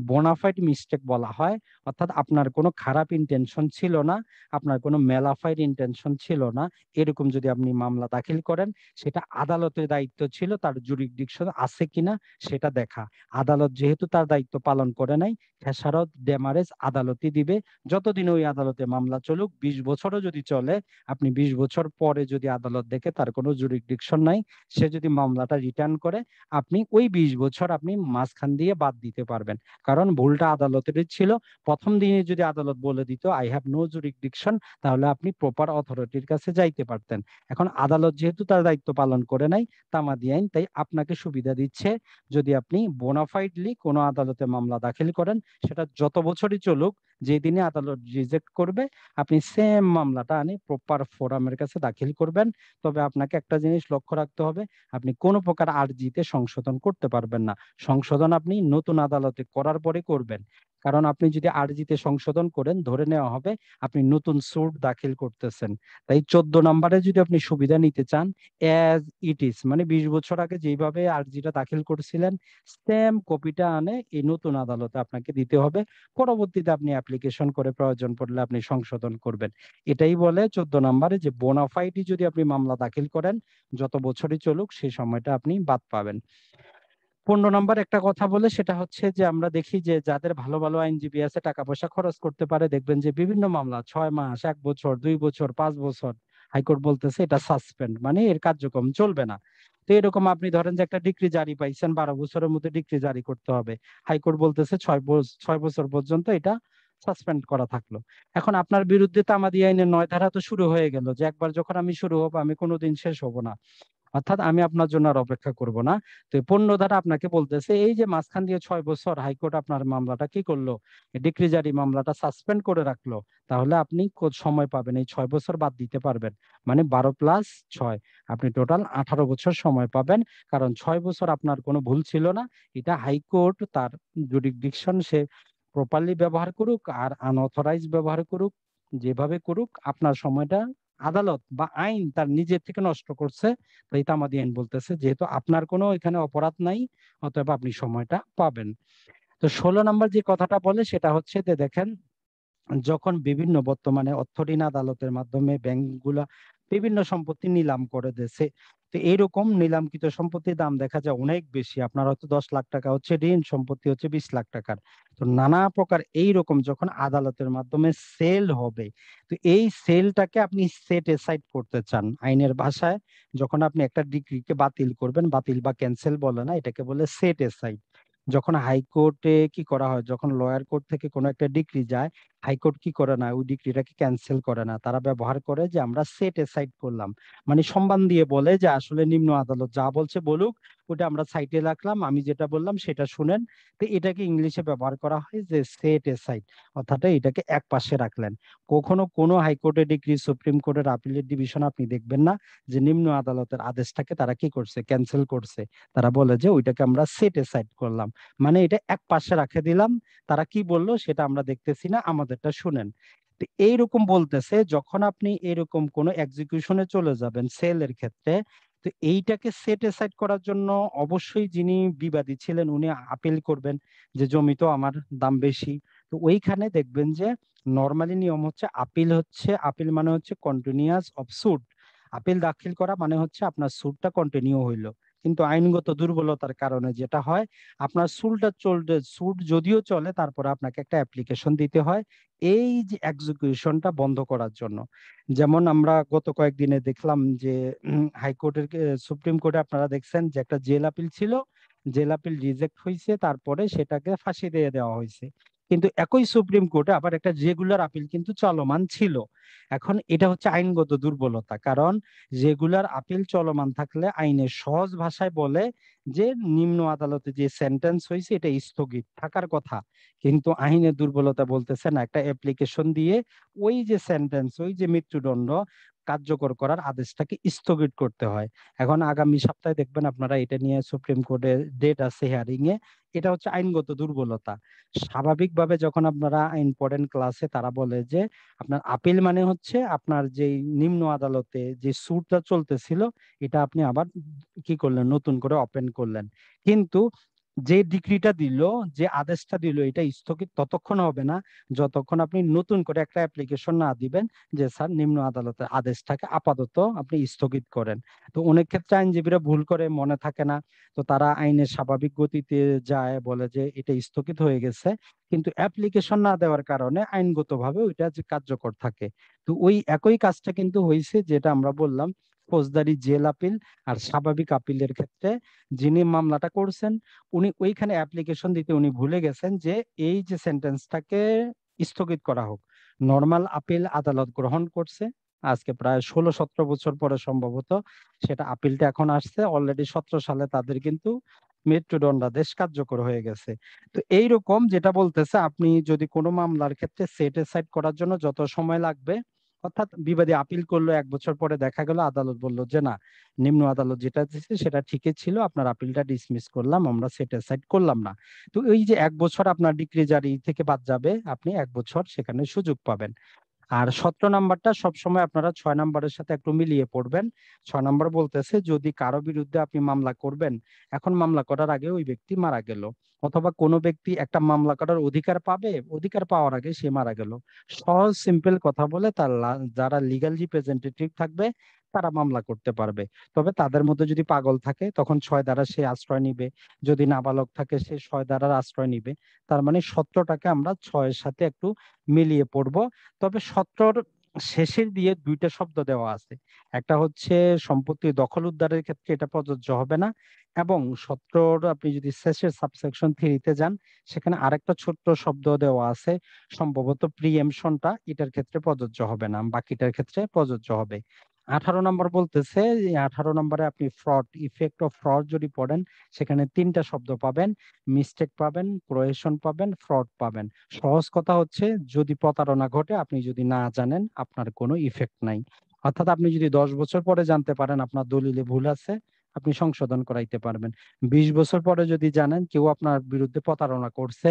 বোনাফাইড মিস্টেক বলা হয় অর্থাৎ আপনার কোনো খারাপ ইন্টেনশন ছিল না আপনার কোনো মেলাফাইড ইন্টেনশন ছিল না এরকম যদি আপনি মামলা দাখিল করেন সেটা আদালতের দায়িত্ব ছিল তার জুরিডিকশন আছে কিনা সেটা দেখা আদালত যেহেতু তার দায়িত্ব পালন করে নাই খেসারত ডেমারেজ আদালতই দিবে যতদিন ওই আদালতে মামলা চলুক বিশ বছরও যদি চলে আপনি বিশ বছর পরে যদি আদালত দেখে তার কোনো জুরিডিকশন নাই সে যদি মামলাটা রিটার্ন করে আপনি ওই বিশ বছর আপনি মাঝখান দিয়ে বাদ দিতে পারবেন কারণ ভুলটা আদালতের ছিল প্রথম দিনে যদি আদালত বলে দিত আই হ্যাভ নো জুরিডিকশন তাহলে আপনি প্রপার অথরিটির কাছে যাইতে পারতেন এখন আদালত যেহেতু তার দায়িত্ব পালন করে নাই তামাদি আইন তাই আপনাকে সুবিধা দিচ্ছে যদি আপনি বোনাফাইডলি কোনো আদালতে মামলা দাখিল করেন সেটা যত বছরই চলুক যেদিনে আদালত রিজেক্ট করবে আপনি সেম মামলাটা আনি প্রপার ফোরামের কাছে দাখিল করবেন তবে আপনাকে একটা জিনিস লক্ষ্য রাখতে হবে আপনি কোনো প্রকার আর্জিতে সংশোধন করতে পারবেন না সংশোধন আপনি নতুন আদালতে করার পরে করবেন কারণ আপনি যদি আরজিতে সংশোধন করেন ধরে নেওয়া হবে আপনি নতুন সুট দাখিল করতেছেন তাই চোদ্দ নম্বরে যদি আপনি সুবিধা নিতে চান অ্যাজ ইট ইজ মানে বিশ বছর আগে যেভাবে আরজিটা দাখিল করেছিলেন সেম কপিটা আনে এই নতুন আদালতে আপনাকে দিতে হবে পরবর্তীতে আপনি অ্যাপ্লিকেশন করে প্রয়োজন পড়লে আপনি সংশোধন করবেন এটাই বলে চোদ্দ নম্বরে যে বোনাফাইটি যদি আপনি মামলা দাখিল করেন যত বছরই চলুক সেই সময়টা আপনি বাদ পাবেন পনেরো নম্বর একটা কথা বলে সেটা হচ্ছে যে আমরা দেখি যে যাদের ভালো ভালো আইনজীবী আছে টাকা পয়সা খরচ করতে পারে দেখবেন যে বিভিন্ন মামলা ছয় মাস এক বছর দুই বছর পাঁচ বছর হাইকোর্ট বলতেছে এটা সাসপেন্ড মানে এর কার্যক্রম চলবে না তো এরকম আপনি ধরেন যে একটা ডিগ্রি জারি পাইছেন বারো বছরের মধ্যে ডিগ্রি জারি করতে হবে হাইকোর্ট বলতেছে ছয় ছয় বছর পর্যন্ত এটা সাসপেন্ড করা থাকলো এখন আপনার বিরুদ্ধে তামাদি আইনের নয় ধারা তো শুরু হয়ে গেল যে একবার যখন আমি শুরু হবো আমি কোনোদিন শেষ হব না অর্থাৎ আমি আপনার জন্য আর অপেক্ষা করব না তো এই পণ্যধারা আপনাকে বলতেছে এই যে মাঝখান দিয়ে ছয় বছর হাইকোর্ট আপনার মামলাটা কি করলো ডিক্রিজারি মামলাটা সাসপেন্ড করে রাখলো তাহলে আপনি সময় পাবেন এই ছয় বছর বাদ দিতে পারবেন মানে বারো প্লাস ছয় আপনি টোটাল আঠারো বছর সময় পাবেন কারণ ছয় বছর আপনার কোনো ভুল ছিল না এটা হাইকোর্ট তার জুডিকশন সে প্রপারলি ব্যবহার করুক আর আনঅথরাইজ ব্যবহার করুক যেভাবে করুক আপনার সময়টা আদালত বা আইন তার নিজের থেকে নষ্ট করছে তাই তামাদি আইন বলতেছে যেহেতু আপনার কোনো এখানে অপরাধ নাই অতএব আপনি সময়টা পাবেন তো ষোলো নম্বর যে কথাটা বলে সেটা হচ্ছে যে দেখেন যখন বিভিন্ন বর্তমানে অর্থঋণ আদালতের মাধ্যমে ব্যাংকগুলা বিভিন্ন সম্পত্তি নিলাম করে দিয়েছে তো এইরকম নিলামকৃত সম্পত্তির দাম দেখা যায় অনেক বেশি আপনার হয়তো দশ লাখ টাকা হচ্ছে ঋণ সম্পত্তি হচ্ছে বিশ লাখ টাকার তো নানা প্রকার এই রকম যখন আদালতের মাধ্যমে সেল হবে তো এই সেলটাকে আপনি সেট এসাইড করতে চান আইনের ভাষায় যখন আপনি একটা ডিগ্রিকে বাতিল করবেন বাতিল বা ক্যান্সেল বলে না এটাকে বলে সেট এসাইড যখন হাইকোর্টে কি করা হয় যখন লয়ার কোর্ট থেকে কোনো একটা ডিগ্রি যায় হাইকোর্ট কি করে না ওই ডিগ্রিটাকে ক্যান্সেল করে না তারা ব্যবহার করে যে আমরা সেট এসাইড করলাম মানে সম্মান দিয়ে বলে যে আসলে নিম্ন আদালত যা বলছে বলুক ওটা আমরা সাইটে রাখলাম আমি যেটা বললাম সেটা শুনেন তো এটাকে ইংলিশে ব্যবহার করা হয় যে সেট এসাইড অর্থাৎ এটাকে এক পাশে রাখলেন কখনো কোনো হাইকোর্টের ডিগ্রি সুপ্রিম কোর্টের আপিলের ডিভিশন আপনি দেখবেন না যে নিম্ন আদালতের আদেশটাকে তারা কি করছে ক্যান্সেল করছে তারা বলে যে ওইটাকে আমরা সেট এসাইড করলাম মানে এটা এক পাশে রাখে দিলাম তারা কি বললো সেটা আমরা দেখতেছি না আমাদের আমাদেরটা শুনেন এইরকম বলতেছে যখন আপনি এরকম কোনো এক্সিকিউশনে চলে যাবেন সেলের ক্ষেত্রে তো এইটাকে সেট এসাইড করার জন্য অবশ্যই যিনি বিবাদী ছিলেন উনি আপিল করবেন যে জমি তো আমার দাম বেশি তো ওইখানে দেখবেন যে নর্মালি নিয়ম হচ্ছে আপিল হচ্ছে আপিল মানে হচ্ছে কন্টিনিউয়াস অফ সুট আপিল দাখিল করা মানে হচ্ছে আপনার সুটটা কন্টিনিউ হইলো কিন্তু আইনগত দুর্বলতার কারণে যেটা হয় আপনার সুলটা চলতে সুট যদিও চলে তারপরে আপনাকে একটা অ্যাপ্লিকেশন দিতে হয় এই যে এক্সিকিউশনটা বন্ধ করার জন্য যেমন আমরা গত কয়েকদিনে দেখলাম যে হাইকোর্টের সুপ্রিম কোর্টে আপনারা দেখছেন যে একটা জেল আপিল ছিল জেল আপিল রিজেক্ট হয়েছে তারপরে সেটাকে ফাঁসি দিয়ে দেওয়া হয়েছে কিন্তু একই সুপ্রিম কোর্টে আবার একটা রেগুলার আপিল কিন্তু চলমান ছিল এখন এটা হচ্ছে আইনগত দুর্বলতা কারণ রেগুলার আপিল চলমান থাকলে আইনের সহজ ভাষায় বলে যে নিম্ন আদালতে যে সেন্টেন্স হয়েছে এটা স্থগিত থাকার কথা কিন্তু আইনের দুর্বলতা বলতেছে না একটা অ্যাপ্লিকেশন দিয়ে ওই যে সেন্টেন্স ওই যে মৃত্যুদণ্ড কার্যকর করার আদেশটাকে স্থগিত করতে হয় এখন আগামী সপ্তাহে দেখবেন আপনারা এটা নিয়ে সুপ্রিম কোর্টে ডেট আছে হিয়ারিং এ এটা হচ্ছে আইনগত দুর্বলতা স্বাভাবিকভাবে যখন আপনারা ইম্পর্টেন্ট ক্লাসে তারা বলে যে আপনার আপিল মানে হচ্ছে আপনার যে নিম্ন আদালতে যে স্যুটটা চলতেছিল এটা আপনি আবার কি করলেন নতুন করে ওপেন করলেন কিন্তু যে ডিগ্রিটা দিল যে আদেশটা দিল এটা স্থগিত ততক্ষণ হবে না যতক্ষণ আপনি নতুন করে একটা অ্যাপ্লিকেশন না দিবেন যে স্যার নিম্ন আদালতের আদেশটাকে আপাতত আপনি স্থগিত করেন তো অনেক ক্ষেত্রে আইনজীবীরা ভুল করে মনে থাকে না তো তারা আইনের স্বাভাবিক গতিতে যায় বলে যে এটা স্থগিত হয়ে গেছে কিন্তু অ্যাপ্লিকেশন না দেওয়ার কারণে আইনগতভাবে ওইটা যে কার্যকর থাকে তো ওই একই কাজটা কিন্তু হয়েছে যেটা আমরা বললাম ফৌজদারি জেল আপিল আর স্বাভাবিক আপিলের ক্ষেত্রে যিনি মামলাটা করছেন উনি ওইখানে অ্যাপ্লিকেশন দিতে উনি ভুলে গেছেন যে এই যে সেন্টেন্সটাকে স্থগিত করা হোক নর্মাল আপিল আদালত গ্রহণ করছে আজকে প্রায় ষোলো সতেরো বছর পরে সম্ভবত সেটা আপিলটা এখন আসছে অলরেডি সতেরো সালে তাদের কিন্তু মৃত্যুদণ্ডাদেশ কার্যকর হয়ে গেছে তো এই রকম যেটা বলতেছে আপনি যদি কোনো মামলার ক্ষেত্রে সেট সাইড করার জন্য যত সময় লাগবে অর্থাৎ বিবাদী আপিল করলো এক বছর পরে দেখা গেল আদালত বলল যে না নিম্ন আদালত যেটা দিচ্ছে সেটা ঠিকই ছিল আপনার আপিলটা ডিসমিস করলাম আমরা সাইড করলাম না তো এই যে এক বছর আপনার ডিক্রি জারি থেকে বাদ যাবে আপনি এক বছর সেখানে সুযোগ পাবেন আর সতেরো নাম্বারটা সবসময় আপনারা ছয় নাম্বারের সাথে একটু মিলিয়ে পড়বেন ছয় নাম্বার বলতেছে যদি কারো বিরুদ্ধে আপনি মামলা করবেন এখন মামলা করার আগে ওই ব্যক্তি মারা গেল অথবা কোনো ব্যক্তি একটা মামলা করার অধিকার পাবে অধিকার পাওয়ার আগে সে মারা গেল সহজ সিম্পল কথা বলে তার যারা লিগাল রিপ্রেজেন্টেটিভ থাকবে তারা মামলা করতে পারবে তবে তাদের মধ্যে যদি পাগল থাকে তখন ছয় দ্বারা সে আশ্রয় নিবে যদি নাবালক থাকে সে ছয় দ্বারার আশ্রয় নিবে তার মানে সত্রটাকে আমরা ছয়ের সাথে একটু মিলিয়ে পড়ব তবে সত্রর শেষের দিয়ে দুইটা শব্দ দেওয়া আছে একটা হচ্ছে সম্পত্তি দখল উদ্ধারের ক্ষেত্রে এটা প্রযোজ্য হবে না এবং সত্রর আপনি যদি শেষের সাবসেকশন থ্রিতে যান সেখানে আরেকটা ছোট্ট শব্দ দেওয়া আছে সম্ভবত প্রিএমশনটা এটার ক্ষেত্রে প্রযোজ্য হবে না বাকিটার ক্ষেত্রে প্রযোজ্য হবে আঠারো নম্বর বলতেছে আঠারো নম্বরে আপনি ফ্রড ইফেক্ট অফ ফ্রড যদি পড়েন সেখানে তিনটা শব্দ পাবেন মিস্টেক পাবেন ক্রোয়েশন পাবেন ফ্রড পাবেন সহজ কথা হচ্ছে যদি প্রতারণা ঘটে আপনি যদি না জানেন আপনার কোনো ইফেক্ট নাই অর্থাৎ আপনি যদি দশ বছর পরে জানতে পারেন আপনার দলিলে ভুল আছে আপনি সংশোধন করাইতে পারবেন বিশ বছর পরে যদি জানেন কেউ আপনার বিরুদ্ধে প্রতারণা করছে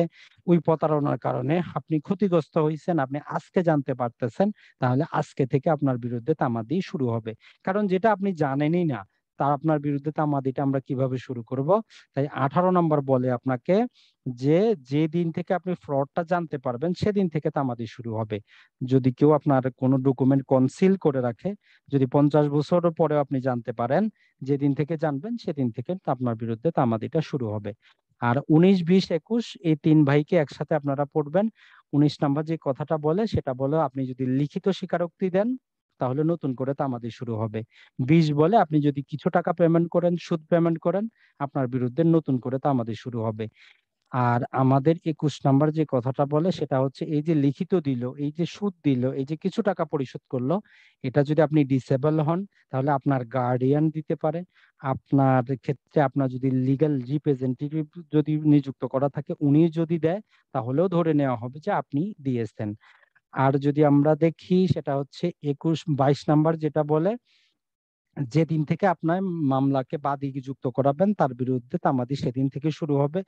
ওই প্রতারণার কারণে আপনি ক্ষতিগ্রস্ত হয়েছেন আপনি আজকে জানতে পারতেছেন তাহলে আজকে থেকে আপনার বিরুদ্ধে তামাদি শুরু হবে কারণ যেটা আপনি জানেনই না তার আপনার বিরুদ্ধে তামাদিটা আমরা কিভাবে শুরু করব তাই আঠারো নম্বর বলে আপনাকে যে যে দিন থেকে আপনি ফ্রডটা জানতে পারবেন সেদিন থেকে তামাদি শুরু হবে যদি কেউ আপনার কোনো ডকুমেন্ট কনসিল করে রাখে যদি পঞ্চাশ বছর পরে আপনি জানতে পারেন যেদিন থেকে জানবেন সেদিন থেকে আপনার বিরুদ্ধে তামাদিটা শুরু হবে আর উনিশ বিশ একুশ এই তিন ভাইকে একসাথে আপনারা পড়বেন উনিশ নাম্বার যে কথাটা বলে সেটা বলে আপনি যদি লিখিত স্বীকারোক্তি দেন তাহলে নতুন করে তামাদি শুরু হবে বিশ বলে আপনি যদি কিছু টাকা পেমেন্ট করেন সুদ পেমেন্ট করেন আপনার বিরুদ্ধে নতুন করে তামাদি শুরু হবে আর আমাদের একুশ নাম্বার যে কথাটা বলে সেটা হচ্ছে এই যে লিখিত দিল এই যে সুদ দিল এই যে কিছু টাকা পরিশোধ করলো এটা যদি আপনি ডিসেবল হন তাহলে আপনার গার্ডিয়ান দিতে পারে আপনার ক্ষেত্রে আপনার যদি লিগাল রিপ্রেজেন্টেটিভ যদি নিযুক্ত করা থাকে উনি যদি দেয় তাহলেও ধরে নেওয়া হবে যে আপনি দিয়েছেন আর যদি আমরা দেখি সেটা হচ্ছে একুশ বাইশ নাম্বার যেটা বলে যেদিন থেকে আপনার মামলাকে বাদী যুক্ত করাবেন তার বিরুদ্ধে তামাদি সেদিন থেকে শুরু হবে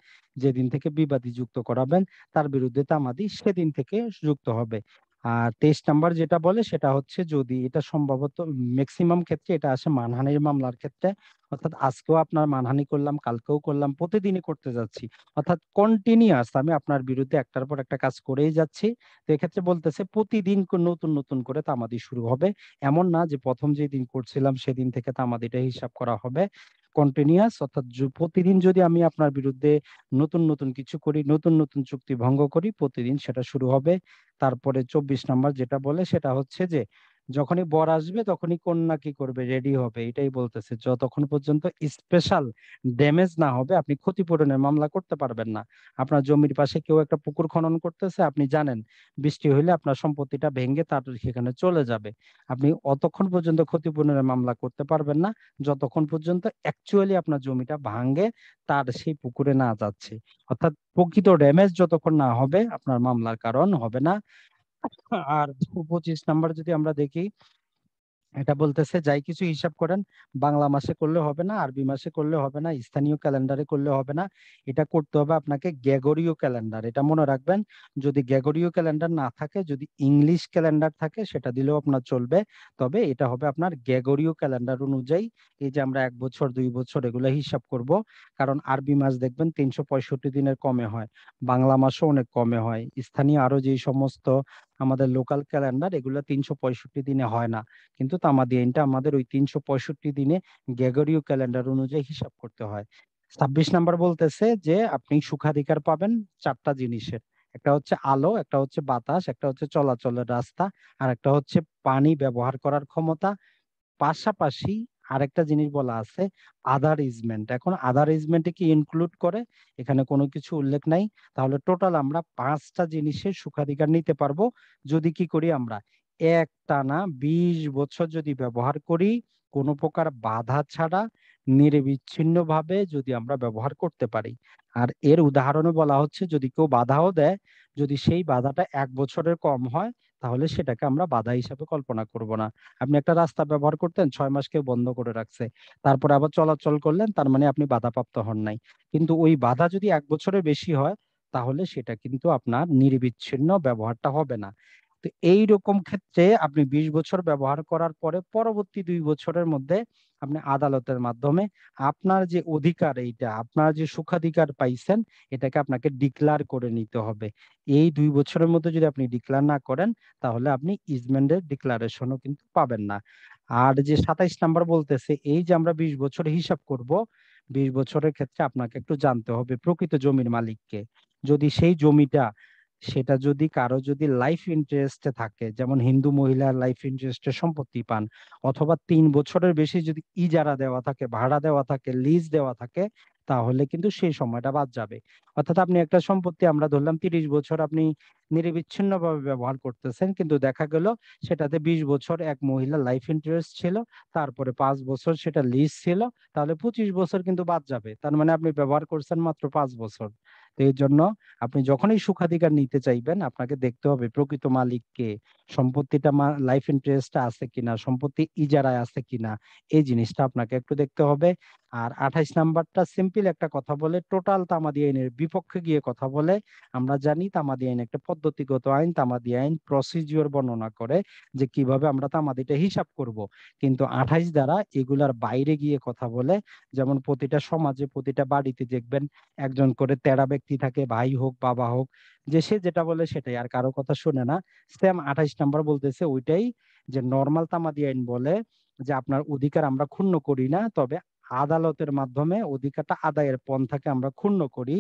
যেদিন থেকে বিবাদী যুক্ত করাবেন তার বিরুদ্ধে তামাদি সেদিন থেকে যুক্ত হবে আর তেইশ নাম্বার যেটা বলে সেটা হচ্ছে যদি এটা সম্ভবত ম্যাক্সিমাম ক্ষেত্রে এটা আসে মানহানির মামলার ক্ষেত্রে অর্থাৎ আজকেও আপনার মানহানি করলাম কালকেও করলাম প্রতিদিনই করতে যাচ্ছি অর্থাৎ কন্টিনিউয়াস আমি আপনার বিরুদ্ধে একটার পর একটা কাজ করেই যাচ্ছি তো এক্ষেত্রে বলতেছে প্রতিদিন নতুন নতুন করে তামাদি শুরু হবে এমন না যে প্রথম যে দিন করছিলাম সেদিন থেকে তামাদিটা হিসাব করা হবে কন্টিনিউয়াস অর্থাৎ প্রতিদিন যদি আমি আপনার বিরুদ্ধে নতুন নতুন কিছু করি নতুন নতুন চুক্তি ভঙ্গ করি প্রতিদিন সেটা শুরু হবে তারপরে চব্বিশ নাম্বার যেটা বলে সেটা হচ্ছে যে যখনই বর আসবে তখনই কন্যা কি করবে রেডি হবে এটাই বলতেছে যতক্ষণ পর্যন্ত স্পেশাল ড্যামেজ না হবে আপনি ক্ষতিপূরণের মামলা করতে পারবেন না আপনার জমির পাশে কেউ একটা পুকুর খনন করতেছে আপনি জানেন বৃষ্টি হইলে আপনার সম্পত্তিটা ভেঙে তার সেখানে চলে যাবে আপনি অতক্ষণ পর্যন্ত ক্ষতিপূরণের মামলা করতে পারবেন না যতক্ষণ পর্যন্ত অ্যাকচুয়ালি আপনার জমিটা ভাঙে তার সেই পুকুরে না যাচ্ছে অর্থাৎ প্রকৃত ড্যামেজ যতক্ষণ না হবে আপনার মামলার কারণ হবে না আর পঁচিশ নাম্বার যদি আমরা দেখি এটা বলতেছে যাই কিছু হিসাব করেন বাংলা মাসে করলে হবে না আরবি মাসে করলে হবে না স্থানীয় ক্যালেন্ডারে করলে হবে না এটা করতে হবে আপনাকে গ্যাগরীয় ক্যালেন্ডার এটা মনে রাখবেন যদি গ্যাগরীয় ক্যালেন্ডার না থাকে যদি ইংলিশ ক্যালেন্ডার থাকে সেটা দিলেও আপনার চলবে তবে এটা হবে আপনার গ্যাগরীয় ক্যালেন্ডার অনুযায়ী এই যে আমরা এক বছর দুই বছর এগুলো হিসাব করব কারণ আরবি মাস দেখবেন তিনশো দিনের কমে হয় বাংলা মাসও অনেক কমে হয় স্থানীয় আরো যে সমস্ত আমাদের লোকাল ক্যালেন্ডার এগুলো তিনশো পঁয়ষট্টি দিনে হয় না কিন্তু তামাদিয়ানটা আমাদের ওই তিনশো পঁয়ষট্টি দিনে গ্রেগরীয় ক্যালেন্ডার অনুযায়ী হিসাব করতে হয় ছাব্বিশ নাম্বার বলতেছে যে আপনি সুখাধিকার পাবেন চারটা জিনিসের একটা হচ্ছে আলো একটা হচ্ছে বাতাস একটা হচ্ছে চলাচলের রাস্তা আর একটা হচ্ছে পানি ব্যবহার করার ক্ষমতা পাশাপাশি আরেকটা জিনিস বলা আছে ইজমেন্ট এখন ইজমেন্টে কি ইনক্লুড করে এখানে কোনো কিছু উল্লেখ নাই তাহলে টোটাল আমরা পাঁচটা জিনিসের সুখাধিকার নিতে পারবো যদি কি করি আমরা এক টানা বিশ বছর যদি ব্যবহার করি কোনো প্রকার বাধা ছাড়া নিরবিচ্ছিন্ন ভাবে যদি আমরা ব্যবহার করতে পারি আর এর উদাহরণে বলা হচ্ছে যদি কেউ বাধাও দেয় যদি সেই বাধাটা এক বছরের কম হয় তাহলে সেটাকে আমরা বাধা হিসাবে কল্পনা করব না আপনি একটা রাস্তা ব্যবহার করতেন ছয় মাস কেউ বন্ধ করে রাখছে তারপরে আবার চলাচল করলেন তার মানে আপনি বাধাপ্রাপ্ত হন নাই কিন্তু ওই বাধা যদি এক বছরের বেশি হয় তাহলে সেটা কিন্তু আপনার নির্বিচ্ছিন্ন ব্যবহারটা হবে না তো এই রকম ক্ষেত্রে আপনি ২০ বছর ব্যবহার করার পরে পরবর্তী দুই বছরের মধ্যে আপনি আদালতের মাধ্যমে আপনার যে অধিকার এইটা আপনার যে সুখাধিকার পাইছেন এটাকে আপনাকে ডিক্লার করে নিতে হবে এই দুই বছরের মধ্যে যদি আপনি ডিক্লার না করেন তাহলে আপনি ইজমেন্ডের ডিক্লারেশনও কিন্তু পাবেন না আর যে সাতাইশ নাম্বার বলতেছে এই যে আমরা বিশ বছর হিসাব করব বিশ বছরের ক্ষেত্রে আপনাকে একটু জানতে হবে প্রকৃত জমির মালিককে যদি সেই জমিটা সেটা যদি কারো যদি লাইফ ইন্টারেস্টে থাকে যেমন হিন্দু মহিলার লাইফ ইন্টারেস্টে সম্পত্তি পান অথবা তিন বছরের বেশি যদি ইজারা দেওয়া থাকে ভাড়া দেওয়া থাকে লিজ দেওয়া থাকে তাহলে কিন্তু সেই সময়টা বাদ যাবে অর্থাৎ আপনি একটা সম্পত্তি আমরা ধরলাম তিরিশ বছর আপনি নিরবিচ্ছিন্ন ভাবে ব্যবহার করতেছেন কিন্তু দেখা গেল সেটাতে বিশ বছর এক মহিলা লাইফ ইন্টারেস্ট ছিল তারপরে পাঁচ বছর সেটা লিজ ছিল তাহলে পঁচিশ বছর কিন্তু বাদ যাবে তার মানে আপনি ব্যবহার করছেন মাত্র পাঁচ বছর তো এর জন্য আপনি যখনই সুখাধিকার নিতে চাইবেন আপনাকে দেখতে হবে প্রকৃত মালিককে সম্পত্তিটা লাইফ ইন্টারেস্ট আছে কিনা সম্পত্তি ইজারায় আছে কিনা এই জিনিসটা আপনাকে একটু দেখতে হবে আর আঠাইশ নাম্বারটা সিম্পল একটা কথা বলে টোটাল তামাদি আইনের বিপক্ষে গিয়ে কথা বলে আমরা জানি তামাদি আইন একটা পদ্ধতিগত আইন তামাদি আইন প্রসিজিওর বর্ণনা করে যে কিভাবে আমরা তামাদিটা হিসাব করব কিন্তু আঠাইশ দ্বারা এগুলার বাইরে গিয়ে কথা বলে যেমন প্রতিটা সমাজে প্রতিটা বাড়িতে দেখবেন একজন করে তেরা ব্যক্তি ব্যক্তি থাকে ভাই হোক বাবা হোক যে সে যেটা বলে সেটাই আর কারো কথা শুনে না সেম আঠাইশ নাম্বার বলতেছে ওইটাই যে নর্মাল তামাদি আইন বলে যে আপনার অধিকার আমরা ক্ষুণ্ণ করি না তবে আদালতের মাধ্যমে অধিকারটা আদায়ের পন্থাকে আমরা ক্ষুণ্ণ করি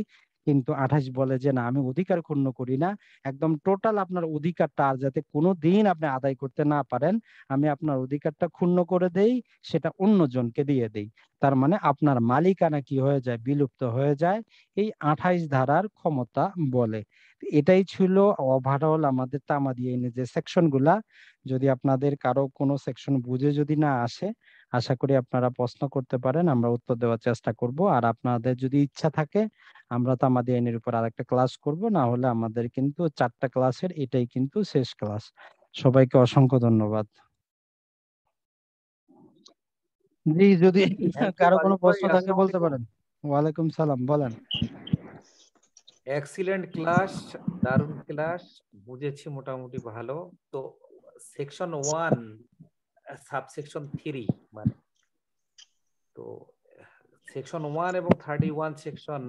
কিন্তু আঠাশ বলে যে না আমি অধিকার ক্ষুণ্ণ করি না একদম টোটাল আপনার অধিকারটা আর যাতে কোনো দিন আপনি আদায় করতে না পারেন আমি আপনার অধিকারটা ক্ষুণ্ণ করে দেই সেটা অন্যজনকে দিয়ে দেই তার মানে আপনার মালিকানা কি হয়ে যায় বিলুপ্ত হয়ে যায় এই আঠাইশ ধারার ক্ষমতা বলে এটাই ছিল ওভারঅল আমাদের দিয়ে এনে যে সেকশন গুলা যদি আপনাদের কারো কোনো সেকশন বুঝে যদি না আসে আশা করি আপনারা প্রশ্ন করতে পারেন আমরা উত্তর দেওয়ার চেষ্টা করব আর আপনাদের যদি ইচ্ছা থাকে আমরা তো আমাদের এনের উপর আর একটা ক্লাস করব না হলে আমাদের কিন্তু চারটা ক্লাসের এটাই কিন্তু শেষ ক্লাস সবাইকে অসংখ্য ধন্যবাদ জি যদি কারো কোনো প্রশ্ন থাকে বলতে পারেন ওয়ালাইকুম সালাম বলেন এক্সিলেন্ট ক্লাস দারুণ ক্লাস বুঝেছি মোটামুটি ভালো তো সেকশন ওয়ান সাবসেকশন থ্রি মানে তো সেকশন ওয়ান এবং থার্টি ওয়ান সেকশন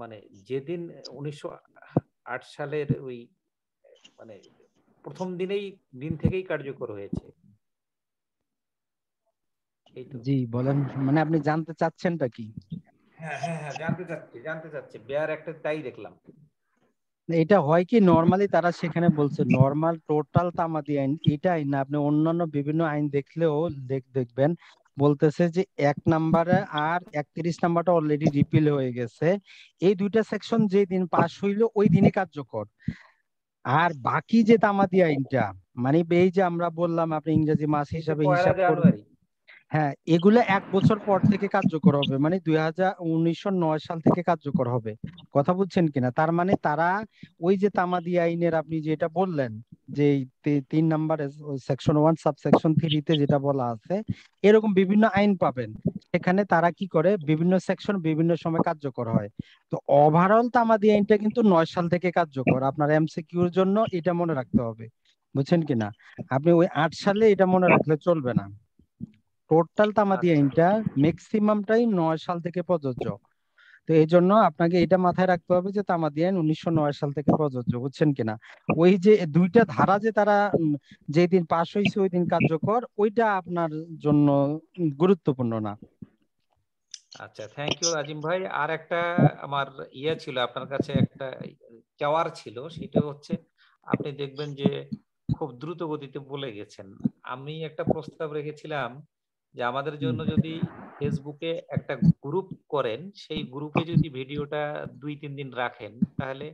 মানে যেদিন উনিশশো আট সালের ওই মানে প্রথম দিনেই দিন থেকেই কার্যকর হয়েছে জি বলেন মানে আপনি জানতে চাচ্ছেনটা কি হ্যাঁ হ্যাঁ হ্যাঁ জানতে চাচ্ছি জানতে চাচ্ছি বেয়ার একটা তাই দেখলাম এটা হয় কি নর্মালি তারা সেখানে বলছে নর্মাল টোটাল তামাদি আইন এটা আইন না আপনি অন্যান্য বিভিন্ন আইন দেখলেও দেখবেন বলতেছে যে এক নাম্বারে আর একত্রিশ নাম্বারটা অলরেডি রিপিল হয়ে গেছে এই দুইটা সেকশন যে দিন পাস হইলো ওই দিনে কার্যকর আর বাকি যে তামাদি আইনটা মানে এই যে আমরা বললাম আপনি ইংরেজি মাস হিসাবে হিসাব করবেন হ্যাঁ এগুলো এক বছর পর থেকে কার্যকর হবে মানে দুই হাজার নয় সাল থেকে কার্যকর হবে কথা বুঝছেন কিনা তার মানে তারা ওই যে তামাদি আইনের আপনি যেটা বললেন যে তিন number section one sub section থ্রিতে যেটা বলা আছে এরকম বিভিন্ন আইন পাবেন এখানে তারা কি করে বিভিন্ন সেকশন বিভিন্ন সময় কার্যকর হয় তো ওভারঅল তামাদি আইনটা কিন্তু নয় সাল থেকে কার্যকর আপনার এমসিকিউর জন্য এটা মনে রাখতে হবে বুঝছেন কিনা আপনি ওই আট সালে এটা মনে রাখলে চলবে না টোটাল তামাদি আইনটা ম্যাক্সিমামটাই নয় সাল থেকে প্রযোজ্য তো এই জন্য আপনাকে এটা মাথায় রাখতে হবে যে তামাদি আইন উনিশশো নয় সাল থেকে প্রযোজ্য বুঝছেন কিনা ওই যে দুইটা ধারা যে তারা যেদিন পাশ হয়েছে ওই দিন কার্যকর ওইটা আপনার জন্য গুরুত্বপূর্ণ না আচ্ছা থ্যাংক ইউ রাজিম ভাই আর একটা আমার ইয়ে ছিল আপনার কাছে একটা চাওয়ার ছিল সেটা হচ্ছে আপনি দেখবেন যে খুব দ্রুত গতিতে বলে গেছেন আমি একটা প্রস্তাব রেখেছিলাম যে আমাদের জন্য যদি ফেসবুকে একটা গ্রুপ করেন সেই গ্রুপে যদি ভিডিওটা দুই তিন দিন রাখেন তাহলে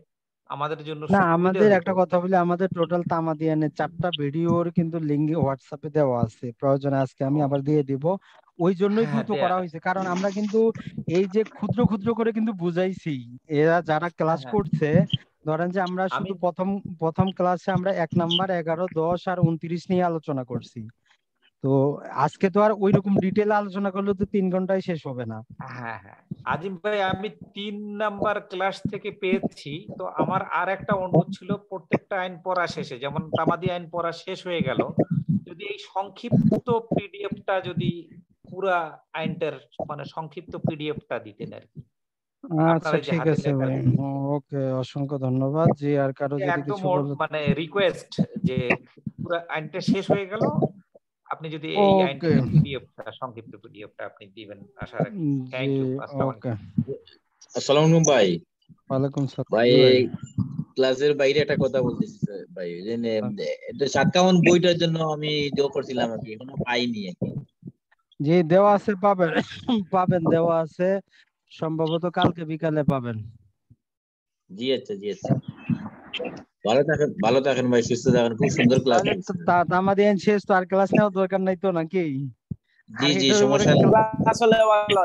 আমাদের জন্য না আমাদের একটা কথা বলি আমাদের টোটাল তামাদিয়ানের চারটা ভিডিওর কিন্তু লিঙ্ক হোয়াটসঅ্যাপে দেওয়া আছে প্রয়োজন আজকে আমি আবার দিয়ে দিব ওই জন্যই হ্যাঁ, কিন্তু করা হয়েছে কারণ আমরা কিন্তু এই যে ক্ষুদ্র ক্ষুদ্র করে কিন্তু বুঝাইছি এরা যারা ক্লাস হ্যাঁ। করছে ধরেন যে আমরা শুধু প্রথম প্রথম ক্লাসে আমরা এক নাম্বার এগারো দশ আর উনত্রিশ নিয়ে আলোচনা করছি তো আজকে তো আর ওইরকম রকম ডিটেল আলোচনা করলে তো তিন ঘন্টায় শেষ হবে না হ্যাঁ হ্যাঁ আজিম ভাই আমি তিন নাম্বার ক্লাস থেকে পেয়েছি তো আমার আর একটা অনুরোধ ছিল প্রত্যেকটা আইন পড়া শেষে যেমন তামাদি আইন পড়া শেষ হয়ে গেল যদি এই সংক্ষিপ্ত পিডিএফটা যদি পুরা আইনটার মানে সংক্ষিপ্ত পিডিএফটা দিতেন আর কি আচ্ছা ঠিক আছে ভাই ওকে অসংখ্য ধন্যবাদ যে আর কারো যদি কিছু মানে রিকোয়েস্ট যে পুরো আইনটা শেষ হয়ে গেল আপনি যদি এই আইনটির সংক্ষিপ্ত পিডিএফটা আপনি দিবেন আশা রাখি থ্যাংক ইউ আসসালামু আলাইকুম ভাই ওয়ালাইকুম আসসালাম ভাই ক্লাসের বাইরে একটা কথা বলতেছি ভাই যে হ্যাঁ। সাতকাউন বইটার জন্য আমি দো করছিলাম আর কি এখনো পাইনি আর জি দেওয়া আছে পাবেন পাবেন দেওয়া আছে সম্ভবত কালকে বিকালে পাবেন জি আচ্ছা জি আচ্ছা ভালো থাকেন ভালো থাকেন ভাই সুস্থ থাকেন খুব সুন্দর ক্লাস *laughs* আমাদের শেষ তো আর ক্লাস দরকার নাই তো নাকি জি জি সমস্যা ক্লাস হলে ভালো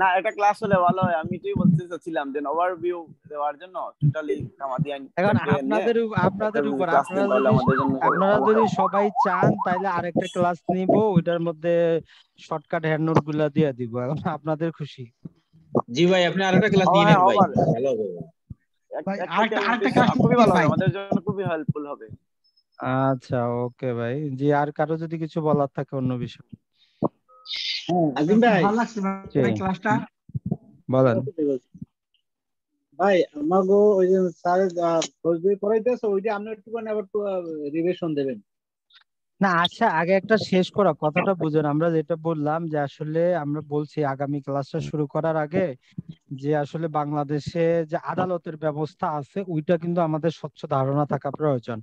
না এটা ক্লাস হলে ভালো হয় আমি তুই বলতে চাচ্ছিলাম ওভারভিউ দেওয়ার জন্য টোটালি এখন আপনাদের আপনাদের উপর আপনারা যদি সবাই চান তাহলে আরেকটা ক্লাস নিব ওইটার মধ্যে শর্টকাট হ্যান্ড নোট গুলা দিয়ে দিব এখন আপনাদের খুশি জি ভাই আপনি আরেকটা ক্লাস নিয়ে নেন ভাই ভালো হবে খুবই আমাদের জন্য খুবই হেল্পফুল হবে আচ্ছা ওকে ভাই জি আর কারো যদি কিছু বলার থাকে অন্য বিষয়ে হ্যাঁ, আচ্ছা, আজিম ভাই ভালো লাগছে ভাই ক্লাসটা বলেন ভাই আমাগো ওই যে স্যার ফজলি পড়াইতেছে ওইটা আপনি একটু আবার রিভিশন দেবেন না আচ্ছা আগে একটা শেষ করা কথাটা বুঝুন আমরা যেটা বললাম যে আসলে আমরা বলছি আগামী ক্লাসটা শুরু করার আগে যে আসলে বাংলাদেশে যে আদালতের ব্যবস্থা আছে ওইটা কিন্তু আমাদের স্বচ্ছ ধারণা থাকা প্রয়োজন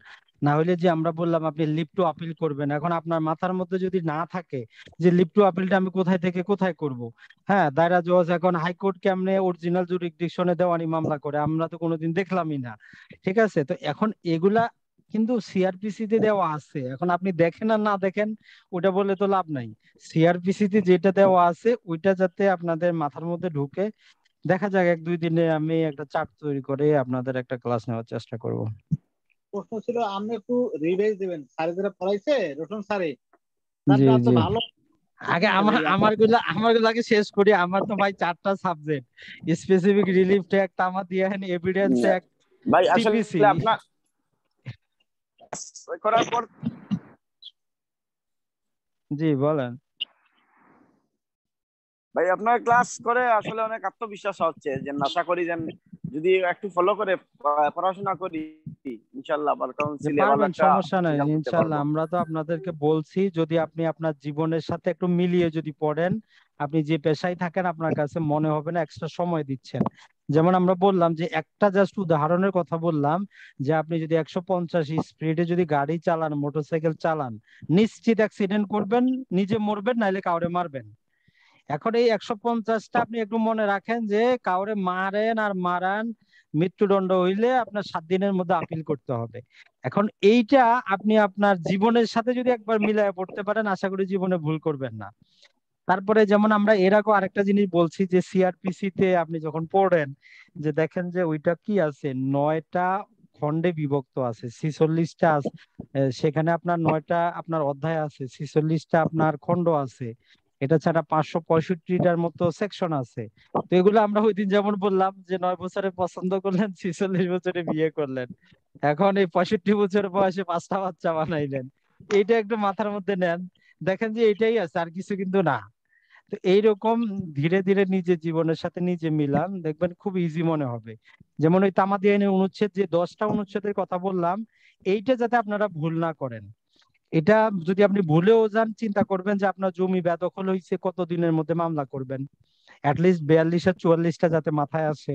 না হলে যে আমরা বললাম আপনি লিভ টু আপিল করবেন এখন আপনার মাথার মধ্যে যদি না থাকে যে লিভ টু আপিলটা আমি কোথায় থেকে কোথায় করব হ্যাঁ দায়রা জজ এখন হাইকোর্ট কেমনে অরিজিনাল জুরিডিকশনে দেওয়ানি মামলা করে আমরা তো কোনোদিন দেখলামই না ঠিক আছে তো এখন এগুলা কিন্তু সিআরপিসি তে দেওয়া আছে এখন আপনি দেখেন আর না দেখেন ওটা বলে তো লাভ নাই সিআরপিসি তে যেটা দেওয়া আছে ওইটা যাতে আপনাদের মাথার মধ্যে ঢুকে দেখা যাক এক দুই দিনে আমি একটা চার্ট তৈরি করে আপনাদের একটা ক্লাস নেওয়ার চেষ্টা করব প্রশ্ন ছিল আপনি একটু রিভাইজ দিবেন স্যারে যারা পড়াইছে রোশন স্যারে জি আগে আমার আমার গুলো আমার গুলো আগে শেষ করি আমার তো ভাই চারটা সাবজেক্ট স্পেসিফিক রিলিফ ট্যাগ তামা দিয়ে এভিডেন্স ট্যাগ ভাই আসলে আচ্ছা, আপনার করার পর জি বলেন ভাই আপনার ক্লাস করে আসলে অনেক আত্মবিশ্বাস হচ্ছে যে আশা করি যেন যদি একটু ফলো করে পড়াশোনা করি সমস্যা নাই ইনশাআল্লাহ আমরা তো আপনাদেরকে বলছি যদি আপনি আপনার জীবনের সাথে একটু মিলিয়ে যদি পড়েন আপনি যে পেশায় থাকেন আপনার কাছে মনে হবে না এক্সট্রা সময় দিচ্ছেন যেমন আমরা বললাম যে একটা জাস্ট উদাহরণের কথা বললাম যে আপনি যদি একশো পঞ্চাশ স্পিডে যদি গাড়ি চালান মোটরসাইকেল চালান নিশ্চিত অ্যাক্সিডেন্ট করবেন নিজে মরবেন নাইলে কাউরে মারবেন এখন এই একশো পঞ্চাশটা আপনি একটু মনে রাখেন যে কাউরে মারেন আর মারান মৃত্যুদণ্ড হইলে আপনার সাত দিনের মধ্যে আপিল করতে হবে এখন এইটা আপনি আপনার জীবনের সাথে যদি একবার মিলায় পড়তে পারেন আশা করি জীবনে ভুল করবেন না তারপরে যেমন আমরা এর আগে আরেকটা জিনিস বলছি যে সিআরপিসি তে আপনি যখন পড়েন যে দেখেন যে ওইটা কি আছে নয়টা খণ্ডে বিভক্ত আছে ছিচল্লিশটা সেখানে আপনার নয়টা আপনার অধ্যায় আছে ছিচল্লিশটা আপনার খণ্ড আছে এটা ছাড়া পাঁচশো পঁয়ষট্টিটার মতো সেকশন আছে তো এগুলো আমরা ওই দিন যেমন বললাম যে নয় বছরে পছন্দ করলেন ছিচল্লিশ বছরে বিয়ে করলেন এখন এই পঁয়ষট্টি বছর বয়সে পাঁচটা বাচ্চা বানাইলেন এটা একটু মাথার মধ্যে নেন দেখেন যে এটাই আছে আর কিছু কিন্তু না তো এইরকম ধীরে ধীরে নিজের জীবনের সাথে নিজে মিলান দেখবেন খুব ইজি মনে হবে যেমন ওই তামাদি আইনের অনুচ্ছেদ যে দশটা অনুচ্ছেদের কথা বললাম এইটা যাতে আপনারা ভুল না করেন এটা যদি আপনি ভুলেও যান চিন্তা করবেন যে আপনার জমি বেদখল হয়েছে কতদিনের মধ্যে মামলা করবেন অ্যাটলিস্ট বিয়াল্লিশ আর চুয়াল্লিশটা যাতে মাথায় আসে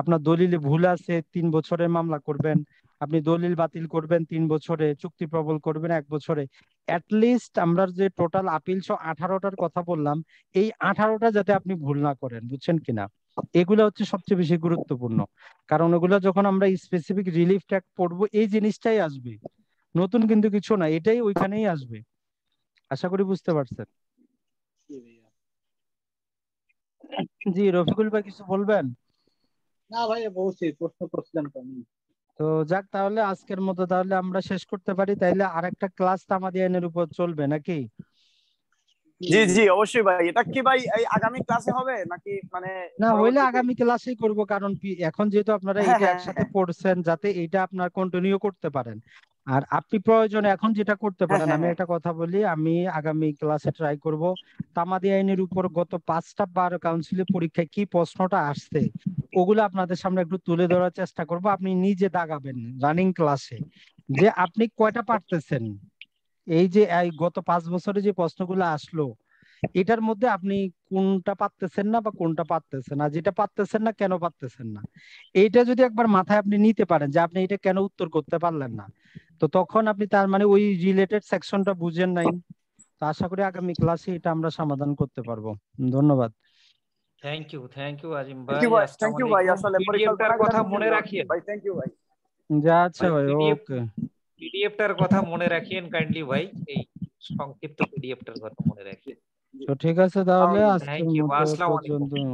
আপনার দলিলে ভুল আছে তিন বছরের মামলা করবেন আপনি দলিল বাতিল করবেন তিন বছরে চুক্তি প্রবল করবেন এক বছরে অ্যাটলিস্ট আমরা যে টোটাল আপিল সহ আঠারোটার কথা বললাম এই আঠারোটা যাতে আপনি ভুল না করেন বুঝছেন কিনা এগুলো হচ্ছে সবচেয়ে বেশি গুরুত্বপূর্ণ কারণ ওগুলো যখন আমরা স্পেসিফিক রিলিফ ট্যাক পড়বো এই জিনিসটাই আসবে নতুন কিন্তু কিছু না এটাই ওইখানেই আসবে আশা করি বুঝতে পারছেন জি রফিকুল ভাই কিছু বলবেন না ভাই অবশ্যই প্রশ্ন করছিলাম তো আমি তো যাক তাহলে আজকের মতো তাহলে আমরা শেষ করতে পারি তাইলে আরেকটা ক্লাস আইনের উপর চলবে নাকি জি জি অবশ্যই ভাই এটা কি ভাই এই আগামী ক্লাসে হবে নাকি মানে না হইলে আগামী ক্লাসেই করব কারণ এখন যেহেতু আপনারা হ্যাঁ, এটা হ্যাঁ, একসাথে হ্যাঁ। পড়ছেন যাতে এটা আপনার কন্টিনিউ করতে পারেন আর আপনি প্রয়োজনে এখন যেটা করতে পারেন আমি একটা কথা বলি আমি আগামী ক্লাসে ট্রাই করব তামাদি আইনের উপর গত পাঁচটা বার কাউন্সিলের পরীক্ষায় কি প্রশ্নটা আসছে ওগুলো আপনাদের সামনে একটু তুলে ধরার চেষ্টা করব আপনি নিজে দাগাবেন রানিং ক্লাসে যে আপনি কয়টা পারতেছেন এই যে এই গত পাঁচ বছরে যে প্রশ্নগুলো আসলো এটার মধ্যে আপনি কোনটা পারতেছেন না বা কোনটা পারতেছেন না যেটা পারতেছেন না কেন পারতেছেন না এইটা যদি একবার মাথায় আপনি নিতে পারেন যে আপনি এটা কেন উত্তর করতে পারলেন না তো তখন আপনি তার মানে ওই রিলেটেড সেকশনটা বুঝেন নাই তো আশা করি আগামী ক্লাসে এটা আমরা সমাধান করতে পারবো ধন্যবাদ thank you thank you Azim ভাই থ্যাংক ইউ ভাই আসলে পরিকল্পনার কথা মনে রাখিয়ে ভাই থ্যাংক ইউ ভাই যা আচ্ছা ভাই ওকে পিডিএফটার কথা মনে রাখিয়েন কাইন্ডলি ভাই এই সংক্ষিপ্ত পিডিএফটার কথা মনে রাখিয়েন তো ঠিক আছে তাহলে আজকে ইউ আসসালামু আলাইকুম